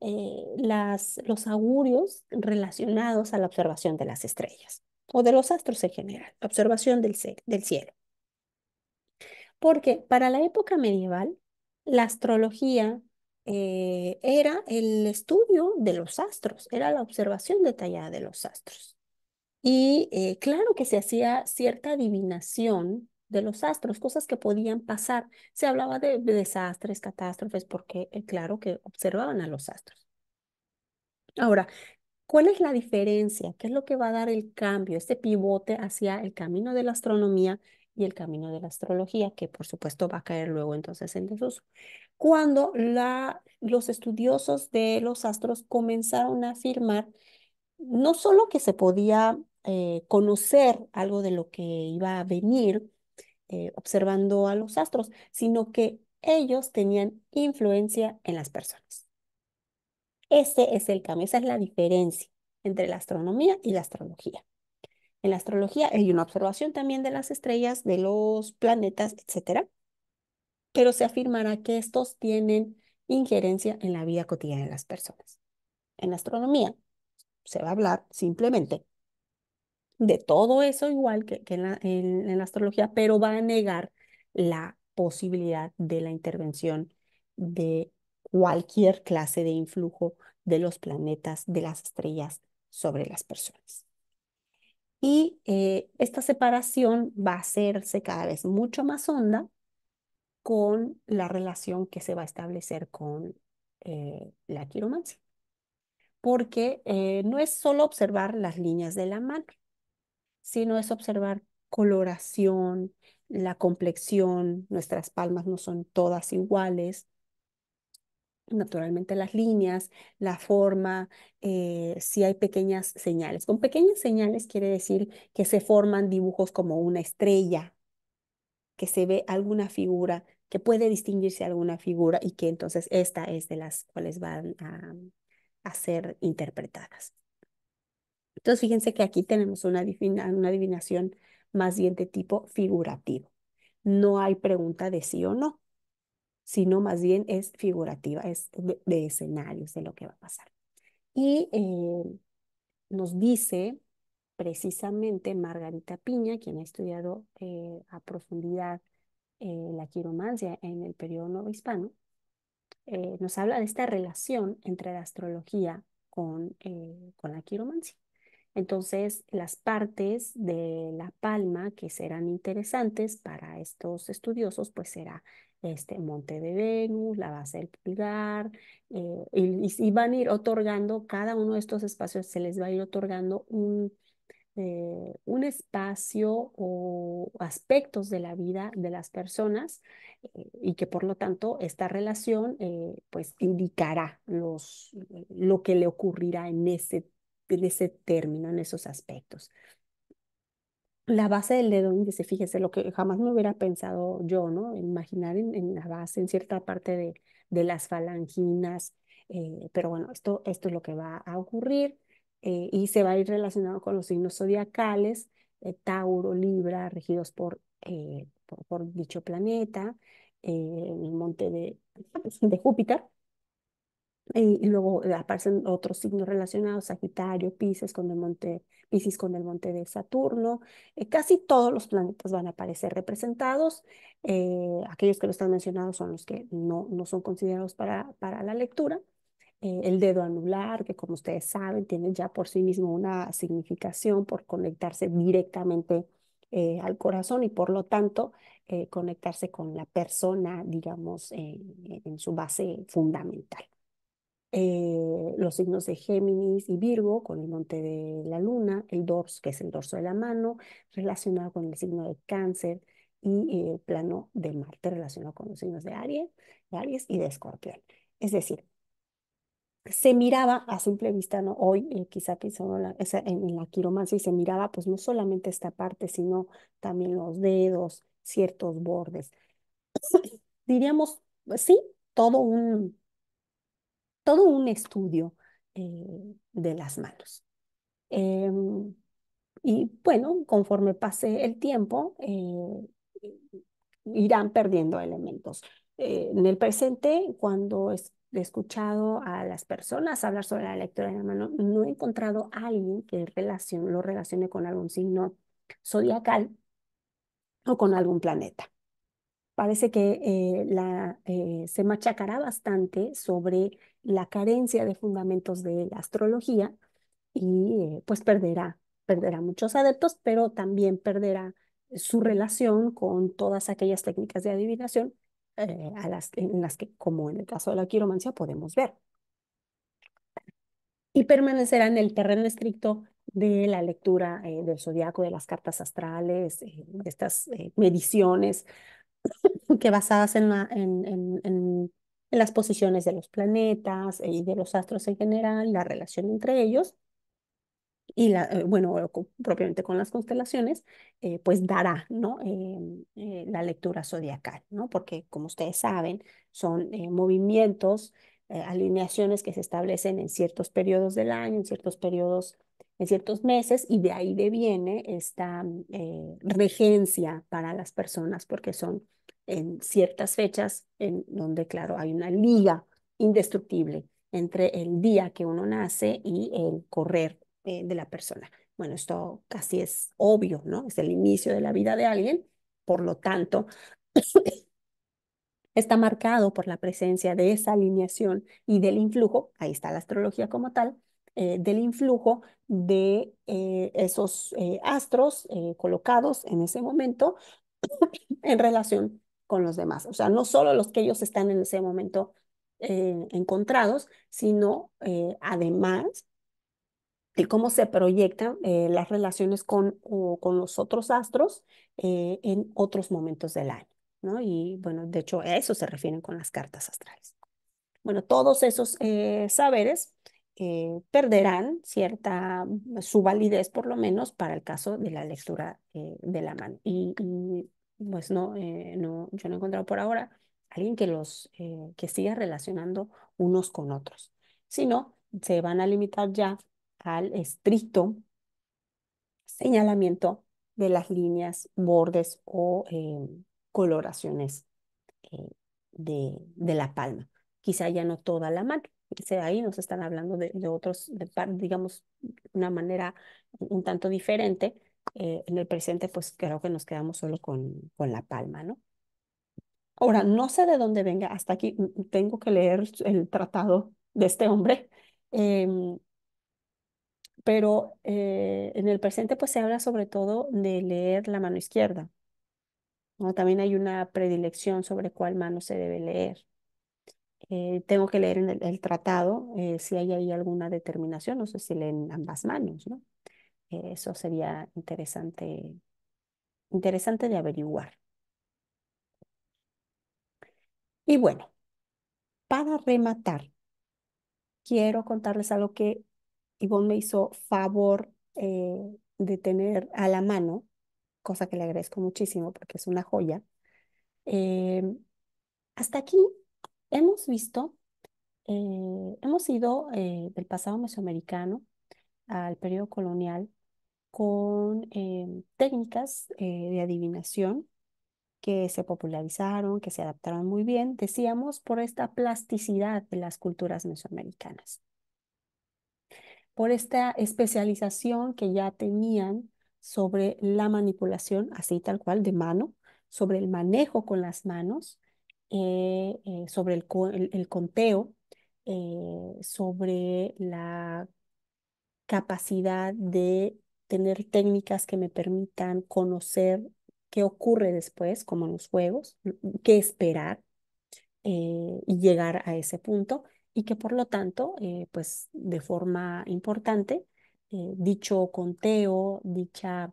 eh, las, los augurios relacionados a la observación de las estrellas o de los astros en general, observación del, del cielo. Porque para la época medieval, la astrología eh, era el estudio de los astros, era la observación detallada de los astros. Y eh, claro que se hacía cierta adivinación de los astros, cosas que podían pasar. Se hablaba de, desastres, catástrofes, porque eh, claro que observaban a los astros. Ahora, ¿cuál es la diferencia? ¿Qué es lo que va a dar el cambio, este pivote hacia el camino de la astronomía y el camino de la astrología, que por supuesto va a caer luego entonces en desuso? Cuando la, los estudiosos de los astros comenzaron a afirmar no solo que se podía eh, conocer algo de lo que iba a venir, eh, observando a los astros, sino que ellos tenían influencia en las personas. Ese es el cambio, esa es la diferencia entre la astronomía y la astrología. En la astrología hay una observación también de las estrellas, de los planetas, etc. Pero se afirmará que estos tienen injerencia en la vida cotidiana de las personas. En la astronomía se va a hablar simplemente de todo eso igual que, en, la, astrología, pero va a negar la posibilidad de la intervención de cualquier clase de influjo de los planetas, de las estrellas sobre las personas. Y eh, esta separación va a hacerse cada vez mucho más honda con la relación que se va a establecer con eh, la quiromancia. Porque eh, no es solo observar las líneas de la mano, sino es observar coloración, la complexión, nuestras palmas no son todas iguales, naturalmente las líneas, la forma, eh, si hay pequeñas señales. Con pequeñas señales quiere decir que se forman dibujos como una estrella, que se ve alguna figura, que puede distinguirse alguna figura y que entonces esta es de las cuales van a ser interpretadas. Entonces, fíjense que aquí tenemos una, una adivinación más bien de tipo figurativo. No hay pregunta de sí o no, sino más bien es figurativa, es de, escenarios de lo que va a pasar. Y eh, nos dice precisamente Margarita Piña, quien ha estudiado eh, a profundidad eh, la quiromancia en el periodo hispano, nos habla de esta relación entre la astrología con, con la quiromancia. Entonces, las partes de la palma que serán interesantes para estos estudiosos, pues será este monte de Venus, la base del pulgar, eh, y, van a ir otorgando, cada uno de estos espacios se les va a ir otorgando un, eh, espacio o aspectos de la vida de las personas eh, y que por lo tanto esta relación pues indicará los, lo que le ocurrirá en ese en ese término, en esos aspectos. La base del dedo índice, fíjese, lo que jamás me hubiera pensado yo, ¿no? Imaginar en, en la base, en cierta parte de, de las falanginas, eh, pero bueno, esto, esto es lo que va a ocurrir eh, y se va a ir relacionado con los signos zodiacales, eh, Tauro, Libra, regidos por, por, por dicho planeta, el monte de, de Júpiter, y luego eh, aparecen otros signos relacionados, Sagitario, Pisces con el monte, Pisces con el monte de Saturno. Eh, casi todos los planetas van a aparecer representados. Eh, aquellos que lo están mencionados son los que no, son considerados para, la lectura. el dedo anular, que como ustedes saben, tiene ya por sí mismo una significación por conectarse directamente al corazón y por lo tanto conectarse con la persona, digamos, en su base fundamental. Eh, los signos de Géminis y Virgo con el monte de la luna, el dorso, que es el dorso de la mano, relacionado con el signo de cáncer y el plano de Marte relacionado con los signos de Aries, Aries y de Escorpión. Es decir, se miraba a simple vista, ¿no? Hoy eh, quizá pensando en, la quiromancia y se miraba pues no solamente esta parte, sino también los dedos, ciertos bordes. <clears throat> Diríamos, pues, sí, todo un, todo un estudio eh, de las manos. Em, y bueno, conforme pase el tiempo, eh, irán perdiendo elementos. Eh, en el presente, cuando he escuchado a las personas hablar sobre la lectura de la mano, no he encontrado a alguien que lo relacione con algún signo zodiacal o con algún planeta parece que eh, la, eh, se machacará bastante sobre la carencia de fundamentos de la astrología y eh, pues perderá, perderá muchos adeptos, pero también perderá su relación con todas aquellas técnicas de adivinación a las, en las que, como en el caso de la quiromancia, podemos ver. Y permanecerá en el terreno estricto de la lectura del zodiaco, de las cartas astrales, de estas mediciones <laughs> que basadas en, las posiciones de los planetas y de los astros en general, la relación entre ellos, y la, eh, bueno, propiamente con las constelaciones, eh, pues dará, ¿no? Em, eh, la lectura zodiacal, ¿no? Porque como ustedes saben, son movimientos, alineaciones que se establecen en ciertos periodos del año, en ciertos periodos en ciertos meses y de ahí deviene esta eh, regencia para las personas porque son en ciertas fechas en donde, claro, hay una liga indestructible entre el día que uno nace y el correr eh, de la persona. Bueno, esto casi es obvio, ¿no? Es el inicio de la vida de alguien, por lo tanto, <coughs> está marcado por la presencia de esa alineación y del influjo, ahí está la astrología como tal, eh, del influjo de eh, esos eh, astros eh, colocados en ese momento <coughs> en relación con los demás. O sea, no solo los que ellos están en ese momento encontrados, sino además de cómo se proyectan las relaciones con, con los otros astros en otros momentos del año. ¿no? Y bueno, de hecho a eso se refieren con las cartas astrales. Bueno, todos esos saberes eh, perderán cierta mm, su validez, por lo menos para el caso de la lectura eh, de la mano. Y, pues no, eh, no, yo no he encontrado por ahora alguien que los que siga relacionando unos con otros, Si no, se van a limitar ya al estricto señalamiento de las líneas, bordes o coloraciones de, de la palma. Quizá ya no toda la mano, ahí nos están hablando de, de otros, de, digamos, una manera un tanto diferente. Eh, en el presente, pues creo que nos quedamos solo con, con la palma, ¿no? Ahora, no sé de dónde venga, hasta aquí mm, mm, tengo que leer el tratado de este hombre, em, pero eh, en el presente pues se habla sobre todo de leer la mano izquierda. ¿no? También hay una predilección sobre cuál mano se debe leer. Eh, tengo que leer en el, tratado eh, si hay ahí alguna determinación, no sé si leen ambas manos, ¿no? Eh, eso sería interesante, interesante de averiguar. Y bueno, para rematar, quiero contarles algo que Ivonne me hizo favor de tener a la mano, cosa que le agradezco muchísimo porque es una joya. hasta aquí Hemos visto, eh, hemos ido eh, del pasado mesoamericano al periodo colonial con eh, técnicas de adivinación que se popularizaron, que se adaptaron muy bien, decíamos, por esta plasticidad de las culturas mesoamericanas, por esta especialización que ya tenían sobre la manipulación, así tal cual, de mano, sobre el manejo con las manos eh, eh, sobre el, conteo, eh, sobre la capacidad de tener técnicas que me permitan conocer qué ocurre después, como en los juegos, qué esperar y llegar a ese punto y que por lo tanto, pues de forma importante, dicho conteo, dicha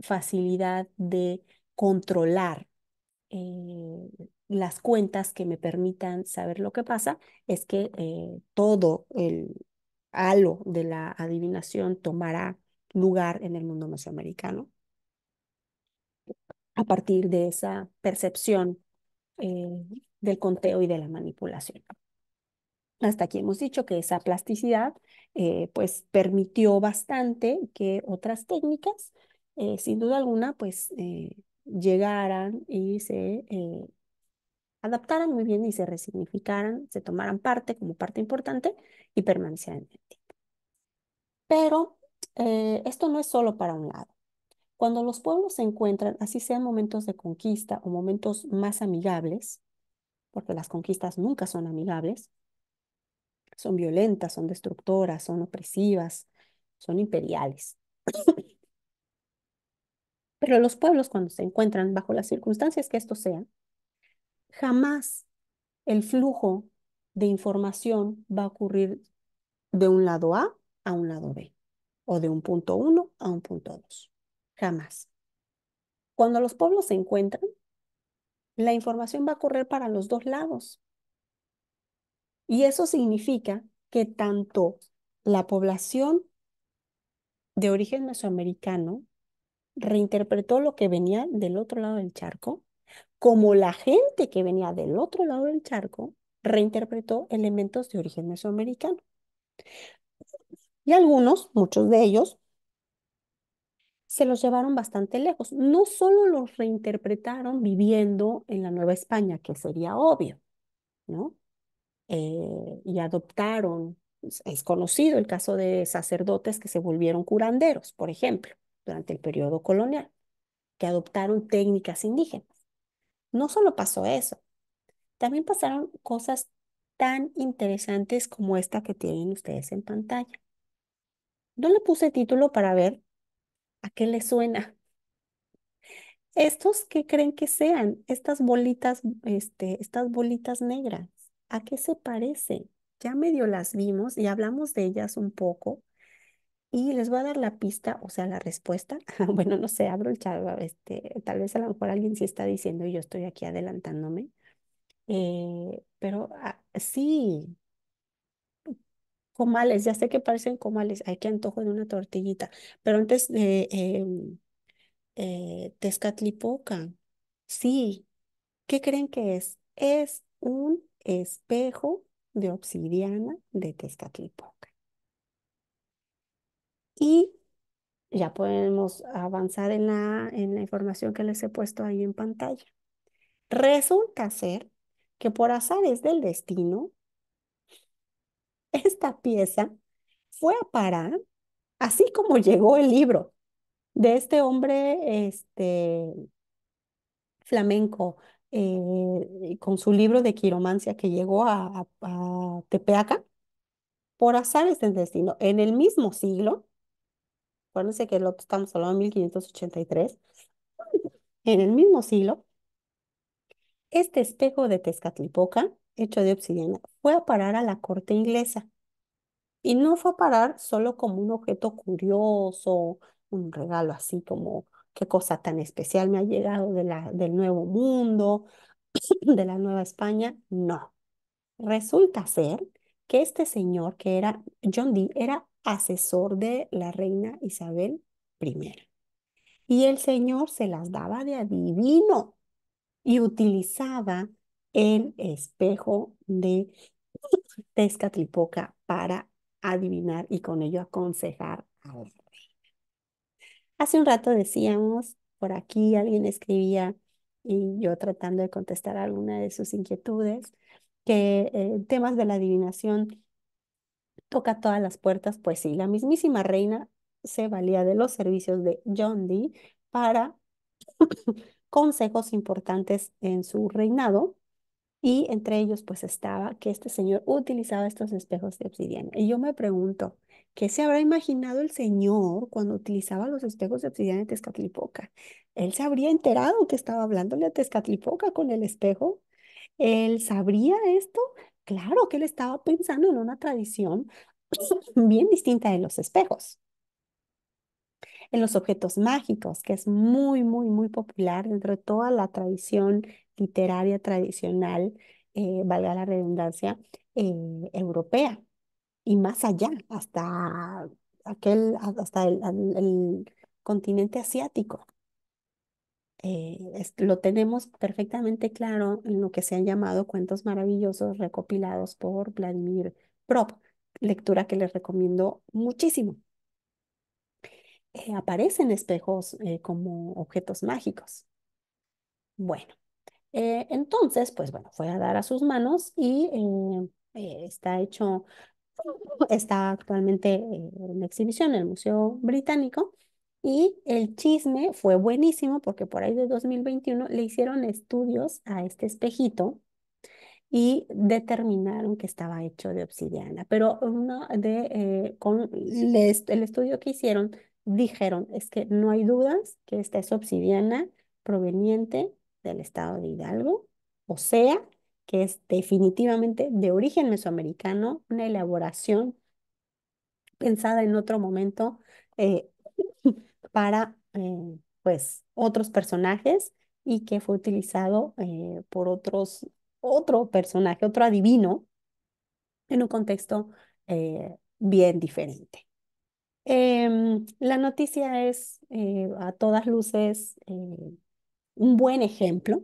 facilidad de controlar eh, las cuentas que me permitan saber lo que pasa es que eh, todo el halo de la adivinación tomará lugar en el mundo mesoamericano a partir de esa percepción eh, del conteo y de la manipulación. Hasta aquí hemos dicho que esa plasticidad pues permitió bastante que otras técnicas, sin duda alguna, pues llegaran y se eh, adaptaran muy bien y se resignificaran, se tomaran parte como parte importante y permanecieran en el tiempo. Pero eh, esto no es solo para un lado. Cuando los pueblos se encuentran, así sean momentos de conquista o momentos más amigables, porque las conquistas nunca son amigables, son violentas, son destructoras, son opresivas, son imperiales. Pero los pueblos cuando se encuentran bajo las circunstancias que esto sea, jamás el flujo de información va a ocurrir de un lado A a un lado B o de un punto 1 a un punto 2. Jamás. Cuando los pueblos se encuentran, la información va a correr para los dos lados. Y eso significa que tanto la población de origen mesoamericano reinterpretó lo que venía del otro lado del charco, como la gente que venía del otro lado del charco reinterpretó elementos de origen mesoamericano. Y algunos, muchos de ellos, se los llevaron bastante lejos. No solo los reinterpretaron viviendo en la Nueva España, que sería obvio, ¿no? Eh, y adoptaron, es conocido el caso de sacerdotes que se volvieron curanderos, por ejemplo, durante el periodo colonial, que adoptaron técnicas indígenas. No solo pasó eso, también pasaron cosas tan interesantes como esta que tienen ustedes en pantalla. No le puse título para ver a qué le suena. ¿Estos que creen que sean? Estas bolitas, este, estas bolitas negras, ¿a qué se parecen? Ya medio las vimos y hablamos de ellas un poco y les voy a dar la pista, o sea, la respuesta. <laughs> bueno, no sé, abro el chat, este, tal vez a lo mejor alguien sí está diciendo y yo estoy aquí adelantándome. Eh, pero ah, sí, comales, ya sé que parecen comales, hay que antojo de una tortillita, pero antes em, eh, Tezcatlipoca, sí, ¿qué creen que es? Es un espejo de obsidiana de Tezcatlipoca. Y ya podemos avanzar en la, en la información que les he puesto ahí en pantalla. Resulta ser que por azares del destino, esta pieza fue a parar, así como llegó el libro de este hombre este, flamenco eh, con su libro de quiromancia que llegó a, a Tepeaca, por azares del destino, en el mismo siglo, Acuérdense que otro estamos hablando de 1583. En el mismo siglo, este espejo de Tezcatlipoca, hecho de obsidiana, fue a parar a la corte inglesa. Y no fue a parar solo como un objeto curioso, un regalo así como qué cosa tan especial me ha llegado de la, del Nuevo Mundo, <clears throat> de la Nueva España. No. Resulta ser que este señor, que era John Dee, era asesor de la reina Isabel I. Y el Señor se las daba de adivino y utilizaba el espejo de Tezcatlipoca para adivinar y con ello aconsejar a la Hace un rato decíamos, por aquí alguien escribía y yo tratando de contestar alguna de sus inquietudes, que eh, temas de la adivinación toca todas las puertas, pues sí, la mismísima reina se valía de los servicios de John Dee para <coughs> consejos importantes en su reinado y entre ellos pues estaba que este señor utilizaba estos espejos de obsidiana. Y yo me pregunto, ¿qué se habrá imaginado el señor cuando utilizaba los espejos de obsidiana de Tezcatlipoca? Él se habría enterado que estaba hablándole a Tezcatlipoca con el espejo. ¿Él sabría esto? claro que él estaba pensando en una tradición <coughs> bien distinta de los espejos. En los objetos mágicos, que es muy, muy, muy popular dentro de toda la tradición literaria tradicional, eh, valga la redundancia, eh, europea y más allá, hasta aquel, hasta el continente asiático. Eh, lo tenemos perfectamente claro en lo que se han llamado cuentos maravillosos recopilados por Vladimir Prop, lectura que les recomiendo muchísimo. Eh, aparecen espejos eh, como objetos mágicos. Bueno, entonces, pues bueno, fue a dar a sus manos y está hecho, está actualmente en exhibición en el Museo Británico y el chisme fue buenísimo porque por ahí de 2021 le hicieron estudios a este espejito y determinaron que estaba hecho de obsidiana. Pero uno de, eh, con el estudio que hicieron dijeron es que no hay dudas que esta es obsidiana proveniente del estado de Hidalgo, o sea, que es definitivamente de origen mesoamericano, una elaboración pensada en otro momento eh, para eh, pues otros personajes y que fue utilizado eh, por otros, otro personaje, otro adivino, en un contexto eh, bien diferente. Em, la noticia es a todas luces un buen ejemplo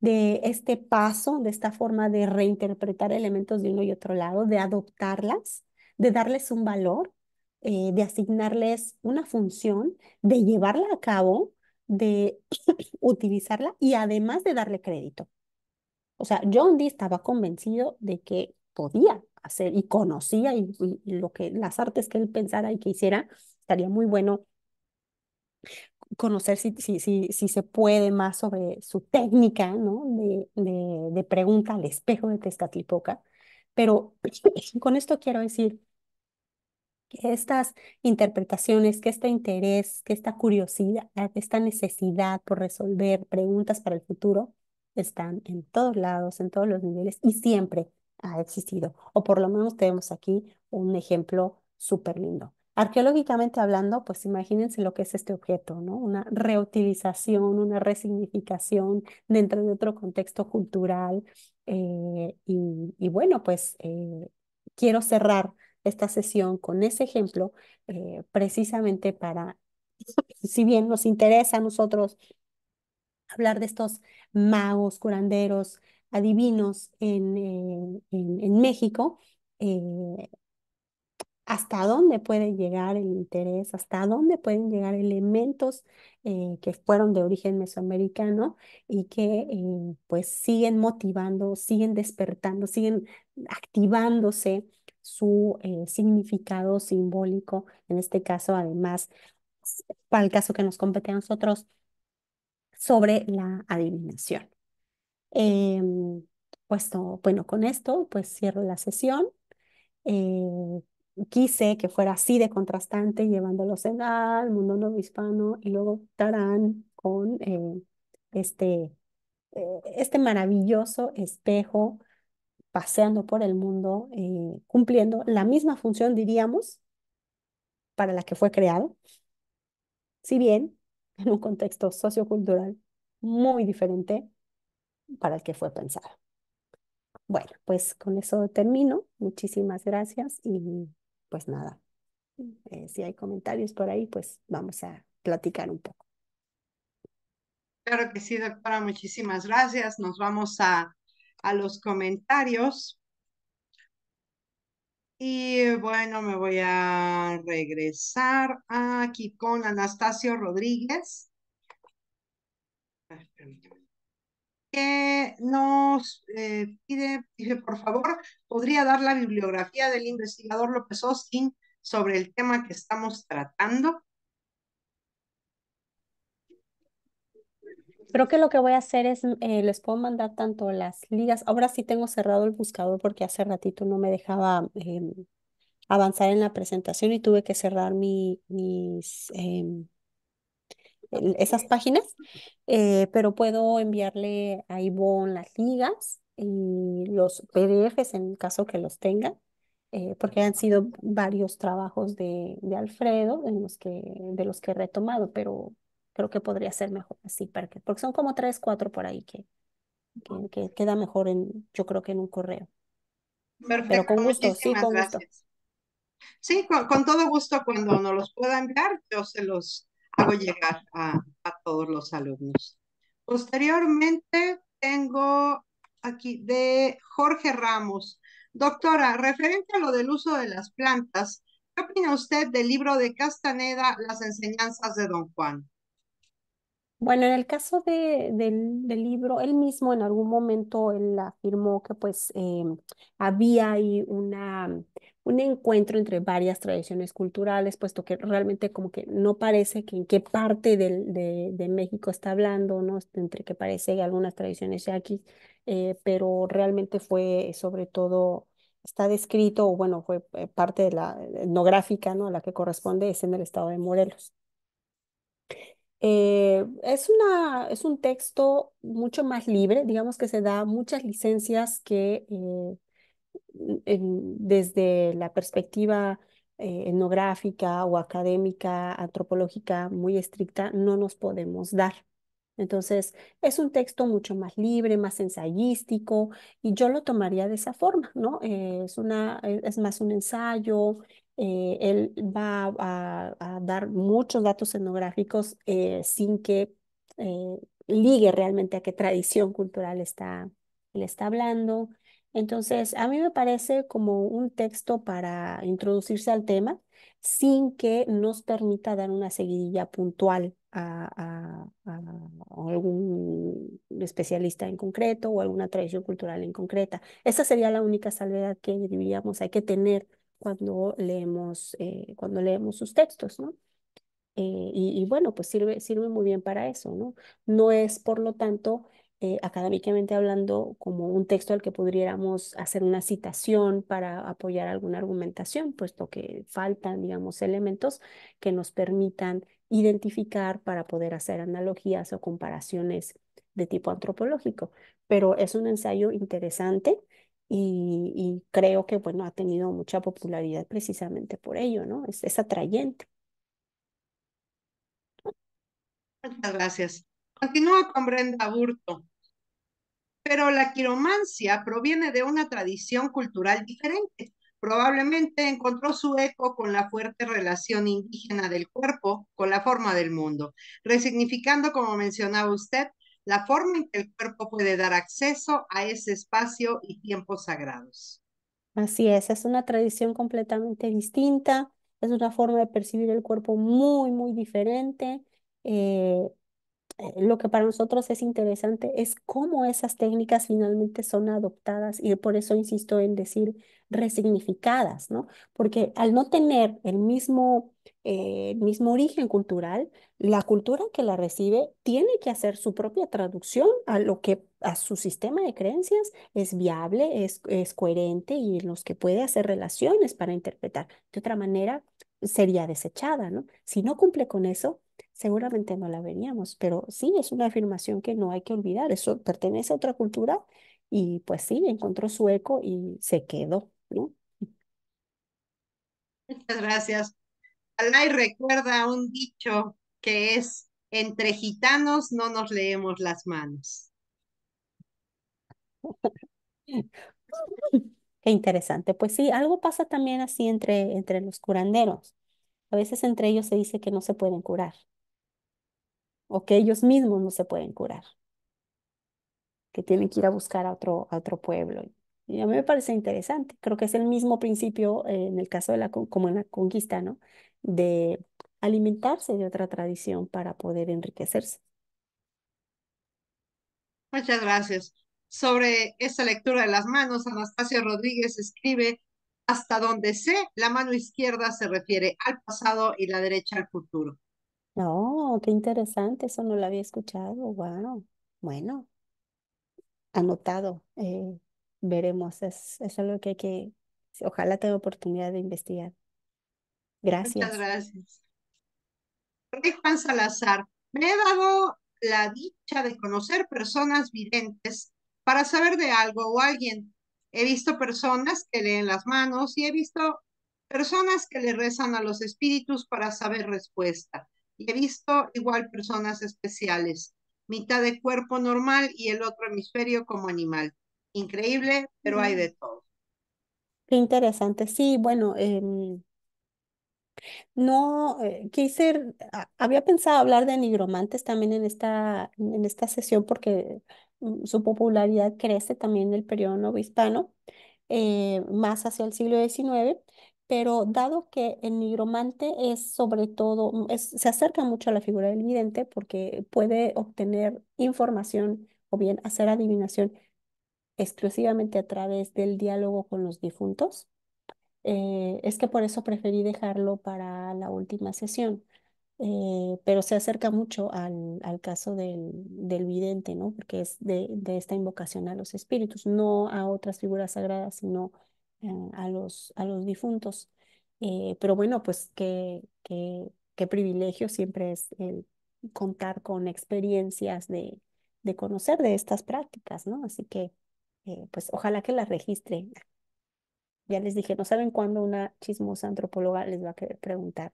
de este paso, de esta forma de reinterpretar elementos de uno y otro lado, de adoptarlas, de darles un valor eh, de asignarles una función, de llevarla a cabo, de <clears throat> utilizarla y además de darle crédito. O sea, John Dee estaba convencido de que podía hacer y conocía lo que las artes que él pensara y que hiciera, estaría muy bueno conocer si, si, si, si se puede más sobre su técnica ¿no? de, de, de pregunta al espejo de Tezcatlipoca. Pero <clears throat> con esto quiero decir que estas interpretaciones, que este interés, que esta curiosidad, esta necesidad por resolver preguntas para el futuro están en todos lados, en todos los niveles y siempre ha existido. O por lo menos tenemos aquí un ejemplo súper lindo. Arqueológicamente hablando, pues imagínense lo que es este objeto, ¿no? Una reutilización, una resignificación dentro de otro contexto cultural. Eh, y, bueno, pues eh, quiero cerrar esta sesión con ese ejemplo, eh, precisamente para, <laughs> si bien nos interesa a nosotros hablar de estos magos, curanderos, adivinos en, eh, en, México, eh, hasta dónde puede llegar el interés, hasta dónde pueden llegar elementos que fueron de origen mesoamericano y que pues siguen motivando, siguen despertando, siguen activándose su eh, significado simbólico, en este caso además, para el caso que nos compete a nosotros, sobre la adivinación. Em, puesto, bueno, con esto pues cierro la sesión. Eh, quise que fuera así de contrastante, llevándolos en al mundo no hispano y luego tarán con eh, este, este maravilloso espejo paseando por el mundo, eh, cumpliendo la misma función, diríamos, para la que fue creado, si bien en un contexto sociocultural muy diferente para el que fue pensado. Bueno, pues con eso termino. Muchísimas gracias y pues nada, eh, si hay comentarios por ahí, pues vamos a platicar un poco. Claro que sí, doctora, muchísimas gracias. Nos vamos a a los comentarios. Y bueno, me voy a regresar aquí con Anastasio Rodríguez. Que nos eh, pide, por favor, ¿podría dar la bibliografía del investigador López Austin sobre el tema que estamos tratando? Creo que lo que voy a hacer es, mm, eh, les puedo mandar tanto las ligas. Ahora sí tengo cerrado el buscador porque hace ratito no me dejaba em, avanzar en la presentación y tuve que cerrar mi, mis, em, esas páginas. Eh, pero puedo enviarle a Ivonne las ligas y los PDFs en caso que los tenga. Eh, porque han sido varios trabajos de, de Alfredo de los que, de los que he retomado, pero creo que podría ser mejor así, porque son como tres, cuatro por ahí que, que, queda mejor, en, yo creo que en un correo. Perfecto, Pero con gusto, sí, con Sí, con, todo gusto, cuando nos los pueda enviar, yo se los hago llegar a, a todos los alumnos. Posteriormente tengo aquí de Jorge Ramos. Doctora, referente a lo del uso de las plantas, ¿qué opina usted del libro de Castaneda, Las enseñanzas de Don Juan? Bueno, en el caso del, libro, él mismo en algún momento él afirmó que pues eh, había ahí una, un encuentro entre varias tradiciones culturales, puesto que realmente como que no parece que en qué parte del, de, México está hablando, ¿no? Entre que parece algunas tradiciones de aquí, eh, pero realmente fue sobre todo está descrito, o bueno, fue eh, parte de la etnográfica, ¿no? A la que corresponde es en el estado de Morelos. Eh, es una, es un texto mucho más libre, digamos que se da muchas licencias que eh, desde la perspectiva eh, etnográfica o académica, antropológica muy estricta, no nos podemos dar. Entonces, es un texto mucho más libre, más ensayístico, y yo lo tomaría de esa forma, ¿no? es, una, e, es más un ensayo, eh, él va a, dar muchos datos etnográficos eh, sin que eh, ligue realmente a qué tradición cultural está, le está hablando. Entonces, a mí me parece como un texto para introducirse al tema sin que nos permita dar una seguidilla puntual a, a algún especialista en concreto o alguna tradición cultural en concreta. Esa sería la única salvedad que diríamos hay que tener cuando leemos, eh, cuando leemos sus textos, ¿no? Eh, y, bueno, pues sirve, sirve muy bien para eso, ¿no? No es, por lo tanto, eh, académicamente hablando, como un texto al que pudiéramos hacer una citación para apoyar alguna argumentación, puesto que faltan, digamos, elementos que nos permitan identificar para poder hacer analogías o comparaciones de tipo antropológico. Pero es un ensayo interesante y, creo que, bueno, ha tenido mucha popularidad precisamente por ello, ¿no? Es, es atrayente. Muchas gracias. Continúa con Brenda Burto. Pero la quiromancia proviene de una tradición cultural diferente. Probablemente encontró su eco con la fuerte relación indígena del cuerpo con la forma del mundo, resignificando, como mencionaba usted, la forma en que el cuerpo puede dar acceso a ese espacio y tiempos sagrados. Así es, es una tradición completamente distinta, es una forma de percibir el cuerpo muy, muy diferente. Eh, eh, lo que para nosotros es interesante es cómo esas técnicas finalmente son adoptadas y por eso insisto en decir resignificadas, ¿no? Porque al no tener el mismo eh, mismo origen cultural, la cultura que la recibe tiene que hacer su propia traducción a lo que a su sistema de creencias es viable, es, es coherente y en los que puede hacer relaciones para interpretar. De otra manera, sería desechada, ¿no? Si no cumple con eso, seguramente no la veríamos, pero sí es una afirmación que no hay que olvidar, eso pertenece a otra cultura y pues sí, encontró su eco y se quedó, ¿no? Muchas gracias. Alay recuerda un dicho que es, entre gitanos no nos leemos las manos. <laughs> Qué interesante. Pues sí, algo pasa también así entre, entre los curanderos. A veces entre ellos se dice que no se pueden curar o que ellos mismos no se pueden curar, que tienen que ir a buscar a otro, otro pueblo. Y a mí me parece interesante. Creo que es el mismo principio eh, en el caso de la, como en la conquista, ¿no? de alimentarse de otra tradición para poder enriquecerse. Muchas gracias. Sobre esa lectura de las manos, Anastasia Rodríguez escribe, hasta donde sé, la mano izquierda se refiere al pasado y la derecha al futuro. Oh, qué interesante, eso no lo había escuchado, wow. Bueno, anotado, eh, veremos, es, es algo que hay que, ojalá tenga oportunidad de investigar. Gracias. Muchas gracias. Juan Salazar, me he dado la dicha de conocer personas videntes para saber de algo o alguien. He visto personas que leen las manos y he visto personas que le rezan a los espíritus para saber respuesta. Y he visto igual personas especiales, mitad de cuerpo normal y el otro hemisferio como animal. Increíble, pero hay de todo. Qué interesante. Sí, bueno, eh, no, quise, eh, había pensado hablar de nigromantes también en esta, en esta sesión porque mm, su popularidad crece también en el periodo novohispano, eh, más hacia el siglo XIX, pero dado que el nigromante es sobre todo, se acerca mucho a la figura del vidente porque puede obtener información o bien hacer adivinación exclusivamente a través del diálogo con los difuntos. Eh, es que por eso preferí dejarlo para la última sesión. Eh, pero se acerca mucho al, caso del, vidente, ¿no? Porque es de, esta invocación a los espíritus, no a otras figuras sagradas, sino eh, a, los, a los difuntos. pero bueno, pues qué, qué, privilegio siempre es el contar con experiencias de, de conocer de estas prácticas, ¿no? Así que, pues ojalá que las registre ya les dije, no saben cuándo una chismosa antropóloga les va a querer preguntar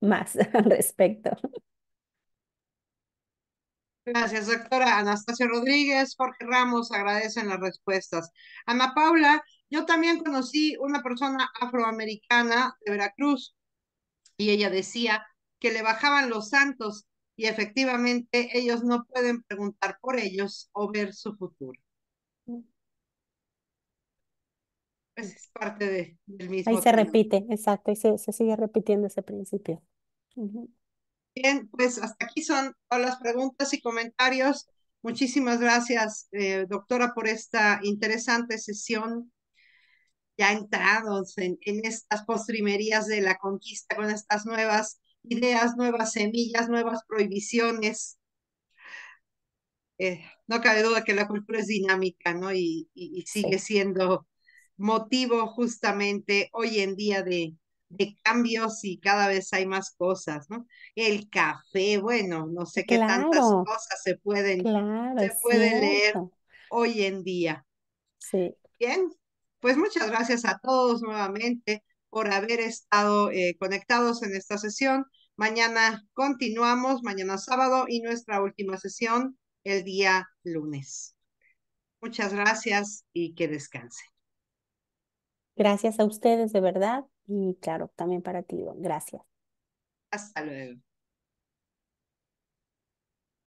más <laughs> al respecto. Gracias, doctora Anastasia Rodríguez. Jorge Ramos agradecen las respuestas. Ana Paula, yo también conocí una persona afroamericana de Veracruz y ella decía que le bajaban los santos y efectivamente ellos no pueden preguntar por ellos o ver su futuro. Pues, es parte del mismo. Ahí se repite, exacto, y se, sigue repitiendo ese principio. Bien, pues hasta aquí son todas las preguntas y comentarios. Muchísimas gracias, eh, doctora, por esta interesante sesión. Ya entrados en, estas postrimerías de la conquista con estas nuevas ideas, nuevas semillas, nuevas prohibiciones. Eh, no cabe duda que la cultura es dinámica, ¿no? y sigue siendo motivo justamente hoy en día de, cambios y cada vez hay más cosas, ¿no? El café, bueno, no sé qué tantas cosas se pueden, se leer hoy en día. Sí. Bien, pues muchas gracias a todos nuevamente por haber estado eh, conectados en esta sesión. Mañana continuamos, mañana sábado y nuestra última sesión el día lunes. Muchas gracias y que descansen. Gracias a ustedes de verdad y claro, también para ti, Gracias. Hasta luego.